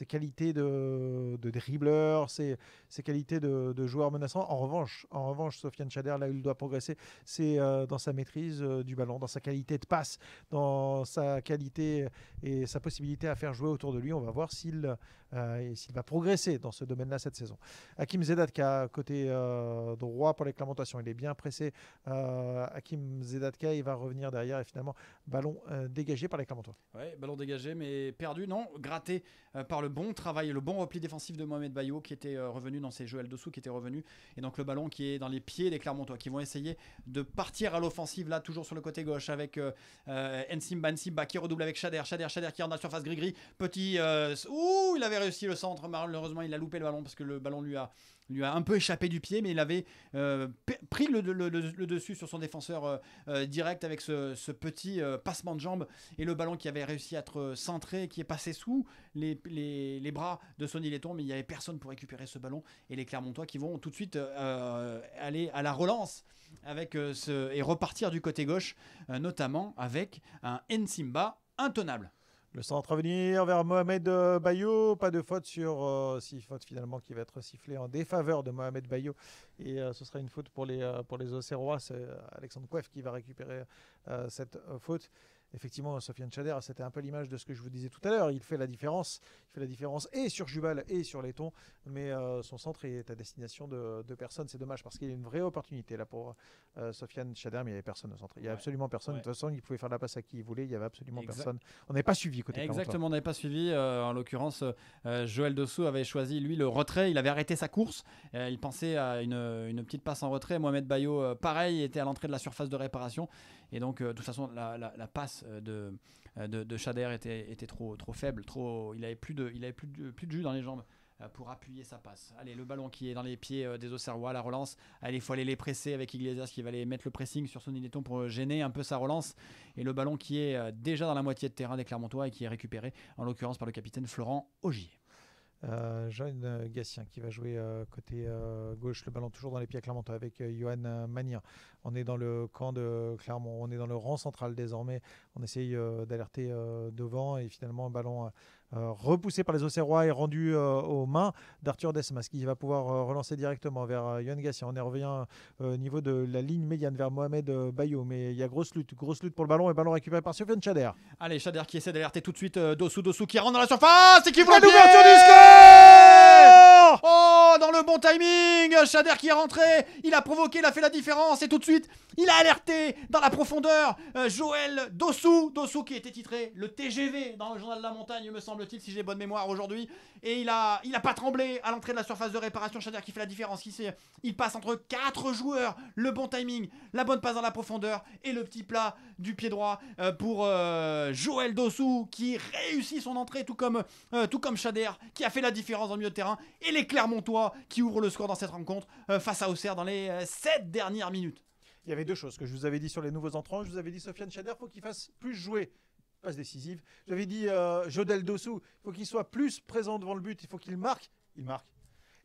qualités de, de dribbleur, ses, qualités de, joueur menaçant. En revanche, en revanche, Sofiane Chader, là où il doit progresser, c'est dans sa maîtrise du ballon, dans sa qualité de passe, dans sa qualité et sa possibilité à faire jouer autour de lui. On va voir s'il Merci. Euh, et s'il va progresser dans ce domaine-là cette saison. Hakim Zedat a côté euh, droit pour les il est bien pressé. Euh, Hakim Zedatka, il va revenir derrière et finalement ballon dégagé par les Clermontois. ballon dégagé mais perdu, non, gratté par le bon travail, le bon repli défensif de Mohamed Bayo qui était revenu dans ses jeux L dessous, qui était revenu. Et donc le ballon qui est dans les pieds des Clermontois qui vont essayer de partir à l'offensive là, toujours sur le côté gauche avec ensim qui redouble avec Chader, Chader, Chader qui est en surface gris-gris. Petit. ouh, il avait réussi le centre. Malheureusement, il a loupé le ballon parce que le ballon lui a, lui a un peu échappé du pied, mais il avait euh, pris le, dessus sur son défenseur euh, euh, direct avec ce, petit passement de jambe et le ballon qui avait réussi à être centré, qui est passé sous les, les, les bras de Sonny Letton, mais il n'y avait personne pour récupérer ce ballon. Et les Clermontois qui vont tout de suite aller à la relance avec, ce, et repartir du côté gauche, notamment avec un Nsimba intenable. Le centre à venir vers Mohamed euh, Bayo. Pas de faute sur. Euh, faute finalement qui va être sifflée en défaveur de Mohamed Bayo. Et euh, ce sera une faute pour les, euh, Océrois. C'est Alexandre Coef qui va récupérer cette faute. Effectivement, Sofiane Chader, c'était un peu l'image de ce que je vous disais tout à l'heure. Il fait la différence fait la différence et sur Jubal et sur Letton. Mais euh, son centre est à destination de, de personne. C'est dommage parce qu'il y a une vraie opportunité là pour euh, Sofiane Chader, mais il n'y avait personne au centre. Il n'y a absolument personne. De toute façon, il pouvait faire la passe à qui il voulait. Il n'y avait absolument personne. On n'avait pas suivi côté Exactement, on n'avait pas suivi. Euh, en l'occurrence, Joël Dessous avait choisi lui le retrait. Il avait arrêté sa course. il pensait à une, petite passe en retrait. Mohamed Bayo, pareil, était à l'entrée de la surface de réparation. Et donc, de toute façon, la passe de euh, de, Chader était, trop, trop faible, trop, il avait, plus de, il avait plus, plus de jus dans les jambes euh, pour appuyer sa passe. Allez, le ballon qui est dans les pieds euh, des Auxerrois, la relance. Allez, il faut aller les presser avec Iglesias qui va aller mettre le pressing sur Sonny Letton pour gêner un peu sa relance. Et le ballon qui est déjà dans la moitié de terrain des Clermontois et qui est récupéré en l'occurrence par le capitaine Florent Augier. Euh, Gatien qui va jouer côté gauche, le ballon toujours dans les pieds à Clermont avec Johan Manier on est dans le camp de Clermont, on est dans le rang central désormais. On essaye euh, d'alerter euh, devant et finalement un ballon euh, repoussé par les Auxerrois est rendu aux mains d'Arthur Desmas qui va pouvoir relancer directement vers Yann Gassien. On est revient au niveau de la ligne médiane vers Mohamed Bayou. mais il y a grosse lutte, grosse lutte pour le ballon et ballon récupéré par Sofiane Chader. Allez, Chader qui essaie d'alerter tout de suite Dossou, Dossou qui rentre dans la surface et qui voit l'ouverture du score timing Shader qui est rentré, il a provoqué, il a fait la différence et tout de suite, il a alerté dans la profondeur euh, Joël Dossou, Dossou qui était titré le TGV dans le journal de la montagne, me semble-t-il, si j'ai bonne mémoire aujourd'hui. Et il a, il a pas tremblé à l'entrée de la surface de réparation. Shader qui fait la différence ici. Il passe entre quatre joueurs, le bon timing, la bonne passe dans la profondeur et le petit plat du pied droit euh, pour euh, Joël Dossou qui réussit son entrée, tout comme, tout comme Shader qui a fait la différence dans le milieu de terrain. Et les Clermontois qui ouvre le score dans cette rencontre euh, face à Auxerre dans les euh, sept dernières minutes. Il y avait deux choses que je vous avais dit sur les nouveaux entrants. Je vous avais dit Sofiane Chader, faut qu'il fasse plus jouer passe décisive. J'avais dit euh, Jodel Dossou, il faut qu'il soit plus présent devant le but, il faut qu'il marque. Il marque.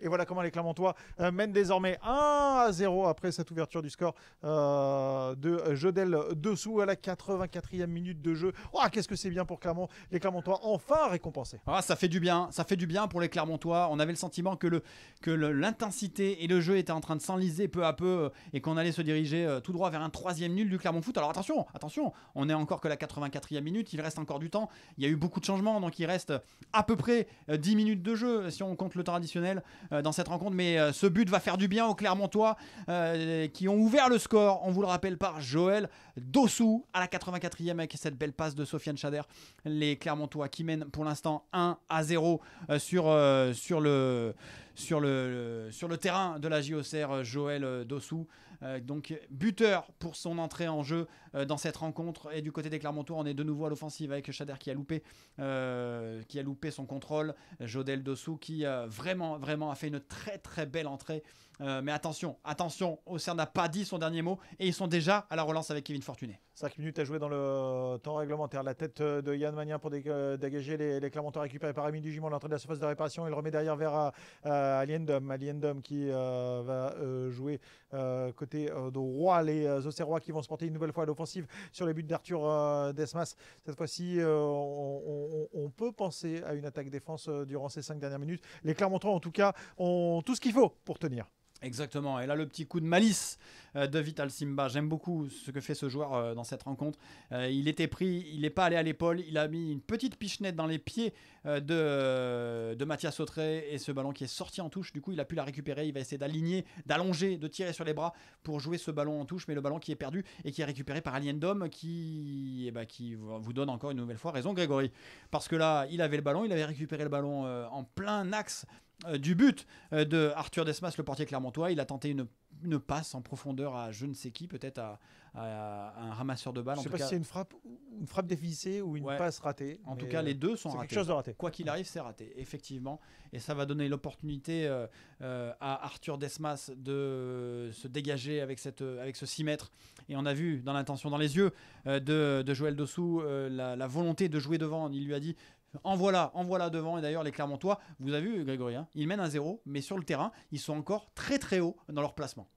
Et voilà comment les Clermontois euh, mènent désormais 1 à 0 après cette ouverture du score euh, de Jeudel Dessous à la 84e minute de jeu. Oh, qu'est-ce que c'est bien pour Clermont, les Clermontois enfin récompensés. Ah, ça fait du bien, ça fait du bien pour les Clermontois. On avait le sentiment que le que l'intensité et le jeu étaient en train de s'enliser peu à peu euh, et qu'on allait se diriger tout droit vers un troisième nul du Clermont Foot. Alors attention, attention, on est encore que la 84e minute, il reste encore du temps. Il y a eu beaucoup de changements, donc il reste à peu près 10 minutes de jeu si on compte le temps additionnel euh, dans cette rencontre. Mais euh, ce but va faire du bien aux Clermontois euh, qui ont ouvert le score. On vous le rappelle par Joël Dossou à la 84e avec cette belle passe de Sofiane Chader. Les Clermontois qui mènent pour l'instant 1 à 0 sur, sur, le, sur, le, sur le terrain de la JOCR. Joël Dossou. Euh, donc buteur pour son entrée en jeu euh, dans cette rencontre. Et du côté des Clermontois, on est de nouveau à l'offensive avec Chader euh, qui a loupé, son contrôle. Jodel Dossou qui vraiment, vraiment a fait une très très belle entrée euh, mais attention, attention, Auxerre n'a pas dit son dernier mot et ils sont déjà à la relance avec Kevin Fortuné. 5 minutes à jouer dans le temps réglementaire. La tête euh, de Yann Magnin pour euh, dégager les, les Clermontois récupérés par Rémi Dugimon. L'entrée de la surface de réparation. Il remet derrière vers Aliendum. Aliendum qui va jouer côté de droit. Les Auxerrois qui vont se porter une nouvelle fois à l'offensive sur les buts d'Arthur Desmas. Cette fois-ci, on, peut penser à une attaque défense durant ces 5 dernières minutes. Les Clermontois, en tout cas, ont tout ce qu'il faut pour tenir. Exactement, et là le petit coup de malice euh, de Vital Simba, j'aime beaucoup ce que fait ce joueur euh, dans cette rencontre. Euh, il était pris, il n'est pas allé à l'épaule, il a mis une petite pichenette dans les pieds de, de Mathias Sautré et ce ballon qui est sorti en touche, du coup il a pu la récupérer, il va essayer d'aligner, d'allonger, de tirer sur les bras pour jouer ce ballon en touche, mais le ballon qui est perdu et qui est récupéré par Alien qui, eh ben, qui vous donne encore une nouvelle fois raison Grégory. Parce que là il avait le ballon, il avait récupéré le ballon en plein axe euh, du but euh, de Arthur Desmas, le portier clermontois. Il a tenté une, passe en profondeur à je ne sais qui, peut-être à, un ramasseur de balles. Je ne sais pas si c'est une frappe, une frappe ou une passe ratée. En tout cas, les euh, deux sont ratés. Quoi qu'il arrive, c'est raté, effectivement. Et ça va donner l'opportunité à Arthur Desmas de se dégager avec, cette, avec ce 6 mètres. Et on a vu dans l'intention, dans les yeux de, Joël Dossou la, volonté de jouer devant. Il lui a dit en voilà, en voilà devant. Et d'ailleurs, les Clermontois, vous avez vu, Grégory, hein, ils mènent à zéro, mais sur le terrain, ils sont encore très très haut dans leur placement.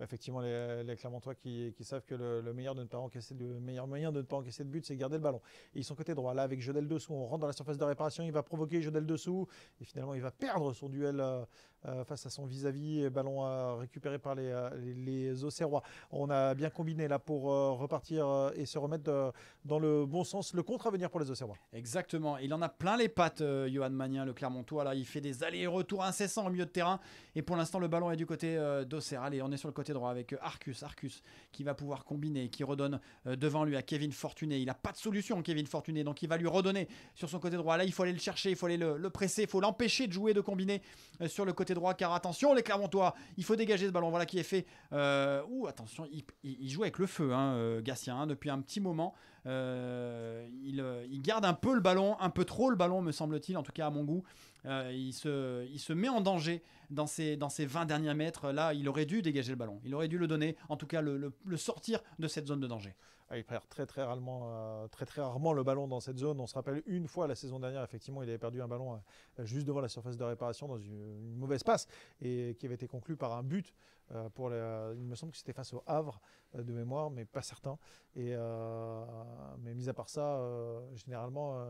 Effectivement, les, Clermontois qui, savent que le, meilleur de ne pas encaisser, le meilleur moyen de ne pas encaisser de but, c'est garder le ballon. ils sont côté droit. Là, avec Jodel Dessous, on rentre dans la surface de réparation. Il va provoquer Jodel Dessous. Et finalement, il va perdre son duel euh, euh, face à son vis-à-vis, ballon récupéré par les, euh, les, On a bien combiné là pour euh, repartir et se remettre dans le bon sens, le contre à pour les Auxerrois. Exactement, il en a plein les pattes, Johan Magnin, le Clermontois, là, il fait des allers-retours incessants au milieu de terrain, et pour l'instant le ballon est du côté d'Auxerre. Allez, on est sur le côté droit avec Arcus, Arcus qui va pouvoir combiner, qui redonne devant lui à Kevin Fortuné. Il n'a pas de solution, Kevin Fortuné, donc il va lui redonner sur son côté droit. Là, il faut aller le chercher, il faut aller le, le presser, il faut l'empêcher de jouer, de combiner sur le côté droit, car attention, les Clermontois, il faut dégager ce ballon. Voilà qui est fait. Euh, attention, il, joue avec le feu, hein, euh, Gatien, hein, depuis un petit moment. Euh, il, garde un peu le ballon, un peu trop le ballon, me semble-t-il, en tout cas à mon goût. Euh, il, se, met en danger dans ces dans 20 derniers mètres. Là, il aurait dû dégager le ballon. Il aurait dû le donner, en tout cas le, sortir de cette zone de danger. Ah, il perd très très, rarement, euh, très très rarement le ballon dans cette zone. On se rappelle une fois la saison dernière, effectivement, il avait perdu un ballon euh, juste devant la surface de réparation dans une, mauvaise passe et qui avait été conclu par un but. pour il me semble que c'était face au Havre. Euh, de mémoire, mais pas certain. Et, euh, mais mis à part ça, euh, généralement,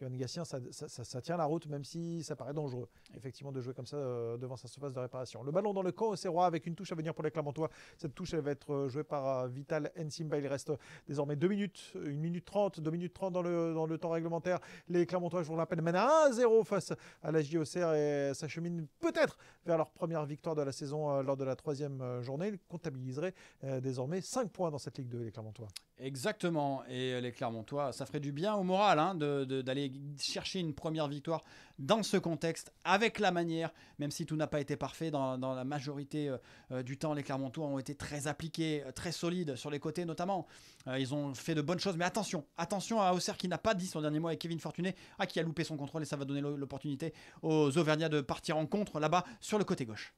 Yvan Gassien, ça, tient la route, même si ça paraît dangereux, effectivement, de jouer comme ça devant sa surface de réparation. Le ballon dans le camp au avec une touche à venir pour les Clermontois. Cette touche, elle va être jouée par Vital Ensimba Il reste désormais 2 minutes, 1 minute 30, 2 minutes 30 dans le, dans le temps réglementaire. Les Clermontois, je vous rappelle, mènent à 1-0 face à la JOCR et s'acheminent peut-être vers leur première victoire de la saison lors de la troisième journée. Ils comptabiliseraient désormais 5 points dans cette Ligue 2, les Clermontois. Exactement. Et euh, les Clermontois, ça ferait du bien au moral hein, d'aller chercher une première victoire dans ce contexte, avec la manière, même si tout n'a pas été parfait dans, la majorité euh, euh, du temps. Les Clermontois ont été très appliqués, très solides, sur les côtés notamment. ils ont fait de bonnes choses, mais attention, attention à Auxerre qui n'a pas dit son dernier mot avec Kevin Fortuné, à ah, qui a loupé son contrôle et ça va donner l'opportunité aux Auvergnats de partir en contre là-bas sur le côté gauche.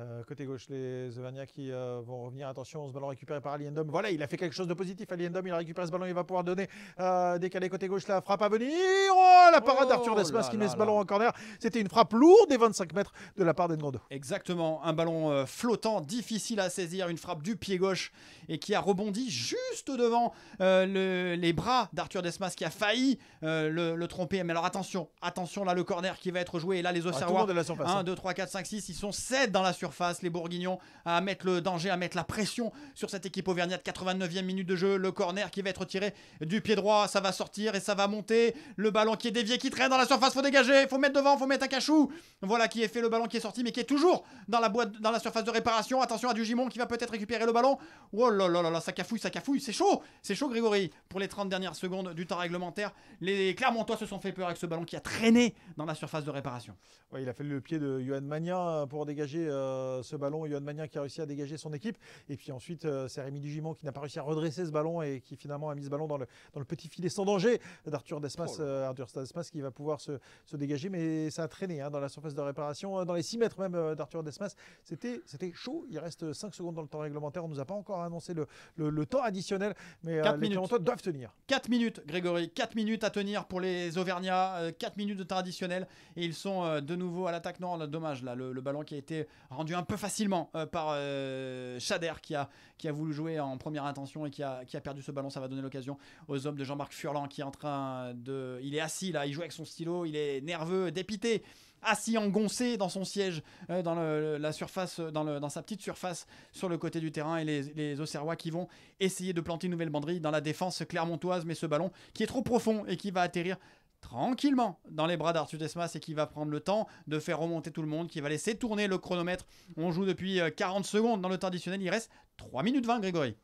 Euh, côté gauche, les Evania qui euh, vont revenir. Attention, ce ballon récupéré par Aliendom. Voilà, il a fait quelque chose de positif. Aliendom, il a récupéré ce ballon, il va pouvoir donner. Euh, décaler décalé côté gauche, la frappe à venir. Oh, la parade oh d'Arthur Desmas qui met ce ballon en corner. C'était une frappe lourde des 25 mètres de la part d'Engondo. Exactement, un ballon flottant, difficile à saisir, une frappe du pied gauche et qui a rebondi juste devant les bras d'Arthur Desmas qui a failli le, tromper. Mais alors attention, attention là, le corner qui va être joué. Et là, les ah, Auxerrois, 1, 2, 3, 4, 5, 6, ils sont 7 dans la les Bourguignons à mettre le danger, à mettre la pression sur cette équipe auvergnate. 89e minute de jeu, le corner qui va être tiré du pied droit. Ça va sortir et ça va monter. Le ballon qui est dévié, qui traîne dans la surface. Faut dégager, faut mettre devant, faut mettre un cachou. Voilà qui est fait. Le ballon qui est sorti, mais qui est toujours dans la boîte, dans la surface de réparation. Attention à Dugimon qui va peut-être récupérer le ballon. Oh là là là là, ça cafouille, ça cafouille. C'est chaud, c'est chaud, Grégory. Pour les 30 dernières secondes du temps réglementaire, les Clermontois se sont fait peur avec ce ballon qui a traîné dans la surface de réparation. il a fait le pied de Johan Mania euh, pour dégager. Euh, euh, ce ballon. Yohan Magnin qui a réussi à dégager son équipe. Et puis ensuite, euh, c'est Rémi Dugimon qui n'a pas réussi à redresser ce ballon et qui finalement a mis ce ballon dans le, dans le petit filet sans danger d'Arthur Desmas, oh euh, Arthur qui va pouvoir se, se dégager. Mais ça a traîné hein, dans la surface de réparation, dans les 6 mètres même d'Arthur Desmas. C'était chaud. Il reste 5 secondes dans le temps réglementaire. On ne nous a pas encore annoncé le, le, temps additionnel. Mais les Clermontois doivent tenir. 4 minutes, Grégory. 4 minutes à tenir pour les Auvergnats. 4 minutes de temps additionnel. Et ils sont de nouveau à l'attaque. Non, dommage là. Le, ballon qui a été un peu facilement euh, par euh, Shader Chader qui a, qui a voulu jouer en première intention et qui a, perdu ce ballon. Ça va donner l'occasion aux hommes de Jean-Marc Furlan qui est en train de. Il est assis là, il joue avec son stylo, il est nerveux, dépité assis engoncé dans son siège, euh, dans la surface, dans, le, dans, sa petite surface sur le côté du terrain, et les, les Auxerrois qui vont essayer de planter une nouvelle banderie dans la défense clermontoise, mais ce ballon qui est trop profond et qui va atterrir tranquillement dans les bras d'Arthur Desmas et qui va prendre le temps de faire remonter tout le monde, qui va laisser tourner le chronomètre. On joue depuis 40 euh, secondes dans le temps additionnel, il reste 3 minutes 20 Grégory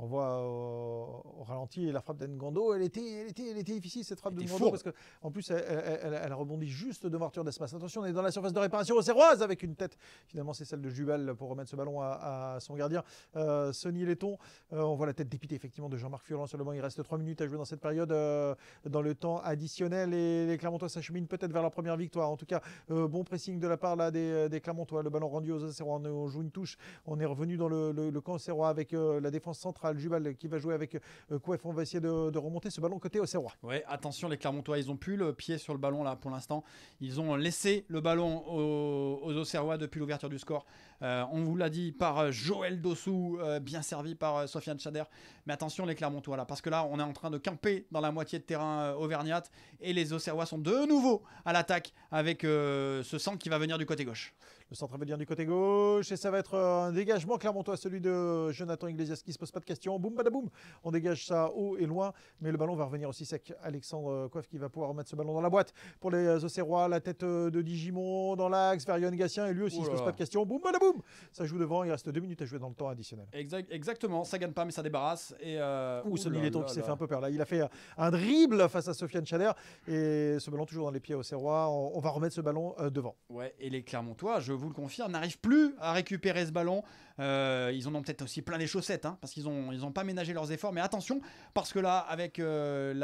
on voit au, ralenti la frappe d'Engando. Elle était, elle, était, elle était difficile cette frappe de Ngando parce qu'en plus elle, elle, rebondi rebondit juste devant Arthur Desmas. Attention, on est dans la surface de réparation aux Serroise avec une tête. Finalement, c'est celle de Jubal pour remettre ce ballon à, son gardien, Sony euh, Sonny Letton. Euh, on voit la tête dépitée effectivement de Jean-Marc Furlan Seulement, Il reste trois minutes à jouer dans cette période euh, dans le temps additionnel et les Clermontois s'acheminent peut-être vers leur première victoire. En tout cas, bon pressing de la part là, des, Clermontois. Le ballon rendu aux Serrois, on, joue une touche. On est revenu dans le, le camp Serrois avec la défense centrale central, Jubal qui va jouer avec euh, Kouef. On va essayer de, remonter ce ballon côté Auxerrois. Ouais, attention, les Clermontois, ils ont pu le pied sur le ballon là pour l'instant. Ils ont laissé le ballon aux, Auxerrois depuis l'ouverture du score. Euh, on vous l'a dit par euh, Joël Dossou, bien servi par Sofiane Chader. Mais attention, les Clermontois là, parce que là, on est en train de camper dans la moitié de terrain Auvergnate et les Auxerrois sont de nouveau à l'attaque avec ce centre qui va venir du côté gauche. Le centre va du côté gauche et ça va être euh, un dégagement Clermontois, celui de Jonathan Iglesias qui se pose pas de questions. Boum, badaboum. On dégage ça haut et loin, mais le ballon va revenir aussi sec. Alexandre euh, Coiffe qui va pouvoir remettre ce ballon dans la boîte pour les euh, Auxerrois. La tête de Digimon dans l'axe vers Gatien et lui aussi il se pose pas de questions. Boum, badaboum. Ça joue devant. Il reste deux minutes à jouer dans le temps additionnel. exactement. Ça gagne pas, mais ça débarrasse. Et où Ouh, qui s'est fait un peu peur là. Il a fait un dribble face à Sofiane Chader, et ce ballon toujours dans les pieds Océrois. On, va remettre ce ballon devant. Ouais, et les Clermontois, je vous le confirme, n'arrivent plus à récupérer ce ballon. Euh, ils en ont peut-être aussi plein les chaussettes, hein, parce qu'ils n'ont ils ont pas ménagé leurs efforts. Mais attention, parce que là, avec euh,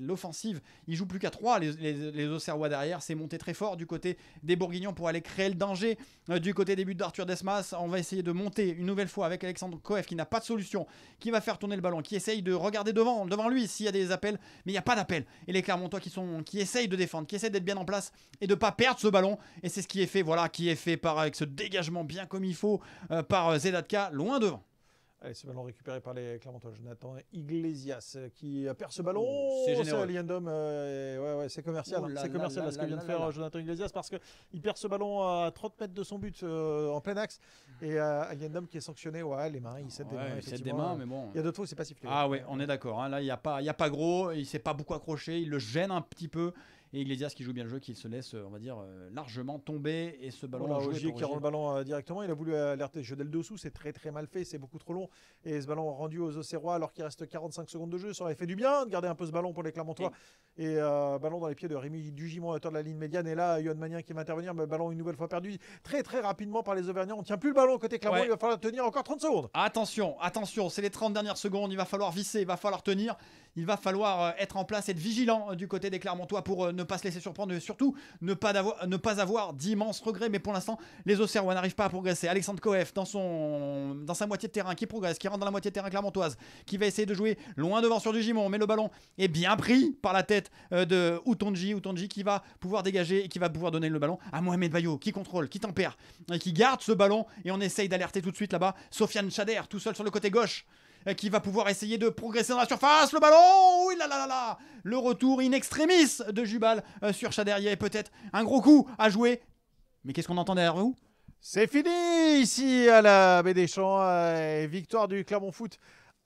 l'offensive, ils jouent plus qu'à 3. Les, les, Auxerrois derrière, c'est monté très fort du côté des Bourguignons pour aller créer le danger euh, du côté des buts d'Arthur Desmas. On va essayer de monter une nouvelle fois avec Alexandre Coef qui n'a pas de solution, qui va faire tourner le ballon, qui essaye de regarder devant, devant lui s'il y a des appels, mais il n'y a pas d'appel. Et les Clermontois qui, sont, qui essayent de défendre, qui essayent d'être bien en place et de pas perdre ce ballon. Et c'est ce qui est fait. Voilà qui est fait par, avec ce dégagement bien comme il faut euh, par euh, Zedatka, loin devant. Allez, ce ballon récupéré par les Clermontois. Jonathan Iglesias euh, qui perd ce ballon. c'est oh, ouais, ouais, commercial. c'est commercial hein. ce que vient de faire Jonathan Iglesias parce qu'il perd ce ballon à 30 mètres de son but en plein axe. Hmm. Et euh, qui est sanctionné, ouais, les mains, il cède ouais, des mains. Il cède des mais bon. Il y a d'autres fois, c'est pas sifflé. Ah ouais, on est d'accord. Hein. là, il n'y a, pas, y a pas gros. Il s'est pas beaucoup accroché. Il le gêne un petit peu. Et Iglesias qui joue bien le jeu, qui se laisse, euh, on va dire, euh, largement tomber et ce ballon. qui rend le ballon euh, directement. Il a voulu alerter jeu dès dessous. C'est très très mal fait. C'est beaucoup trop long. Et ce ballon rendu aux Océrois alors qu'il reste 45 secondes de jeu. Ça aurait fait du bien de garder un peu ce ballon pour les Clermontois. Et, ballon dans les pieds de Rémi Dugimon, auteur de la ligne médiane. Et là, Yohan Manien qui va intervenir. Mais ballon une nouvelle fois perdu très très rapidement par les Auvergnats. On tient plus le ballon côté Clermont. Il va falloir tenir encore 30 secondes. Attention, attention. C'est les 30 dernières secondes. Il va falloir visser. Il va falloir tenir il va falloir euh, être en place, être vigilant euh, du côté des Clermontois pour euh, ne pas se laisser surprendre et surtout ne pas, avoir, ne pas avoir d'immenses regrets. Mais pour l'instant, les Auxerrois n'arrivent pas à progresser. Alexandre Coef dans, son, dans sa moitié de terrain qui progresse, qui rentre dans la moitié de terrain clermontoise, qui va essayer de jouer loin devant sur du mais le ballon est bien pris par la tête de Outonji. Outonji qui va pouvoir dégager et qui va pouvoir donner le ballon à Mohamed Bayo qui contrôle, qui tempère, et qui garde ce ballon et on essaye d'alerter tout de suite là-bas Sofiane Chader tout seul sur le côté gauche. Euh, qui va pouvoir essayer de progresser dans la surface. Le ballon Oui, là, là, là, là Le retour in extremis de Jubal euh, sur Chaderia est peut-être un gros coup à jouer. Mais qu'est-ce qu'on entend derrière vous C'est fini ici à la Baie des Champs. Euh, victoire du Clermont Foot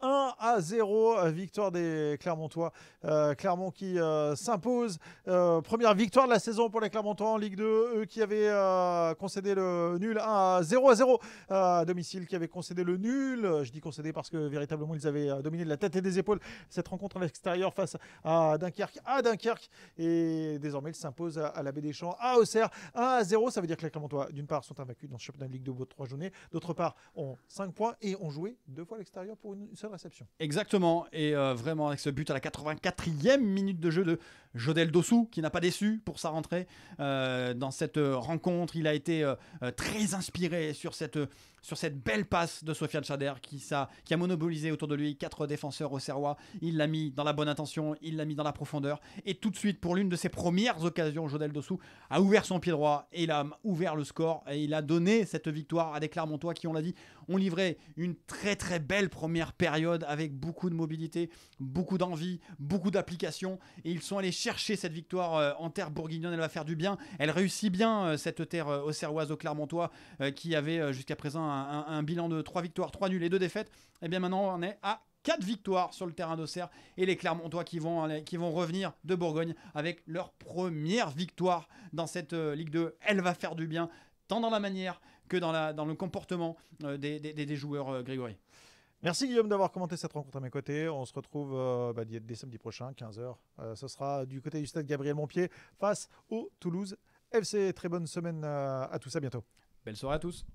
1 à 0, euh, victoire des Clermontois. Euh, Clermont qui euh, s'impose. première victoire de la saison pour les Clermontois en Ligue 2. Eux qui avaient concédé le nul 1 à 0 à 0 domicile, qui avait concédé le nul. Je dis concédé parce que véritablement ils avaient dominé de la tête et des épaules cette rencontre à l'extérieur face à Dunkerque. À Dunkerque. Et désormais ils s'imposent à, la Baie des Champs, à Auxerre. 1 à 0. Ça veut dire que les Clermontois, d'une part, sont invaincus dans ce championnat de Ligue 2 au bout 3 journées. D'autre part, ont 5 points et ont joué deux fois à l'extérieur pour une seule réception. Exactement, et euh, vraiment avec ce but à la 84e minute de jeu de Jodel Dossou, qui n'a pas déçu pour sa rentrée euh, dans cette euh, rencontre. Il a été très inspiré sur cette sur cette belle passe de Sofiane Chader qui, qui a monopolisé autour de lui quatre défenseurs au Serrois. Il l'a mis dans la bonne intention, il l'a mis dans la profondeur. Et tout de suite, pour l'une de ses premières occasions, Jodel Dossou a ouvert son pied droit et il a ouvert le score et il a donné cette victoire à des Clermontois qui, on l'a dit, ont livré une très très belle première période avec beaucoup de mobilité, beaucoup d'envie, beaucoup d'application. Et ils sont allés chercher cette victoire euh, en terre bourguignonne. Elle va faire du bien. Elle réussit bien euh, cette terre euh, Serrois aux Clermontois qui avait jusqu'à présent un, bilan de 3 victoires, 3 nuls et 2 défaites, et eh bien maintenant on est à 4 victoires sur le terrain d'Auxerre et les Clermontois qui vont, euh, qui vont revenir de Bourgogne avec leur première victoire dans cette euh, Ligue 2. Elle va faire du bien tant dans la manière que dans, la, dans le comportement euh, des, joueurs, Grégory. Merci Guillaume d'avoir commenté cette rencontre à mes côtés. On se retrouve bah, dès samedi prochain, 15h. ce sera du côté du stade Gabriel Montpied face au Toulouse FC. Très bonne semaine à tous, à bientôt. Belle soirée à tous.